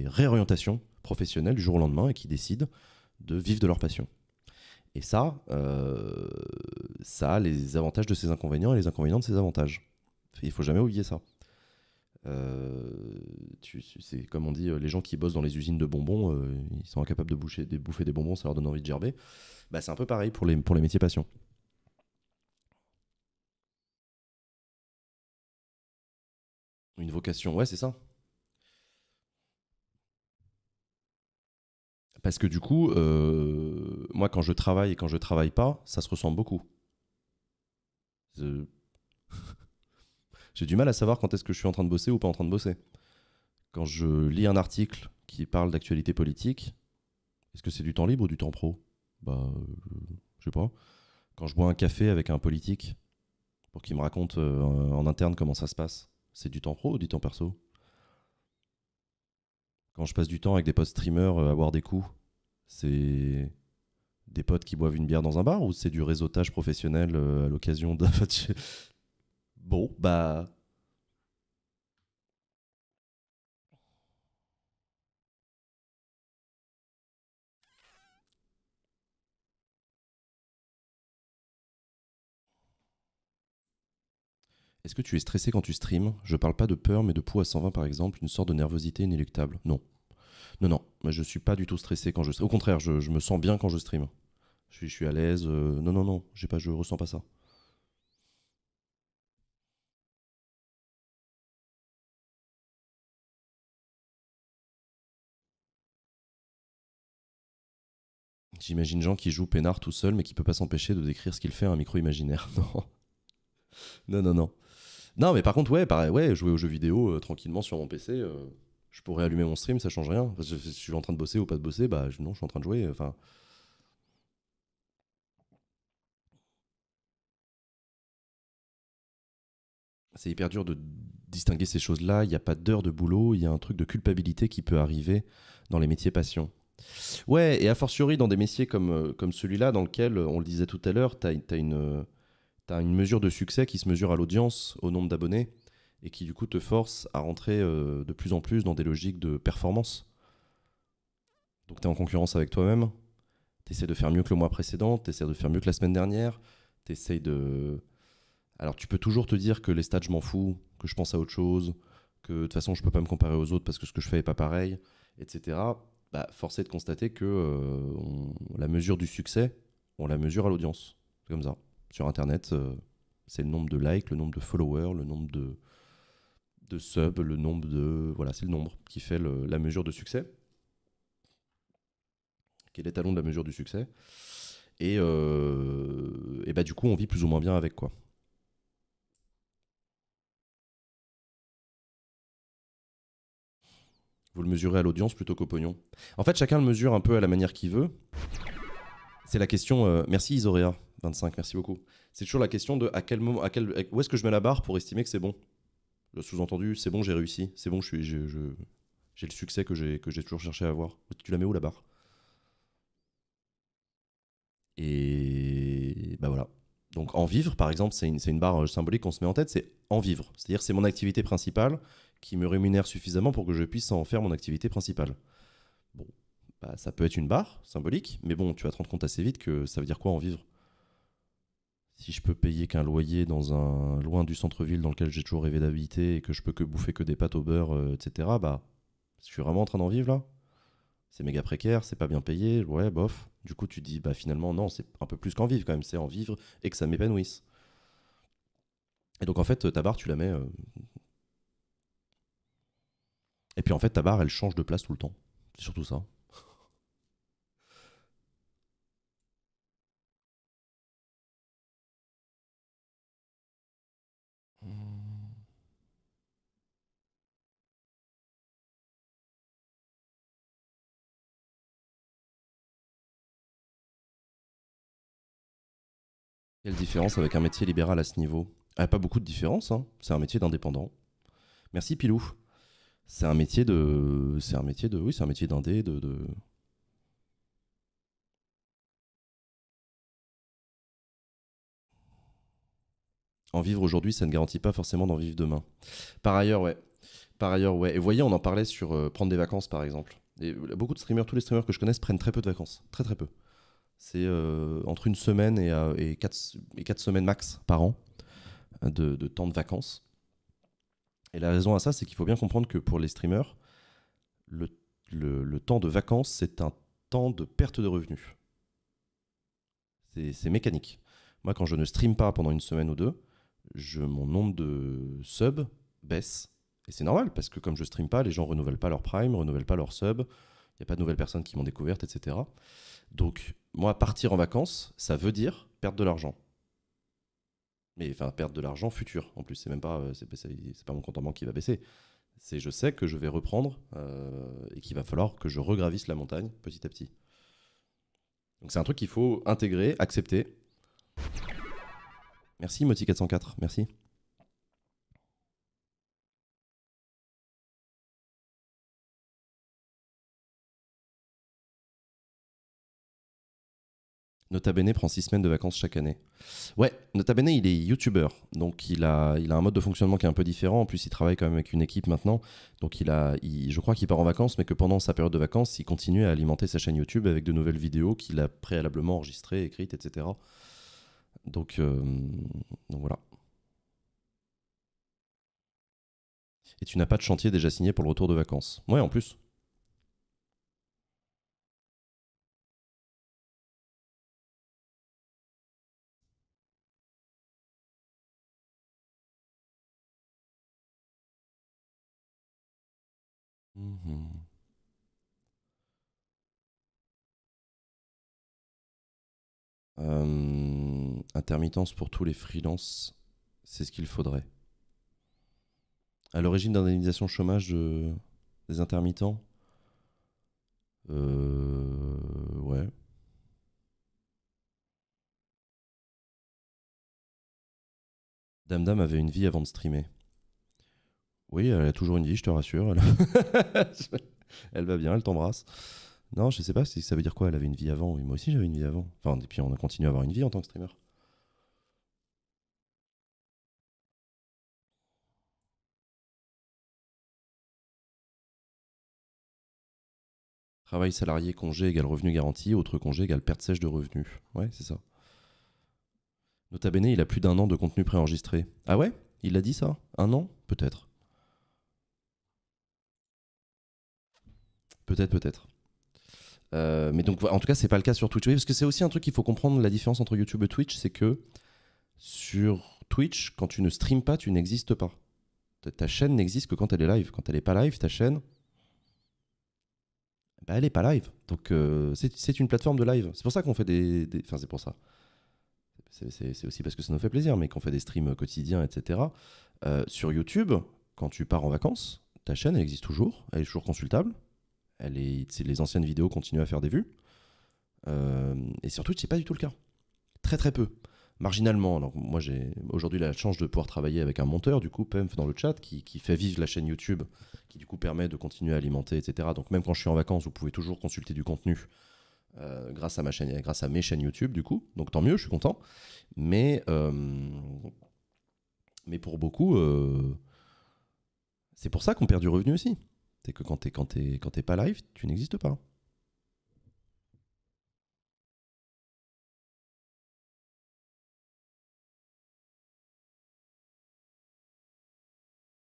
réorientations professionnelles du jour au lendemain et qui décident de vivre de leur passion. Et ça, ça a les avantages de ses inconvénients et les inconvénients de ses avantages. Il faut jamais oublier ça. Euh, c'est comme on dit, euh, les gens qui bossent dans les usines de bonbons, euh, ils sont incapables de, boucher, bouffer des bonbons, ça leur donne envie de gerber. Bah, c'est un peu pareil pour les, pour les métiers patients. Une vocation, ouais, c'est ça. Parce que du coup, moi, quand je travaille et quand je travaille pas, ça se ressent beaucoup j'ai du mal à savoir quand est-ce que je suis en train de bosser ou pas en train de bosser. Quand je lis un article qui parle d'actualité politique, est-ce que c'est du temps libre ou du temps pro Bah, euh, je, sais pas. Quand je bois un café avec un politique pour qu'il me raconte euh, en interne comment ça se passe, c'est du temps pro ou du temps perso Quand je passe du temps avec des potes streamers euh, à boire des coups, c'est des potes qui boivent une bière dans un bar ou c'est du réseautage professionnel à l'occasion d'un. *laughs* Bon, bah. Est-ce que tu es stressé quand tu streams Je parle pas de peur, mais de poids à 120 par exemple, une sorte de nervosité inéluctable. Non. Non, non, je suis pas du tout stressé quand je stream. Au contraire, je, me sens bien quand je stream. Je suis, à l'aise. Euh, non, non, non, j'ai pas, je ressens pas ça. J'imagine gens qui jouent peinard tout seul, mais qui peut pas s'empêcher de décrire ce qu'il fait à un micro imaginaire. *laughs* Non. non, non, non. Non, mais par contre, ouais, ouais jouer aux jeux vidéo euh, tranquillement sur mon PC, euh, je pourrais allumer mon stream, ça change rien. si je suis en train de bosser ou pas de bosser, bah non, je suis en train de jouer. Enfin. c'est hyper dur de distinguer ces choses-là. Il n'y a pas d'heure de boulot, il y a un truc de culpabilité qui peut arriver dans les métiers passion. Ouais, et a fortiori dans des métiers comme, euh, comme celui-là, dans lequel, euh, on le disait tout à l'heure, tu as, une, euh, as une mesure de succès qui se mesure à l'audience, au nombre d'abonnés, et qui du coup te force à rentrer de plus en plus dans des logiques de performance. Donc tu es en concurrence avec toi-même, tu essaies de faire mieux que le mois précédent, tu essaies de faire mieux que la semaine dernière, tu essaies de... Alors tu peux toujours te dire que les stats, je m'en fous, que je pense à autre chose, que de toute façon, je peux pas me comparer aux autres parce que ce que je fais est pas pareil, etc bah, force est de constater que euh, la mesure du succès, on la mesure à l'audience. C'est comme ça. Sur Internet, euh, c'est le nombre de likes, le nombre de followers, le nombre de, de subs, le nombre de. Voilà, c'est le nombre qui fait la mesure de succès. Qui est l'étalon de la mesure du succès. Et, euh, et bah, du coup, on vit plus ou moins bien avec quoi. Vous le mesurez à l'audience plutôt qu'au pognon. En fait, chacun le mesure un peu à la manière qu'il veut. C'est la question. Euh, merci isorea 25, merci beaucoup. C'est toujours la question de à quel moment, à quel, où est-ce que je mets la barre pour estimer que c'est bon Le sous-entendu, c'est bon, j'ai réussi, c'est bon, je suis, j'ai, je, le succès que j'ai, toujours cherché à avoir. Tu la mets où la barre Et Ben voilà. Donc en vivre, par exemple, c'est une, c'est une barre symbolique qu'on se met en tête, c'est en vivre. C'est-à-dire c'est mon activité principale qui me rémunère suffisamment pour que je puisse en faire mon activité principale. Bon, bah, ça peut être une barre symbolique, mais bon, tu vas te rendre compte assez vite que ça veut dire quoi en vivre Si je peux payer qu'un loyer dans un loin du centre-ville dans lequel j'ai toujours rêvé d'habiter et que je peux que bouffer que des pâtes au beurre, euh, etc., bah, je suis vraiment en train d'en vivre là c'est méga précaire, c'est pas bien payé, ouais, bof. Du coup, tu dis, bah finalement, non, c'est un peu plus qu'en vivre quand même, c'est en vivre et que ça m'épanouisse. Et donc, en fait, ta barre, tu la mets, euh, et puis en fait, ta barre, elle change de place tout le temps. C'est surtout ça. Quelle différence avec un métier libéral à ce niveau ah, Pas beaucoup de différence, hein. c'est un métier d'indépendant. Merci Pilou c'est un métier de c'est un métier de oui c'est un métier d'indé de, en vivre aujourd'hui ça ne garantit pas forcément d'en vivre demain par ailleurs ouais par ailleurs ouais et vous voyez on en parlait sur euh, prendre des vacances par exemple et beaucoup de streamers tous les streamers que je connaisse prennent très peu de vacances très très peu c'est euh, entre une semaine euh, et, quatre, et, quatre, semaines max par an de temps de vacances et la raison à ça, c'est qu'il faut bien comprendre que pour les streamers, le, temps de vacances, c'est un temps de perte de revenus. C'est mécanique. Moi, quand je ne stream pas pendant une semaine ou deux, je, mon nombre de subs baisse. Et c'est normal, parce que comme je ne stream pas, les gens ne renouvellent pas leur prime, renouvellent pas leur sub, il n'y a pas de nouvelles personnes qui m'ont découverte, etc. Donc, moi, partir en vacances, ça veut dire perdre de l'argent mais enfin perdre de l'argent futur. En plus, c'est même pas, euh, c'est, pas mon compte en banque qui va baisser. C'est je sais que je vais reprendre euh, et qu'il va falloir que je regravisse la montagne petit à petit. Donc c'est un truc qu'il faut intégrer, accepter. Merci Moti404, merci. Nota Bene prend six semaines de vacances chaque année. Ouais, Nota Bene, il est YouTuber. Donc, il a, il a un mode de fonctionnement qui est un peu différent. En plus, il travaille quand même avec une équipe maintenant. Donc, il a, je crois qu'il part en vacances, mais que pendant sa période de vacances, il continue à alimenter sa chaîne YouTube avec de nouvelles vidéos qu'il a préalablement enregistrées, écrites, etc. Donc, euh, donc voilà. Et tu n'as pas de chantier déjà signé pour le retour de vacances. Ouais, en plus. Mhm. Euh, intermittence pour tous les freelances, c'est ce qu'il faudrait. À l'origine d'indemnisation chômage des intermittents euh, Ouais. Dame Dame avait une vie avant de streamer. Oui, elle a toujours une vie, je te rassure. Elle, va *laughs* bien, elle t'embrasse. Non, je sais pas si ça veut dire quoi. Elle avait une vie avant. moi aussi j'avais une vie avant. Enfin, et puis on a continué à avoir une vie en tant que streamer. Travail salarié, congé égale revenu garanti, autre congé égale perte sèche de revenus. Ouais, c'est ça. Nota bene, il a plus d'un an de contenu préenregistré. Ah ouais Il a dit ça Un an Peut-être. Peut-être, peut-être. Euh, mais donc, en tout cas, c'est pas le cas sur Twitch. parce que c'est aussi un truc qu'il faut comprendre la différence entre YouTube et Twitch, c'est que sur Twitch, quand tu ne streams pas, tu n'existes pas. Ta chaîne n'existe que quand elle est live. Quand elle n'est pas live, ta chaîne, bah, elle n'est pas live. Donc, euh, c'est une plateforme de live. C'est pour ça qu'on fait des. Enfin, c'est pour ça. C'est aussi parce que ça nous fait plaisir, mais qu'on fait des streams quotidiens, etc. Euh, sur YouTube, quand tu pars en vacances, ta chaîne, elle existe toujours. Elle est toujours consultable les anciennes vidéos continuent à faire des vues. Euh, et surtout, c'est pas du tout le cas. Très très peu. Marginalement. moi, j'ai aujourd'hui la chance de pouvoir travailler avec un monteur, du coup, Pemf dans le chat, qui, fait vivre la chaîne YouTube, qui du coup permet de continuer à alimenter, etc. Donc même quand je suis en vacances, vous pouvez toujours consulter du contenu. Euh, grâce à ma chaîne, grâce à mes chaînes YouTube du coup, donc tant mieux, je suis content. Mais euh, mais pour beaucoup, c'est pour ça qu'on perd du revenu aussi. C'est que quand t'es quand quand pas live, tu n'existes pas.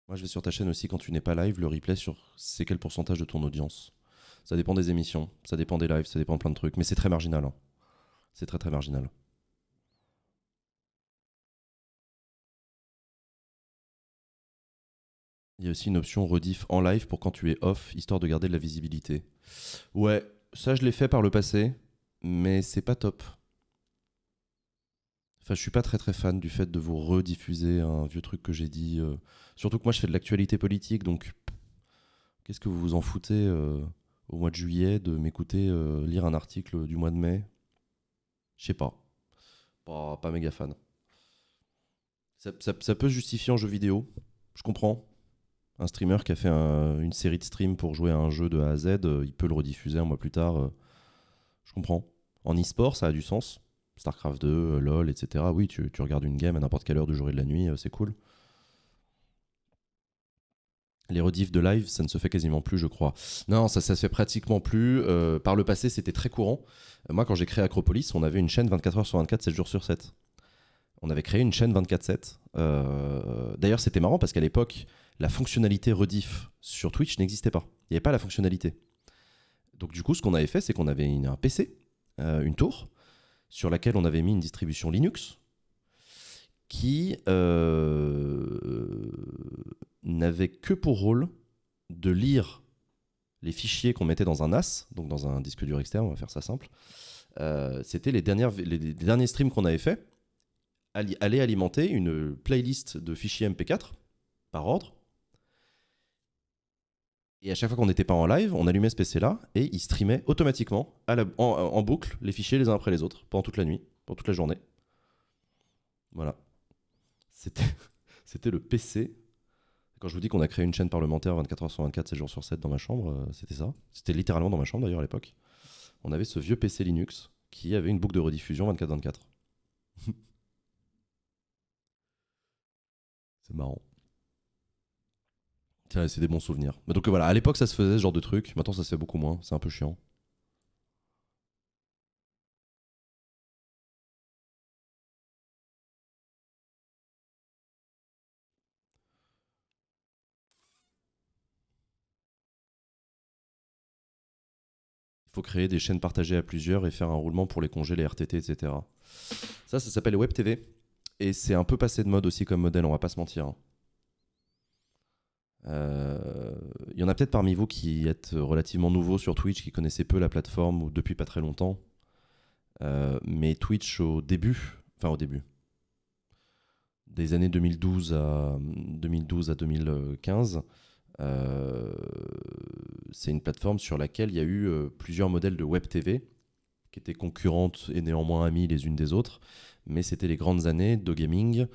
Moi, je vais sur ta chaîne aussi quand tu n'es pas live, le replay sur c'est quel pourcentage de ton audience. Ça dépend des émissions, ça dépend des lives, ça dépend plein de trucs, mais c'est très marginal. Hein. C'est très très marginal. Il y a aussi une option rediff en live pour quand tu es off, histoire de garder de la visibilité. Ouais, ça je l'ai fait par le passé, mais c'est pas top. Enfin, je suis pas très très fan du fait de vous rediffuser un vieux truc que j'ai dit. Euh. surtout que moi je fais de l'actualité politique, donc qu'est-ce que vous vous en foutez euh, au mois de juillet de m'écouter euh, lire un article du mois de mai Je sais pas. pas. Pas méga fan. Ça, ça, ça peut justifier en jeu vidéo, je comprends. Un streamer qui a fait une série de streams pour jouer à un jeu de A à Z, euh, il peut le rediffuser un mois plus tard. Euh, je comprends. En e-sport, ça a du sens. StarCraft 2, euh, LoL, etc. Oui, tu, regardes une game à n'importe quelle heure du jour et de la nuit, c'est cool. Les rediffs de live, ça ne se fait quasiment plus, je crois. Non, ça, ça se fait pratiquement plus. par le passé, c'était très courant. moi, quand j'ai créé Acropolis, on avait une chaîne 24h sur 24, 7 jours sur 7. On avait créé une chaîne 24-7. D'ailleurs, c'était marrant parce qu'à l'époque, la fonctionnalité rediff sur Twitch n'existait pas. Il n'y avait pas la fonctionnalité. Donc du coup, ce qu'on avait fait, c'est qu'on avait un PC, euh, une tour, sur laquelle on avait mis une distribution Linux qui euh, n'avait que pour rôle de lire les fichiers qu'on mettait dans un NAS, donc dans un disque dur externe, on va faire ça simple. Euh, c'était les, les, derniers streams qu'on avait fait, aller alimenter une playlist de fichiers MP4 par ordre et à chaque fois qu'on n'était pas en live, on allumait ce PC-là et il streamait automatiquement en, boucle les fichiers les uns après les autres pendant toute la nuit, pendant toute la journée. Voilà. C'était, *laughs* le PC. Quand je vous dis qu'on a créé une chaîne parlementaire 24h sur 24, 7 jours sur 7 dans ma chambre, euh, c'était ça. C'était littéralement dans ma chambre d'ailleurs à l'époque. On avait ce vieux PC Linux qui avait une boucle de rediffusion 24-24. *laughs* C'est marrant. C'est des bons souvenirs. Donc voilà, à l'époque ça se faisait ce genre de truc, maintenant ça se fait beaucoup moins, c'est un peu chiant. Il faut créer des chaînes partagées à plusieurs et faire un roulement pour les congés, les RTT, etc. Ça, ça s'appelle Web TV. Et c'est un peu passé de mode aussi comme modèle, on va pas se mentir. Hein. Euh, il y en a peut-être parmi vous qui êtes relativement nouveaux sur Twitch, qui connaissaient peu la plateforme ou depuis pas très longtemps. Euh, mais Twitch au début, enfin au début, des années 2012 à, 2015, euh, c'est une plateforme sur laquelle il y a eu plusieurs modèles de web TV qui étaient concurrentes et néanmoins amies les unes des autres, mais c'était les grandes années de gaming,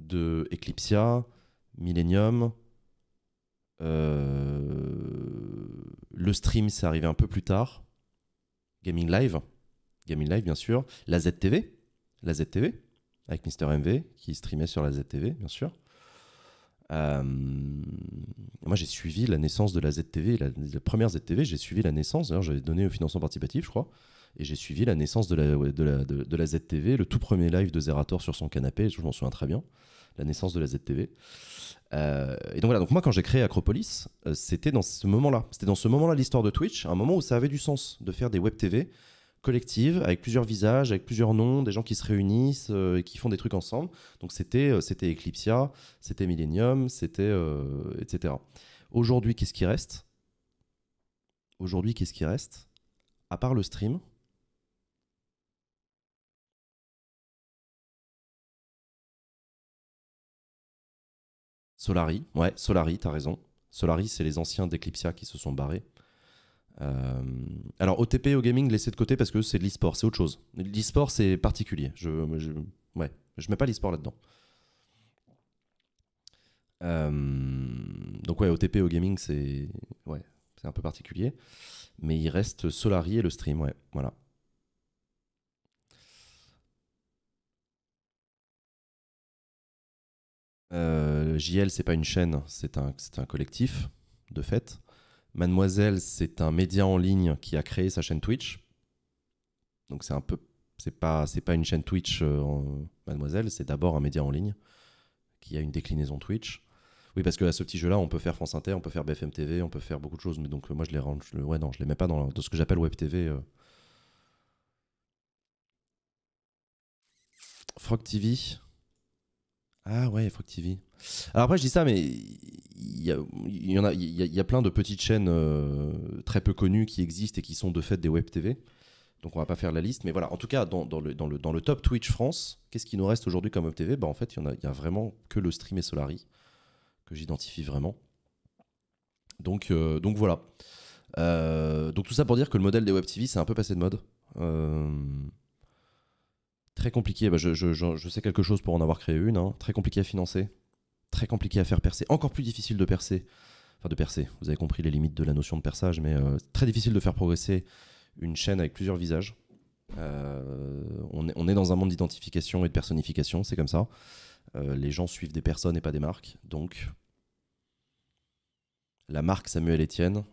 de Eclipsia, Millennium, euh, le stream, c'est arrivé un peu plus tard. Gaming Live, Gaming Live bien sûr. La ZTV, la ZTV avec Mister MV qui streamait sur la ZTV bien sûr. Euh, moi, j'ai suivi la naissance de la ZTV, la, première ZTV, j'ai suivi la naissance. D'ailleurs, j'avais donné au financement participatif, je crois. Et j'ai suivi la naissance de la, de, la, de la, ZTV, le tout premier live de Zerator sur son canapé, je m'en souviens très bien. La naissance de la ZTV. Euh, et donc voilà, donc moi quand j'ai créé Acropolis, euh, c'était dans ce moment-là. C'était dans ce moment-là l'histoire de Twitch, un moment où ça avait du sens de faire des web TV collectives avec plusieurs visages, avec plusieurs noms, des gens qui se réunissent euh, et qui font des trucs ensemble. Donc c'était c'était Eclipsia, c'était Millennium, c'était etc. Aujourd'hui, qu'est-ce qui reste Aujourd'hui, qu'est-ce qui reste À part le stream, Solari, ouais, Solari, t'as raison. Solari, c'est les anciens d'Eclipsia qui se sont barrés. Euh, alors, OTP, au gaming, laissez de côté parce que c'est de l'e-sport, c'est autre chose. L'e-sport, c'est particulier. Je, je, ouais, je mets pas l'e-sport là-dedans. Euh, donc, ouais, OTP, au gaming, c'est ouais, un peu particulier. Mais il reste Solari et le stream, ouais, voilà. Euh, JL, c'est pas une chaîne, c'est un, collectif, de fait. Mademoiselle, c'est un média en ligne qui a créé sa chaîne Twitch. Donc c'est un peu, c'est pas, pas une chaîne Twitch, euh, Mademoiselle, c'est d'abord un média en ligne qui a une déclinaison Twitch. Oui, parce que à ce petit jeu-là, on peut faire France Inter, on peut faire BFM TV, on peut faire beaucoup de choses. Mais donc euh, moi, je les range, je, ouais, non, je les mets pas dans, ce que j'appelle Web TV. Frog TV, ah ouais, TV. Alors après, je dis ça, mais il y, a, plein de petites chaînes euh, très peu connues qui existent et qui sont de fait des web TV. Donc on va pas faire la liste, mais voilà. En tout cas, dans, le, dans, le, dans le, top Twitch France, qu'est-ce qui nous reste aujourd'hui comme web TV bah, en fait, il y a, y a vraiment que le stream et Solari que j'identifie vraiment. Donc, euh, donc voilà. Euh, donc tout ça pour dire que le modèle des web TV, c'est un peu passé de mode. Très compliqué, bah, je, sais quelque chose pour en avoir créé une, hein. très compliqué à financer, très compliqué à faire percer, encore plus difficile de percer, enfin de percer, vous avez compris les limites de la notion de perçage, mais euh, très difficile de faire progresser une chaîne avec plusieurs visages. Euh, on, est, dans un monde d'identification et de personnification, c'est comme ça. Euh, les gens suivent des personnes et pas des marques, donc la marque Samuel Etienne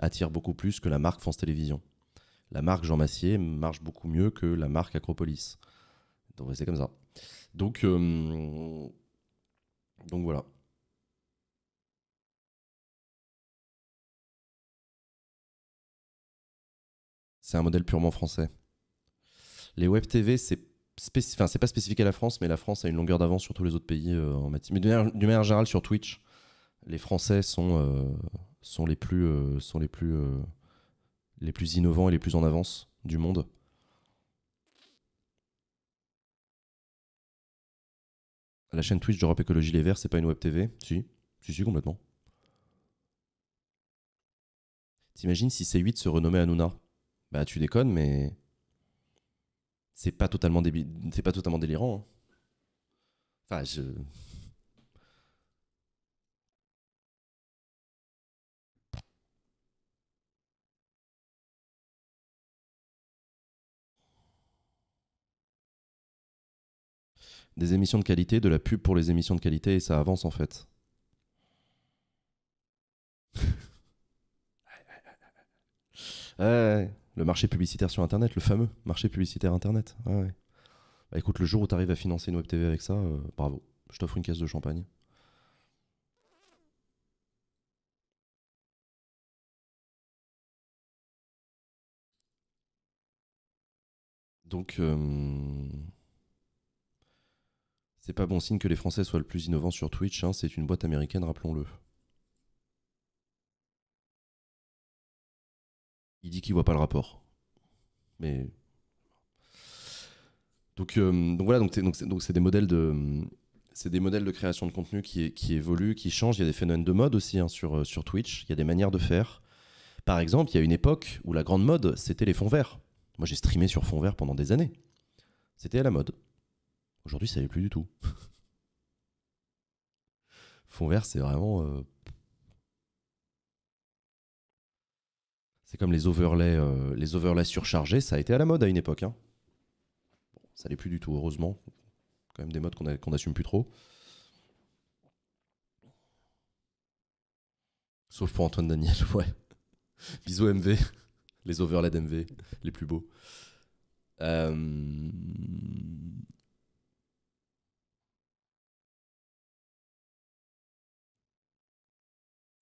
attire beaucoup plus que la marque France Télévisions la marque Jean Massier marche beaucoup mieux que la marque Acropolis. Donc c'est comme ça. Donc, euh, donc voilà. C'est un modèle purement français. Les web TV, c'est enfin, pas spécifique à la France, mais la France a une longueur d'avance sur tous les autres pays euh, en matière. Mais d'une manière, générale, sur Twitch, les Français sont euh, les plus les plus innovants et les plus en avance du monde. La chaîne Twitch d'Europe Écologie Les Verts, c'est pas une web TV Si, si, si, complètement. T'imagines si C8 se renommait Hanouna Bah tu déconnes, mais c'est pas totalement, délirant. Hein. Enfin, je... des émissions de qualité, de la pub pour les émissions de qualité, et ça avance en fait. *laughs* le marché publicitaire sur Internet, le fameux marché publicitaire Internet. Bah, écoute, le jour où tu arrives à financer une web TV avec ça, euh, bravo. Je t'offre une caisse de champagne. Donc, euh, c'est pas bon signe que les Français soient le plus innovants sur Twitch, hein, c'est une boîte américaine, rappelons-le. Il dit qu'il voit pas le rapport. Mais. Donc, euh, voilà, donc c'est donc des modèles de. des modèles de création de contenu qui, qui, évoluent, qui changent. Il y a des phénomènes de mode aussi hein, sur, euh, sur Twitch. Il y a des manières de faire. Par exemple, il y a une époque où la grande mode, c'était les fonds verts. Moi, j'ai streamé sur fonds verts pendant des années. C'était à la mode. Aujourd'hui, ça n'est plus du tout. *laughs* Fond vert, c'est vraiment. Euh, c'est comme les overlays, euh, les overlays surchargés, ça a été à la mode à une époque. Hein. ça n'est plus du tout, heureusement. Quand même des modes qu'on n'assume plus trop. Sauf pour Antoine Daniel, *laughs* ouais. Bisous MV, les overlays d'MV, les plus beaux. Euh...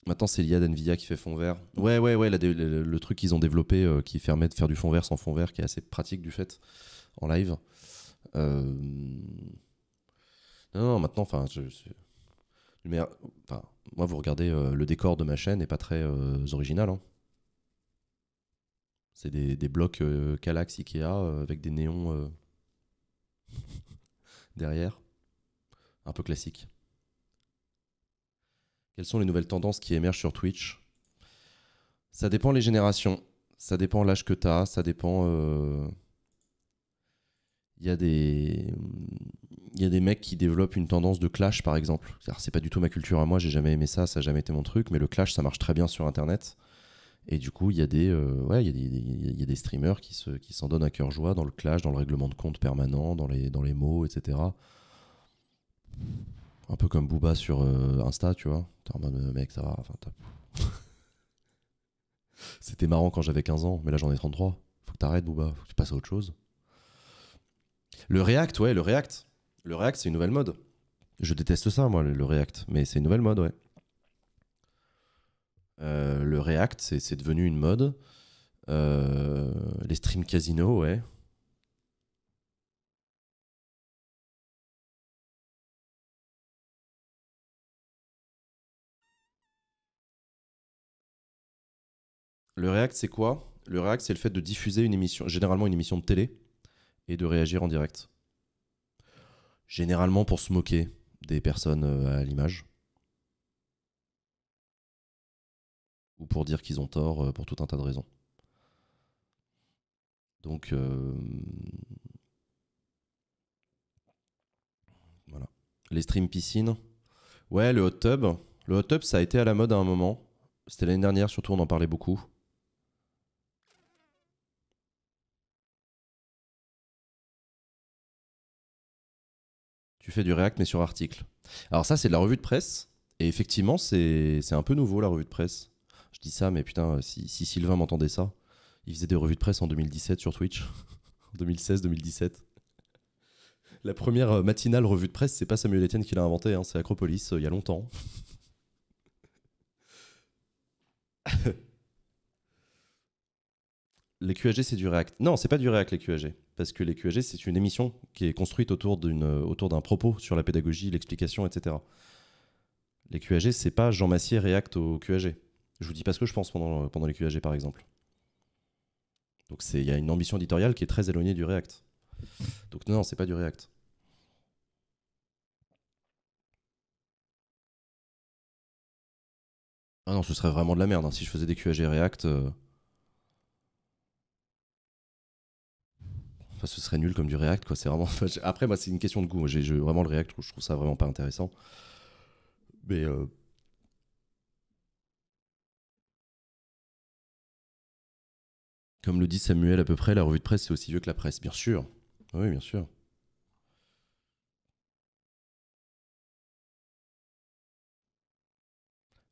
Maintenant, c'est l'IA d'NVIDIA qui fait fond vert. Mm. Ouais, ouais, ouais, le, truc qu'ils ont développé euh, qui permet de faire du fond vert sans fond vert, qui est assez pratique du fait, en live. Euh, non, non, maintenant, enfin, je, moi, vous regardez euh, le décor de ma chaîne n'est pas très original. Hein. C'est des, des, blocs Kallax Ikea avec des néons *laughs* derrière. Un peu classique. Quelles sont les nouvelles tendances qui émergent sur Twitch Ça dépend les générations, ça dépend l'âge que tu as, ça dépend... Il euh, y, a des... il y a des mecs qui développent une tendance de clash, par exemple. C'est pas du tout ma culture à moi, j'ai jamais aimé ça, ça n'a jamais été mon truc, mais le clash, ça marche très bien sur Internet. Et du coup, il y a des, euh, y des, streamers qui s'en donnent à cœur joie dans le clash, dans le règlement de compte permanent, dans les, dans les mots, etc. Un peu comme Booba sur euh, Insta, tu vois. T'es en mode euh, mec, ça va. *laughs* C'était marrant quand j'avais 15 ans, mais là j'en ai 33. Faut que t'arrêtes, Booba. Faut que tu passes à autre chose. Le React, ouais, le React. Le React, c'est une nouvelle mode. Je déteste ça, moi, le React, mais c'est une nouvelle mode, ouais. Euh, le React, c'est devenu une mode. les stream casino, ouais. Le React, c'est quoi Le React, c'est le fait de diffuser une émission, généralement une émission de télé, et de réagir en direct. Généralement pour se moquer des personnes euh, à l'image. Ou pour dire qu'ils ont tort euh, pour tout un tas de raisons. Donc. Euh, voilà. Les streams piscine. Ouais, le hot tub. Le hot tub, ça a été à la mode à un moment. C'était l'année dernière, surtout, on en parlait beaucoup. tu fais du React mais sur article. Alors ça, c'est de la revue de presse. Et effectivement, c'est un peu nouveau la revue de presse. Je dis ça, mais putain, si, Sylvain m'entendait ça, il faisait des revues de presse en 2017 sur Twitch. *laughs* en 2016-2017. La première euh, matinale revue de presse, c'est pas Samuel Etienne qui l'a inventé, hein, c'est Acropolis, euh, il y a longtemps. *laughs* les QAG, c'est du React. Non, c'est pas du React, les QAG parce que les QAG, c'est une émission qui est construite autour, d'une, euh, autour d'un propos sur la pédagogie, l'explication, etc. Les QAG, c'est pas Jean Massier réacte au QAG. Je vous dis pas ce que je pense pendant, euh, pendant les QAG, par exemple. Donc il y a une ambition éditoriale qui est très éloignée du React. Donc non, c'est pas du React. Ah non, ce serait vraiment de la merde. Hein. Si je faisais des QAG React, euh, ce serait nul comme du React, quoi. C'est vraiment. *laughs* Après, moi, c'est une question de goût. J'ai vraiment le React, je trouve ça vraiment pas intéressant. Mais. Euh, comme le dit Samuel à peu près, la revue de presse, c'est aussi vieux que la presse, bien sûr. Oui, bien sûr.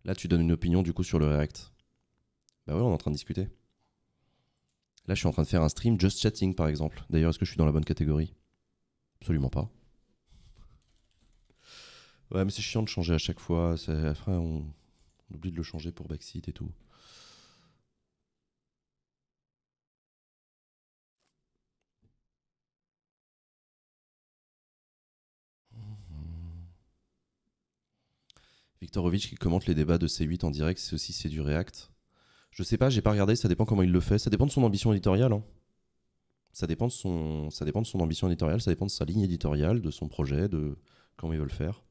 Là, tu donnes une opinion du coup sur le React. Bah oui, on est en train de discuter. Là, je suis en train de faire un stream just chatting, par exemple. D'ailleurs, est-ce que je suis dans la bonne catégorie Absolument pas. Ouais, mais c'est chiant de changer à chaque fois. Après, on... oublie de le changer pour backseat et tout. Victorovitch qui commente les débats de C8 en direct, c'est aussi c'est du React. Je sais pas, j'ai pas regardé, ça dépend comment il le fait, ça dépend de son ambition éditoriale. Hein. Ça, dépend de son, ça dépend de son ambition éditoriale, ça dépend de sa ligne éditoriale, de son projet, de comment il veut le faire.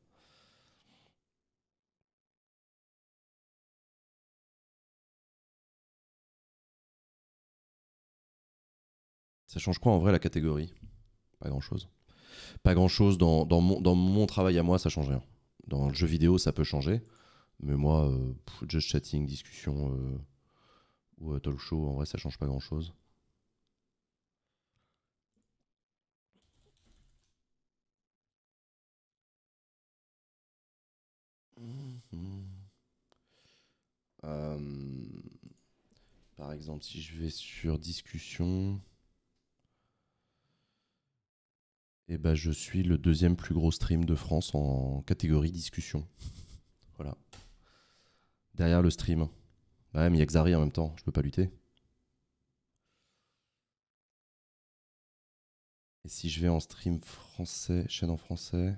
Ça change quoi en vrai la catégorie Pas grand chose. Pas grand chose. Dans, mon, dans, mon, travail à moi, ça change rien. Dans le jeu vidéo, ça peut changer. Mais moi, euh, just chatting, discussion, euh, ou euh, talk show, en vrai, ça change pas grand chose. Mm-hmm. Euh, par exemple, si je vais sur discussion, eh ben, je suis le deuxième plus gros stream de France en catégorie discussion. *laughs* voilà. Derrière le stream. Bah ouais, mais il y a Xari en même temps, je peux pas lutter. Et si je vais en stream français, chaîne en français.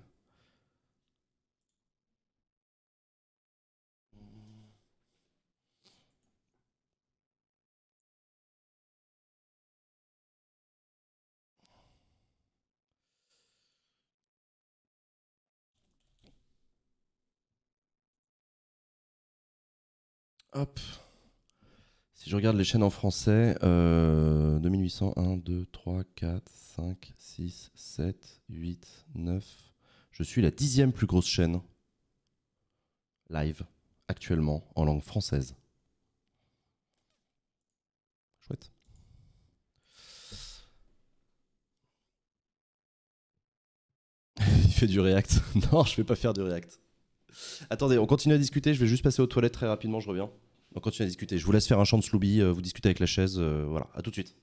Hop. Si je regarde les chaînes en français, euh, 2800, 1, 2, 3, 4, 5, 6, 7, 8, 9. Je suis la dixième plus grosse chaîne live actuellement en langue française. Chouette. *laughs* Il fait du React. *laughs* non, je vais pas faire du React. Attendez, on continue à discuter. Je vais juste passer aux toilettes très rapidement. Je reviens. On continue à discuter. Je vous laisse faire un champ de sloubi euh, vous discutez avec la chaise. Euh, voilà, à tout de suite.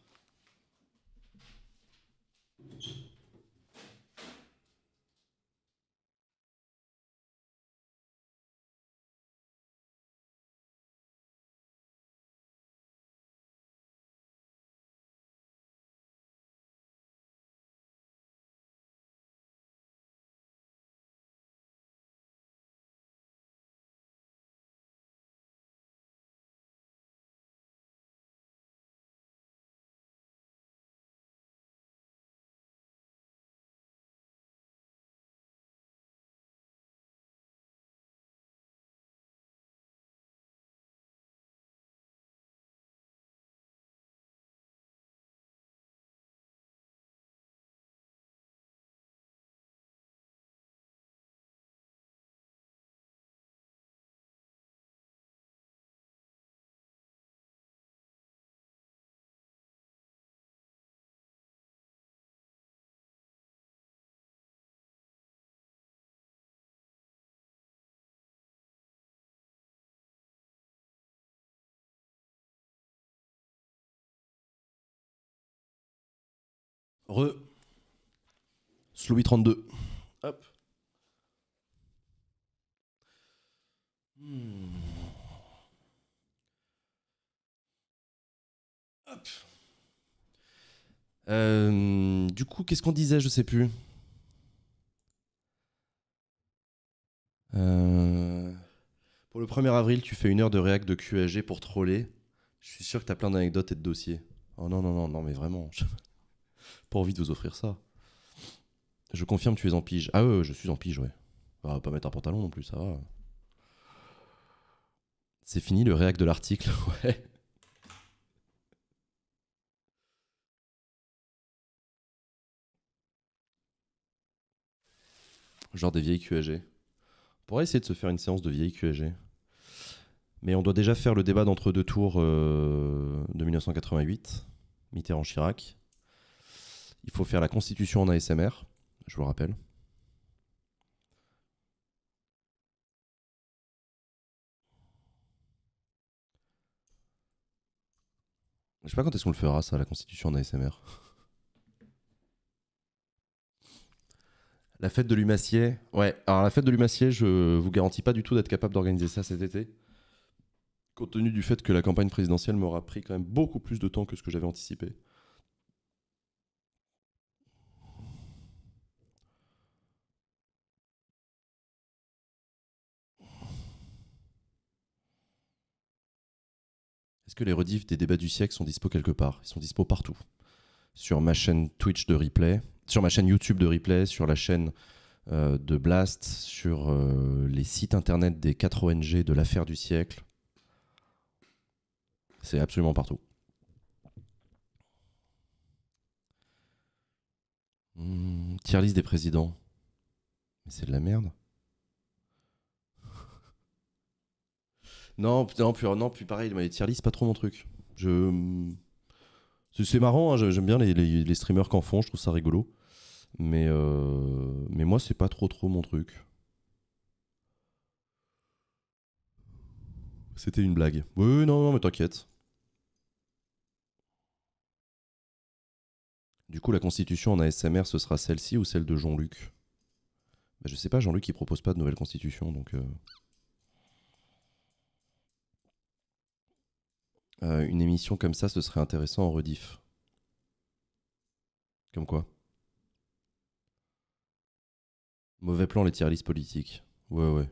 Re. Slowy 32. Hop. Hmm. Hop. Euh, du coup, qu'est-ce qu'on disait Je sais plus. Euh, pour le 1er avril, tu fais une heure de réac de QAG pour troller. Je suis sûr que tu as plein d'anecdotes et de dossiers. Oh non, non, non, non, mais vraiment pas envie de vous offrir ça. Je confirme, tu es en pige. Ah ouais, je suis en pige, ouais. On va pas mettre un pantalon non plus, ça va. C'est fini le réact de l'article, *laughs* ouais. Genre des vieilles QAG. On pourrait essayer de se faire une séance de vieilles QAG. Mais on doit déjà faire le débat d'entre deux tours euh, de 1988, Mitterrand-Chirac. Il faut faire la constitution en ASMR, je vous le rappelle. Je sais pas quand est-ce qu'on le fera, ça, la constitution en ASMR. La fête de l'humacier. Ouais, alors la fête de l'humacier, je vous garantis pas du tout d'être capable d'organiser ça cet été. Compte tenu du fait que la campagne présidentielle m'aura pris quand même beaucoup plus de temps que ce que j'avais anticipé. Est-ce que les rediffs des débats du siècle sont dispo quelque part Ils sont dispo partout. Sur ma chaîne Twitch de replay, sur ma chaîne YouTube de replay, sur la chaîne euh, de Blast, sur euh, les sites internet des 4 ONG de l'affaire du siècle. C'est absolument partout. Mmh, des présidents. Mais c'est de la merde. Non, non, puis, non, puis pareil, les tier c'est pas trop mon truc. Je... C'est marrant, hein, j'aime bien les, les, streamers qu'en font, je trouve ça rigolo. Mais, euh, mais moi, c'est pas trop trop mon truc. C'était une blague. Oui, non, mais t'inquiète. Du coup, la constitution en ASMR, ce sera celle-ci ou celle de Jean-Luc bah, Je sais pas, Jean-Luc, il propose pas de nouvelle constitution, donc... Euh. Euh, une émission comme ça, ce serait intéressant en rediff. Comme quoi Mauvais plan, les tier politiques. Ouais, ouais.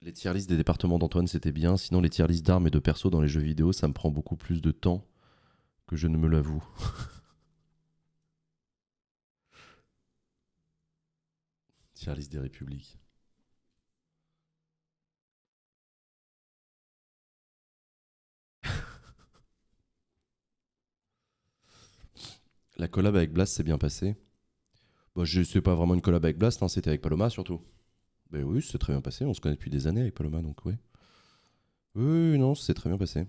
Les tier des départements d'Antoine, c'était bien. Sinon, les tier d'armes et de perso dans les jeux vidéo, ça me prend beaucoup plus de temps que je ne me l'avoue. Service *laughs* des républiques. *laughs* La collab avec Blast s'est bien passée. Bon, je sais pas vraiment une collab avec Blast, hein, c'était avec Paloma surtout. Ben oui, c'est très bien passé. On se connaît depuis des années avec Paloma, donc oui. Oui, non, c'est très bien passé.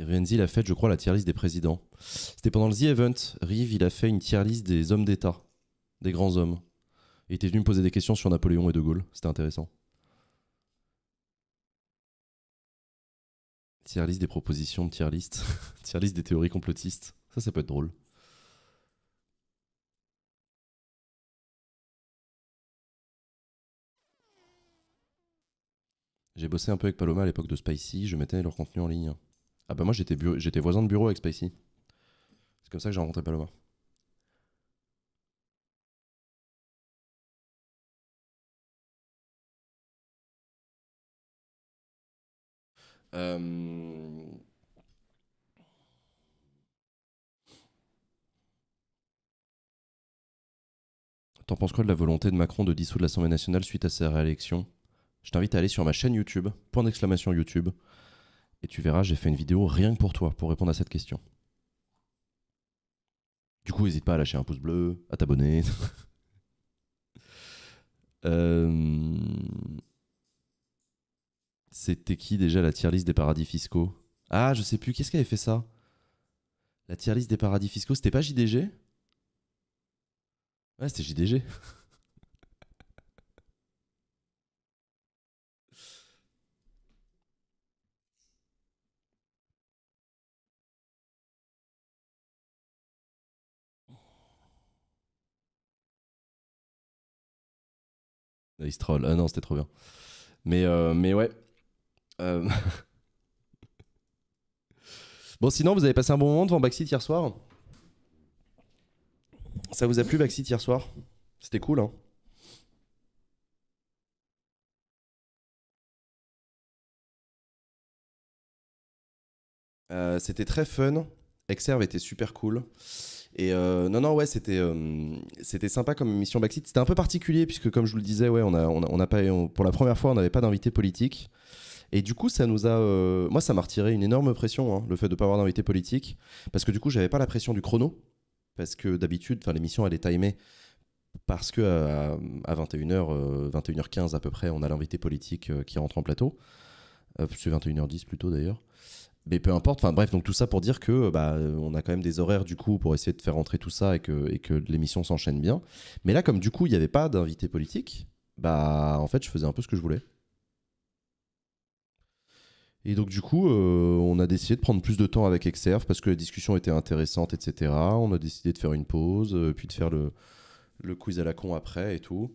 Renzi l'a fait, je crois, la tier list des présidents. C'était pendant le The Event. Rive, il a fait une tier list des hommes d'État, des grands hommes. il était venu me poser des questions sur Napoléon et De Gaulle. C'était intéressant. Tier list des propositions de tier list. *laughs* tier list des théories complotistes. Ça, ça peut être drôle. J'ai bossé un peu avec Paloma à l'époque de Spicy, je mettais leur contenu en ligne. Ah bah moi j'étais, j'étais voisin de bureau avec spicy C'est comme ça que j'ai rencontré Paloma. Euh... T'en penses quoi de la volonté de Macron de dissoudre l'Assemblée nationale suite à sa réélections Je t'invite à aller sur ma chaîne YouTube, point d'exclamation YouTube. Et tu verras, j'ai fait une vidéo rien que pour toi, pour répondre à cette question. Du coup, n'hésite pas à lâcher un pouce bleu, à t'abonner. *laughs* Euh, c'était qui déjà la tier des paradis fiscaux Ah, je sais plus, qu'est-ce qui avait fait ça La tier des paradis fiscaux, c'était pas JDG Ouais, c'était JDG. *laughs* Ah, ah non, c'était trop bien. Mais, euh, mais ouais. Euh. *laughs* bon, sinon, vous avez passé un bon moment devant Backseat hier soir Ça vous a plu, Backseat, hier soir C'était cool, hein euh, C'était très fun. Exerve était super cool. Et euh, non, non, ouais, c'était euh, c'était sympa comme émission Backseat. C'était un peu particulier puisque, comme je vous le disais, ouais, on a, on a, pas, pour la première fois, on n'avait pas d'invité politique. Et du coup, ça nous a, euh, moi, ça m'a retiré une énorme pression, hein, le fait de ne pas avoir d'invité politique, parce que du coup, j'avais pas la pression du chrono, parce que d'habitude, enfin, l'émission elle est timée parce que à, 21h, 21h15 à peu près, on a l'invité politique qui rentre en plateau. c'est 21h10 plutôt d'ailleurs mais peu importe. Enfin bref, donc tout ça pour dire que euh, bah, euh, on a quand même des horaires du coup pour essayer de faire rentrer tout ça et que, et que l'émission s'enchaîne bien. Mais là, comme du coup, il n'y avait pas d'invité politique, bah en fait, je faisais un peu ce que je voulais. Et donc du coup, euh, on a décidé de prendre plus de temps avec Exerf parce que la discussion était intéressante, etc. On a décidé de faire une pause, puis de faire le, le quiz à la con après et tout.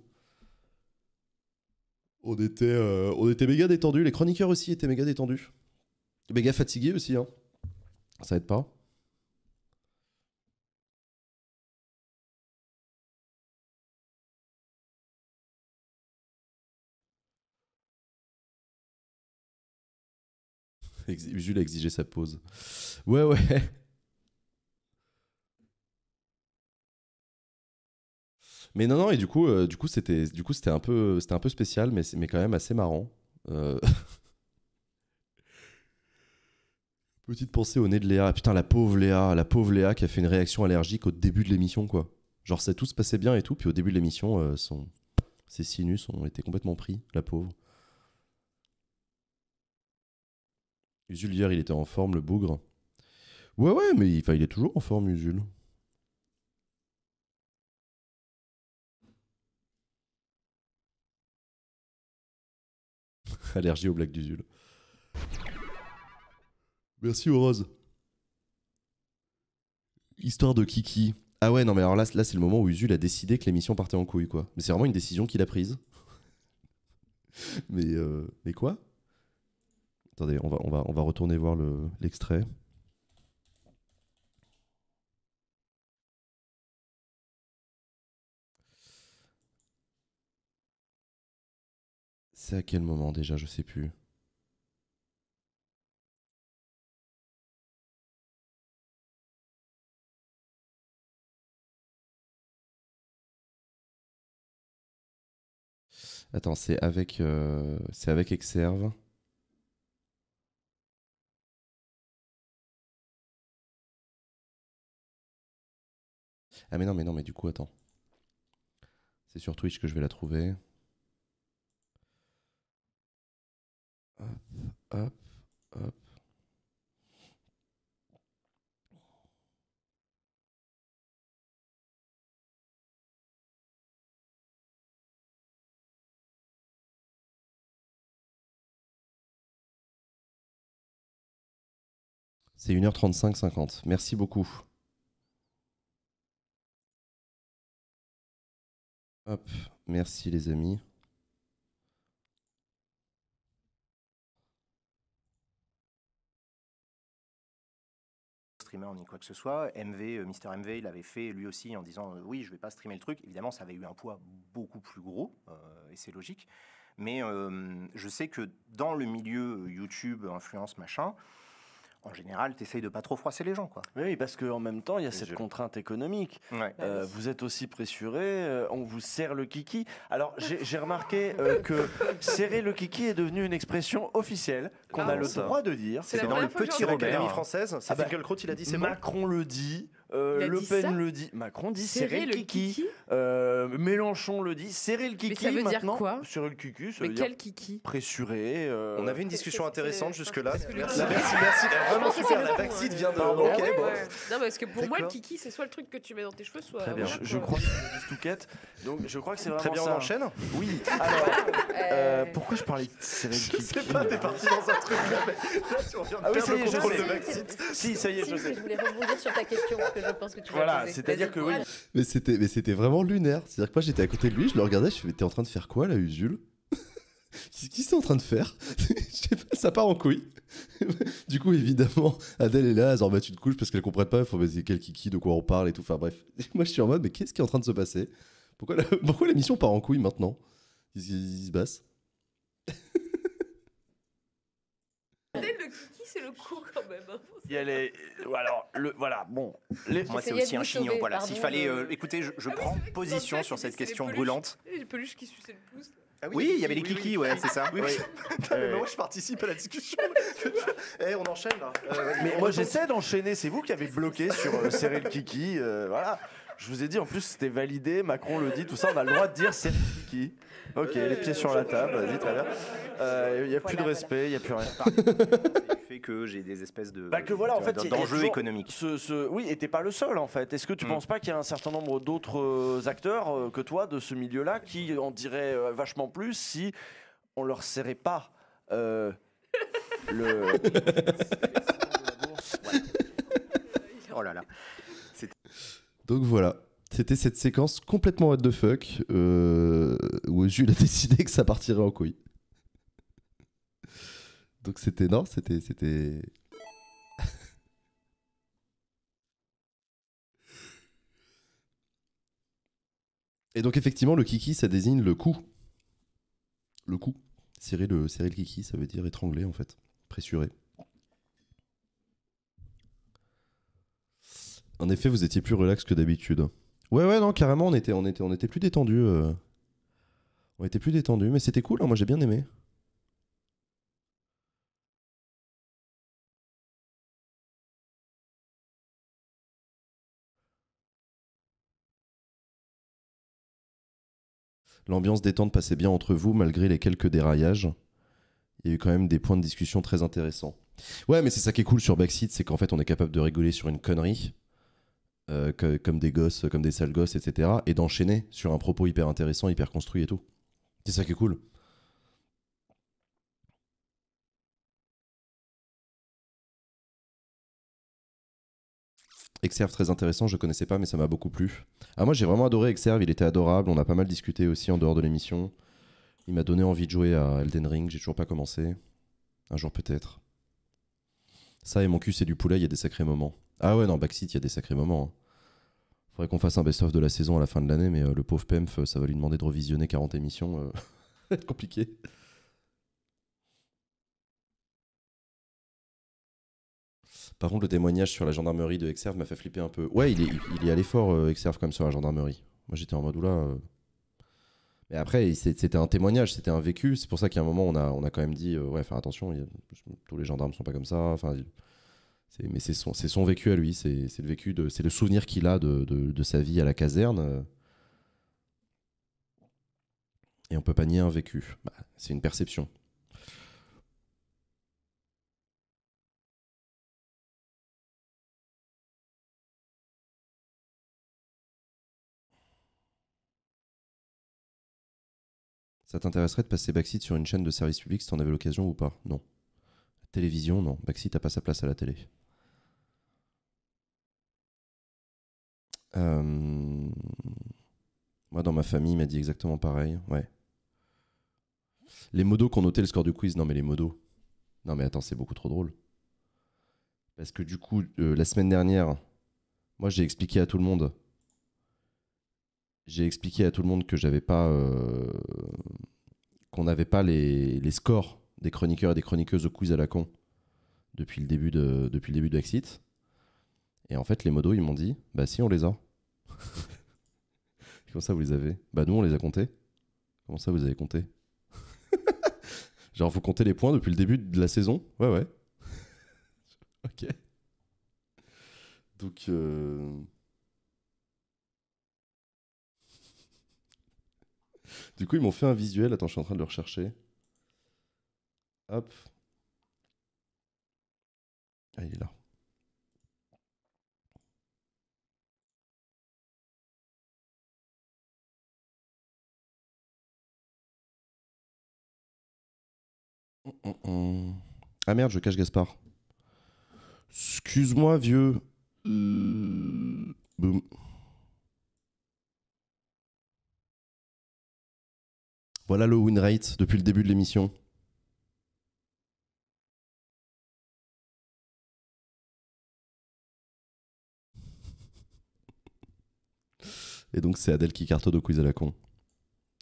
On était, on était méga détendus, les chroniqueurs aussi étaient méga détendus. Mais gars fatigué aussi, hein. Ça aide pas. *laughs* Jules a exigé sa pause. Ouais, ouais. Mais non, non, et du coup, euh, du coup, c'était, du coup, c'était un peu, c'était un peu spécial, mais mais quand même assez marrant. Euh... *laughs* Petite pensée au nez de Léa. Putain, la pauvre Léa, la pauvre Léa qui a fait une réaction allergique au début de l'émission, quoi. Genre, ça tout se passait bien et tout, puis au début de l'émission, euh, son... ses sinus ont été complètement pris, la pauvre. Usul, hier, il était en forme, le bougre. Ouais, ouais, mais il, il est toujours en forme, Usul. *laughs* Allergie aux blagues d'Usul. Merci aux Histoire de Kiki. Ah ouais, non, mais alors là, c'est le moment où Usul a décidé que l'émission partait en couille, quoi. Mais c'est vraiment une décision qu'il a prise. *laughs* mais, euh, mais quoi Attendez, on va, on, va, on va retourner voir l'extrait. c'est à quel moment déjà, je sais plus. Attends, c'est avec, euh, c'est avec Exerve. Ah mais non, mais non, mais du coup, attends. C'est sur Twitch que je vais la trouver. Hop, hop, hop. C'est 1h35, 50. Merci beaucoup. Hop, merci les amis. streamer ni quoi que ce soit. MV, euh, Mister MV, il avait fait lui aussi en disant euh, oui, je vais pas streamer le truc. Évidemment, ça avait eu un poids beaucoup plus gros, euh, et c'est logique. Mais je sais que dans le milieu YouTube, influence, machin, en général, tu essayes de pas trop froisser les gens. Quoi. Oui, parce qu'en même temps, il y a cette contrainte économique. Euh, bah, vous êtes aussi pressuré, euh, on vous serre le kiki. Alors, j'ai *laughs* remarqué euh, que serrer le kiki est devenu une expression officielle qu'on ah a le droit de dire. C'est dans le petit Robert. française, c'est ah bah, il a dit c'est Macron le dit. Euh, le Pen le dit, Macron dit serrer le kiki, euh, Mélenchon le dit, serrer le kiki. Mais ça veut maintenant. dire quoi Serrer le kiki, ça veut Mais quel kiki Pressuré. Euh. On avait une discussion intéressante jusque-là. Merci, merci, merci. Vraiment super, la vaccine hein. vient de. Pardon, ok, ouais, bon. Ouais. Non, parce que pour moi, le kiki, c'est soit le truc que tu mets dans tes cheveux, soit. Très bien, je, crois que Donc, je crois que c'est vraiment. Très bien, on hein. enchaîne Oui. *laughs* Alors, euh, pourquoi je parlais de serrer le kiki Je sais pas, t'es parti dans un truc là. Là, ah ça de perdre le contrôle de backseat. Si, ça y est, je Je voulais rebondir sur ta question. Voilà, c'est-à-dire que oui. Mais c'était, mais c'était vraiment lunaire. C'est-à-dire que moi, j'étais à côté de lui, je le regardais, je me t'es en train de faire quoi là, Usul *laughs* Qu'est-ce qu'il est en train de faire *laughs* ça part en couille. *laughs* du coup, évidemment, Adèle est là, elle en met bah, une couche parce qu'elle comprend pas, il faut mais quel kiki, de quoi on parle et tout. Enfin bref, moi je suis en mode, mais qu'est-ce qui est en train de se passer Pourquoi la, mission l'émission part en couille maintenant Qu'est-ce se passe c'est le coup quand même. Hein, il y a Alors, le, voilà, bon. Moi, c'est aussi un chignon. Voilà, s'il fallait. Euh. Euh, écoutez, je, ah prends position sur cette question y brûlante. Les peluches qui suçaient le pouce. Ah oui, il y avait les kikis, ouais, c'est ça. Oui. moi, je participe à la discussion. on enchaîne là. mais moi, j'essaie d'enchaîner. C'est vous qui avez bloqué sur serrer le kiki. voilà. Je vous ai dit, en plus, c'était validé. Macron le dit, tout ça. On a le droit de dire serrer le kiki. Ok, les pieds sur la table, vas-y, très bien. Il euh, n'y a plus de respect, il n'y a plus rien. *laughs* fait que j'ai des espèces de bah voilà en fait d'enjeux économiques. Ce, ce, oui, et t'es pas le seul en fait. Est-ce que tu ne mm. penses pas qu'il y a un certain nombre d'autres euh, acteurs euh, que toi de ce milieu-là qui en diraient vachement plus si on leur serrait pas euh, le. *laughs* oh là là. Donc voilà c'était cette séquence complètement what the fuck euh, où Jules a *laughs* décidé que ça partirait en couille. Donc c'était non, c'était c'était *laughs* Et donc effectivement le kiki ça désigne le coup. Le coup. Serrer le, serrer le kiki, ça veut dire étrangler en fait, pressurer. En effet, vous étiez plus relax que d'habitude. Ouais, ouais, non, carrément, on était, on était, on était plus détendu. Euh. On était plus détendu, mais c'était cool, hein, moi j'ai bien aimé. L'ambiance détente passait bien entre vous, malgré les quelques déraillages. Il y a eu quand même des points de discussion très intéressants. Ouais, mais c'est ça qui est cool sur Backseat, c'est qu'en fait on est capable de rigoler sur une connerie euh, comme des gosses, comme des sales gosses, etc. Et d'enchaîner sur un propos hyper intéressant, hyper construit et tout. C'est ça qui est cool. Exerve très intéressant, je connaissais pas mais ça m'a beaucoup plu. Ah moi j'ai vraiment adoré Exerve, il était adorable, on a pas mal discuté aussi en dehors de l'émission. Il m'a donné envie de jouer à Elden Ring, j'ai toujours pas commencé. Un jour peut-être. Ça et mon cul c'est du poulet, il y a des sacrés moments. Ah ouais non, Backseat, il y a des sacrés moments. Hein faudrait qu'on fasse un best-of de la saison à la fin de l'année, mais euh, le pauvre PEMF, euh, ça va lui demander de revisionner 40 émissions. Euh, *laughs* être compliqué. Par contre, le témoignage sur la gendarmerie de Exerve m'a fait flipper un peu. Ouais, il est, il fort, à l'effort, Exerve, comme sur la gendarmerie. Moi, j'étais en mode là. Mais après, c'était un témoignage, c'était un vécu. C'est pour ça qu'à un moment, on a, quand même dit Ouais, faire attention, tous les gendarmes sont pas comme ça. Enfin, mais c'est son, son, vécu à lui, c'est le vécu c'est le souvenir qu'il a de, sa vie à la caserne. Et on peut pas nier un vécu. Bah, c'est une perception. Ça t'intéresserait de passer Baxit sur une chaîne de service public si t'en avais l'occasion ou pas Non. Télévision, non. Baxit n'a pas sa place à la télé. Euh, moi, dans ma famille, il m'a dit exactement pareil. Ouais. Les modos qui ont noté le score du quiz, non mais les modos. Non mais attends, c'est beaucoup trop drôle. Parce que du coup, euh, la semaine dernière, moi j'ai expliqué à tout le monde. J'ai expliqué à tout le monde que j'avais pas. Euh, qu'on n'avait pas les, scores des chroniqueurs et des chroniqueuses au quiz à la con depuis le début de, depuis le début de Exit. Et en fait, les modos, ils m'ont dit, bah si, on les a. *laughs* Comment ça, vous les avez Bah, nous, on les a comptés. Comment ça, vous avez compté *laughs* Genre, vous comptez les points depuis le début de la saison Ouais, ouais. *laughs* ok. Donc. Euh, du coup, ils m'ont fait un visuel. Attends, je suis en train de le rechercher. Hop. Ah, il est là. Ah merde, je cache Gaspard. Excuse-moi, vieux. Euh, boum. Voilà le win rate depuis le début de l'émission. Et donc c'est Adèle qui cartonne au quiz à la con.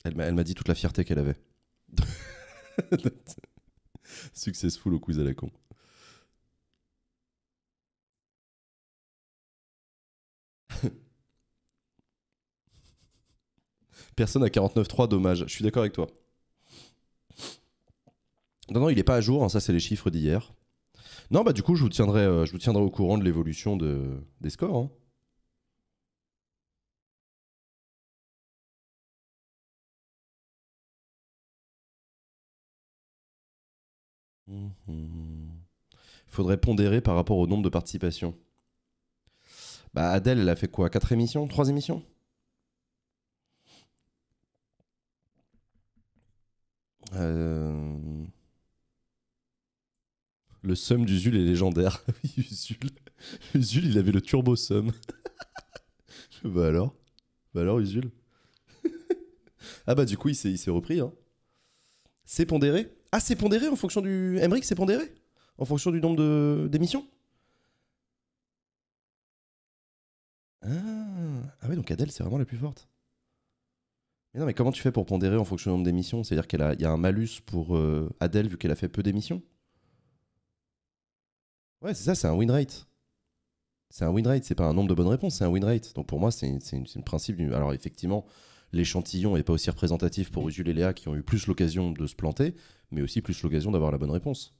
Elle m'a dit toute la fierté qu'elle avait. *laughs* *laughs* Successful au quiz à la con. *laughs* Personne à 49.3, dommage. Je suis d'accord avec toi. Non, non, il n'est pas à jour, hein, ça c'est les chiffres d'hier. Non, bah du coup, je vous tiendrai, euh, je vous tiendrai au courant de l'évolution de, des scores. Hein. Il faudrait pondérer par rapport au nombre de participations. Bah Adèle, elle a fait quoi Quatre émissions Trois émissions euh, Le sum d'Usul est légendaire. *laughs* oui, Usul. Usul, il avait le turbo sum. *laughs* bah alors Bah alors, Usul *laughs* Ah bah du coup, il s'est repris. Hein. C'est pondéré ah, c'est pondéré en fonction du. Emmerich, c'est pondéré En fonction du nombre de... d'émissions ah. ah. ouais, donc Adèle, c'est vraiment la plus forte. Mais non, mais comment tu fais pour pondérer en fonction du nombre d'émissions C'est-à-dire qu'il y a un malus pour euh, Adèle vu qu'elle a fait peu d'émissions Ouais, c'est ça, c'est un win rate. C'est un win rate, c'est pas un nombre de bonnes réponses, c'est un win rate. Donc pour moi, c'est le principe du. Alors effectivement, l'échantillon n'est pas aussi représentatif pour Usul et Léa qui ont eu plus l'occasion de se planter, mais aussi plus l'occasion d'avoir la bonne réponse.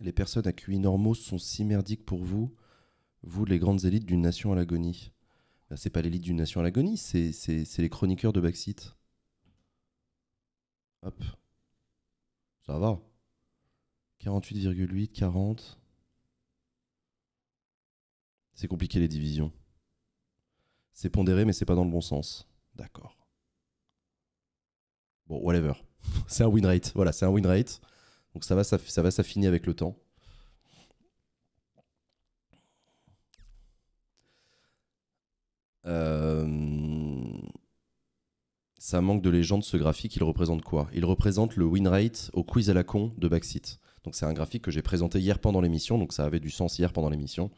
Les personnes à QI normaux sont si merdiques pour vous, vous les grandes élites d'une nation à l'agonie. Ce bah, c'est pas l'élite d'une nation à l'agonie, c'est, c'est, les chroniqueurs de Backseat. Hop. Ça va. 48,8, 40. C'est compliqué les divisions. C'est pondéré, mais c'est pas dans le bon sens. D'accord. Bon, whatever. *laughs* c'est un win rate. Voilà, c'est un win rate. Donc ça va, ça, ça va s'affiner avec le temps. Euh, ça manque de légende ce graphique. Il représente quoi Il représente le win rate au quiz à la con de Backseat. Donc c'est un graphique que j'ai présenté hier pendant l'émission, donc ça avait du sens hier pendant l'émission.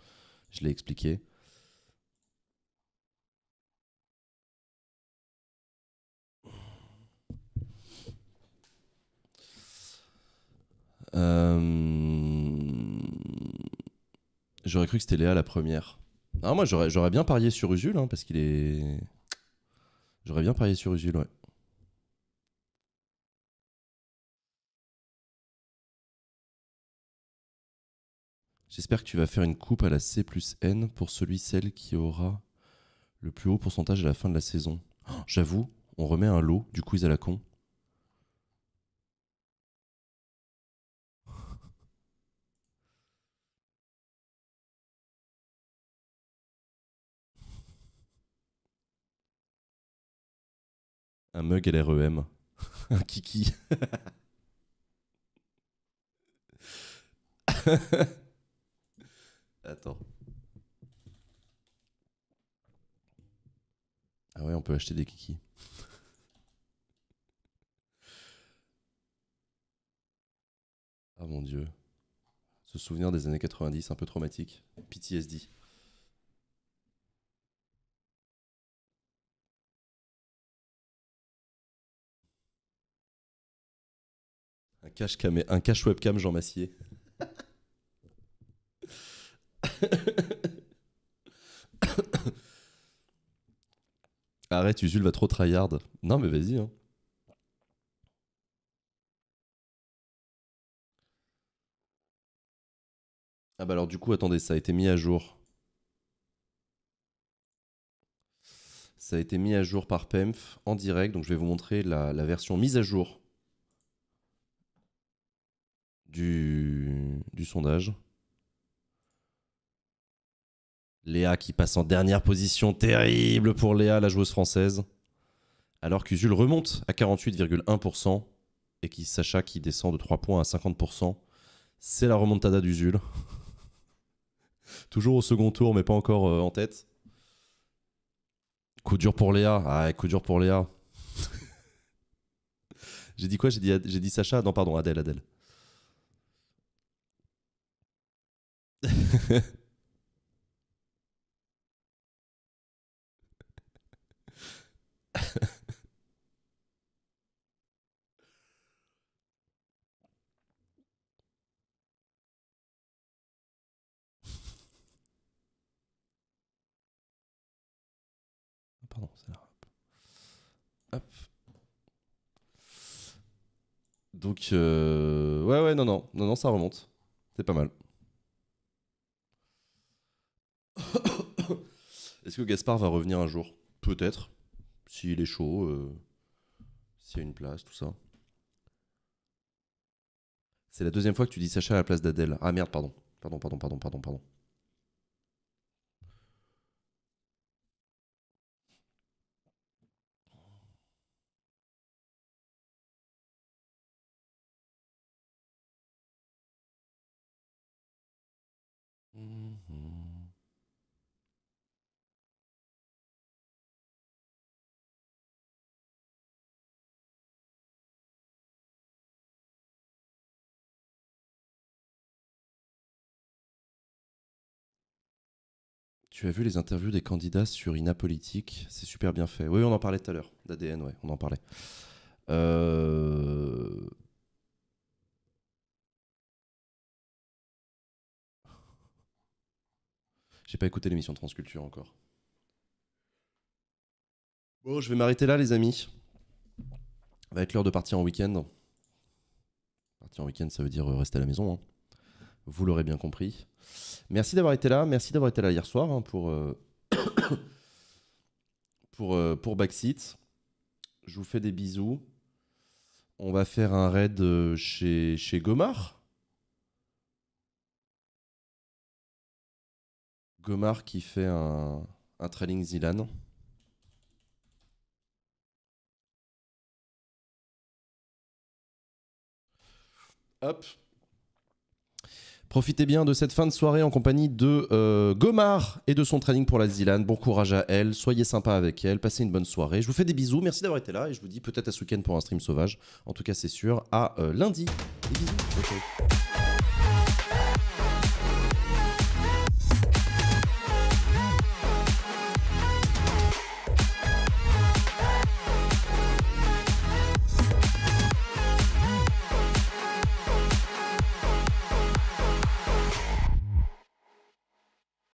Je l'ai expliqué. Euh, j'aurais cru que c'était Léa la première. Non ah, moi, j'aurais, bien parié sur Usul, hein, parce qu'il est. J'aurais bien parié sur Usul, ouais. J'espère que tu vas faire une coupe à la C plus N pour celui-celle qui aura le plus haut pourcentage à la fin de la saison. Oh, j'avoue, on remet un lot, du quiz à la con. Un mug LREM. *laughs* un kiki. *laughs* Attends. Ah ouais, on peut acheter des kiki. Ah mon dieu. Ce souvenir des années 90, un peu traumatique. PTSD. cache un cache webcam Jean Massier. Arrête, Usul va trop tryhard. Non, mais vas-y. Hein. Ah bah alors du coup, attendez, ça a été mis à jour. Ça a été mis à jour par PEMF en direct, donc je vais vous montrer la version mise à jour du, sondage. Léa qui passe en dernière position, terrible pour Léa, la joueuse française. Alors qu'Uzul remonte à 48,1% et qui Sacha qui descend de 3 points à 50%. C'est la remontada d'Uzul *laughs* Toujours au second tour, mais pas encore euh, en tête. Coup dur pour Léa. Ah coup dur pour Léa. *laughs* J'ai dit quoi J'ai dit, dit Sacha Non, pardon, Adèle, Adèle. Ah, pardon, c'est là. Hop. Donc, euh, ouais, ouais, non, non, non, non, ça remonte. C'est pas mal. *coughs* Est-ce que Gaspard va revenir un jour Peut-être. S'il est chaud, euh, s'il y a une place, tout ça. C'est la deuxième fois que tu dis Sacha à la place d'Adèle. Ah merde, pardon. Pardon, pardon, pardon, pardon, pardon. Tu as vu les interviews des candidats sur Inapolitique C'est super bien fait. Oui, on en parlait tout à l'heure. D'ADN, ouais, on en parlait. Euh... J'ai pas écouté l'émission Transculture encore. Bon, je vais m'arrêter là, les amis. Va être l'heure de partir en week-end. Partir en week-end, ça veut dire rester à la maison. Hein vous l'aurez bien compris. Merci d'avoir été là, merci d'avoir été là hier soir hein, pour, euh, *coughs* euh, pour, Backseat. Je vous fais des bisous. On va faire un raid euh, chez, chez Gomard. Gomard qui fait un, un trailing Zilan. Hop. Profitez bien de cette fin de soirée en compagnie de Gomar euh, Gomard et de son training pour la Zilane. Bon courage à elle, soyez sympa avec elle, passez une bonne soirée. Je vous fais des bisous, merci d'avoir été là et je vous dis peut-être à ce week-end pour un stream sauvage. En tout cas, c'est sûr, à euh, lundi. Des bisous.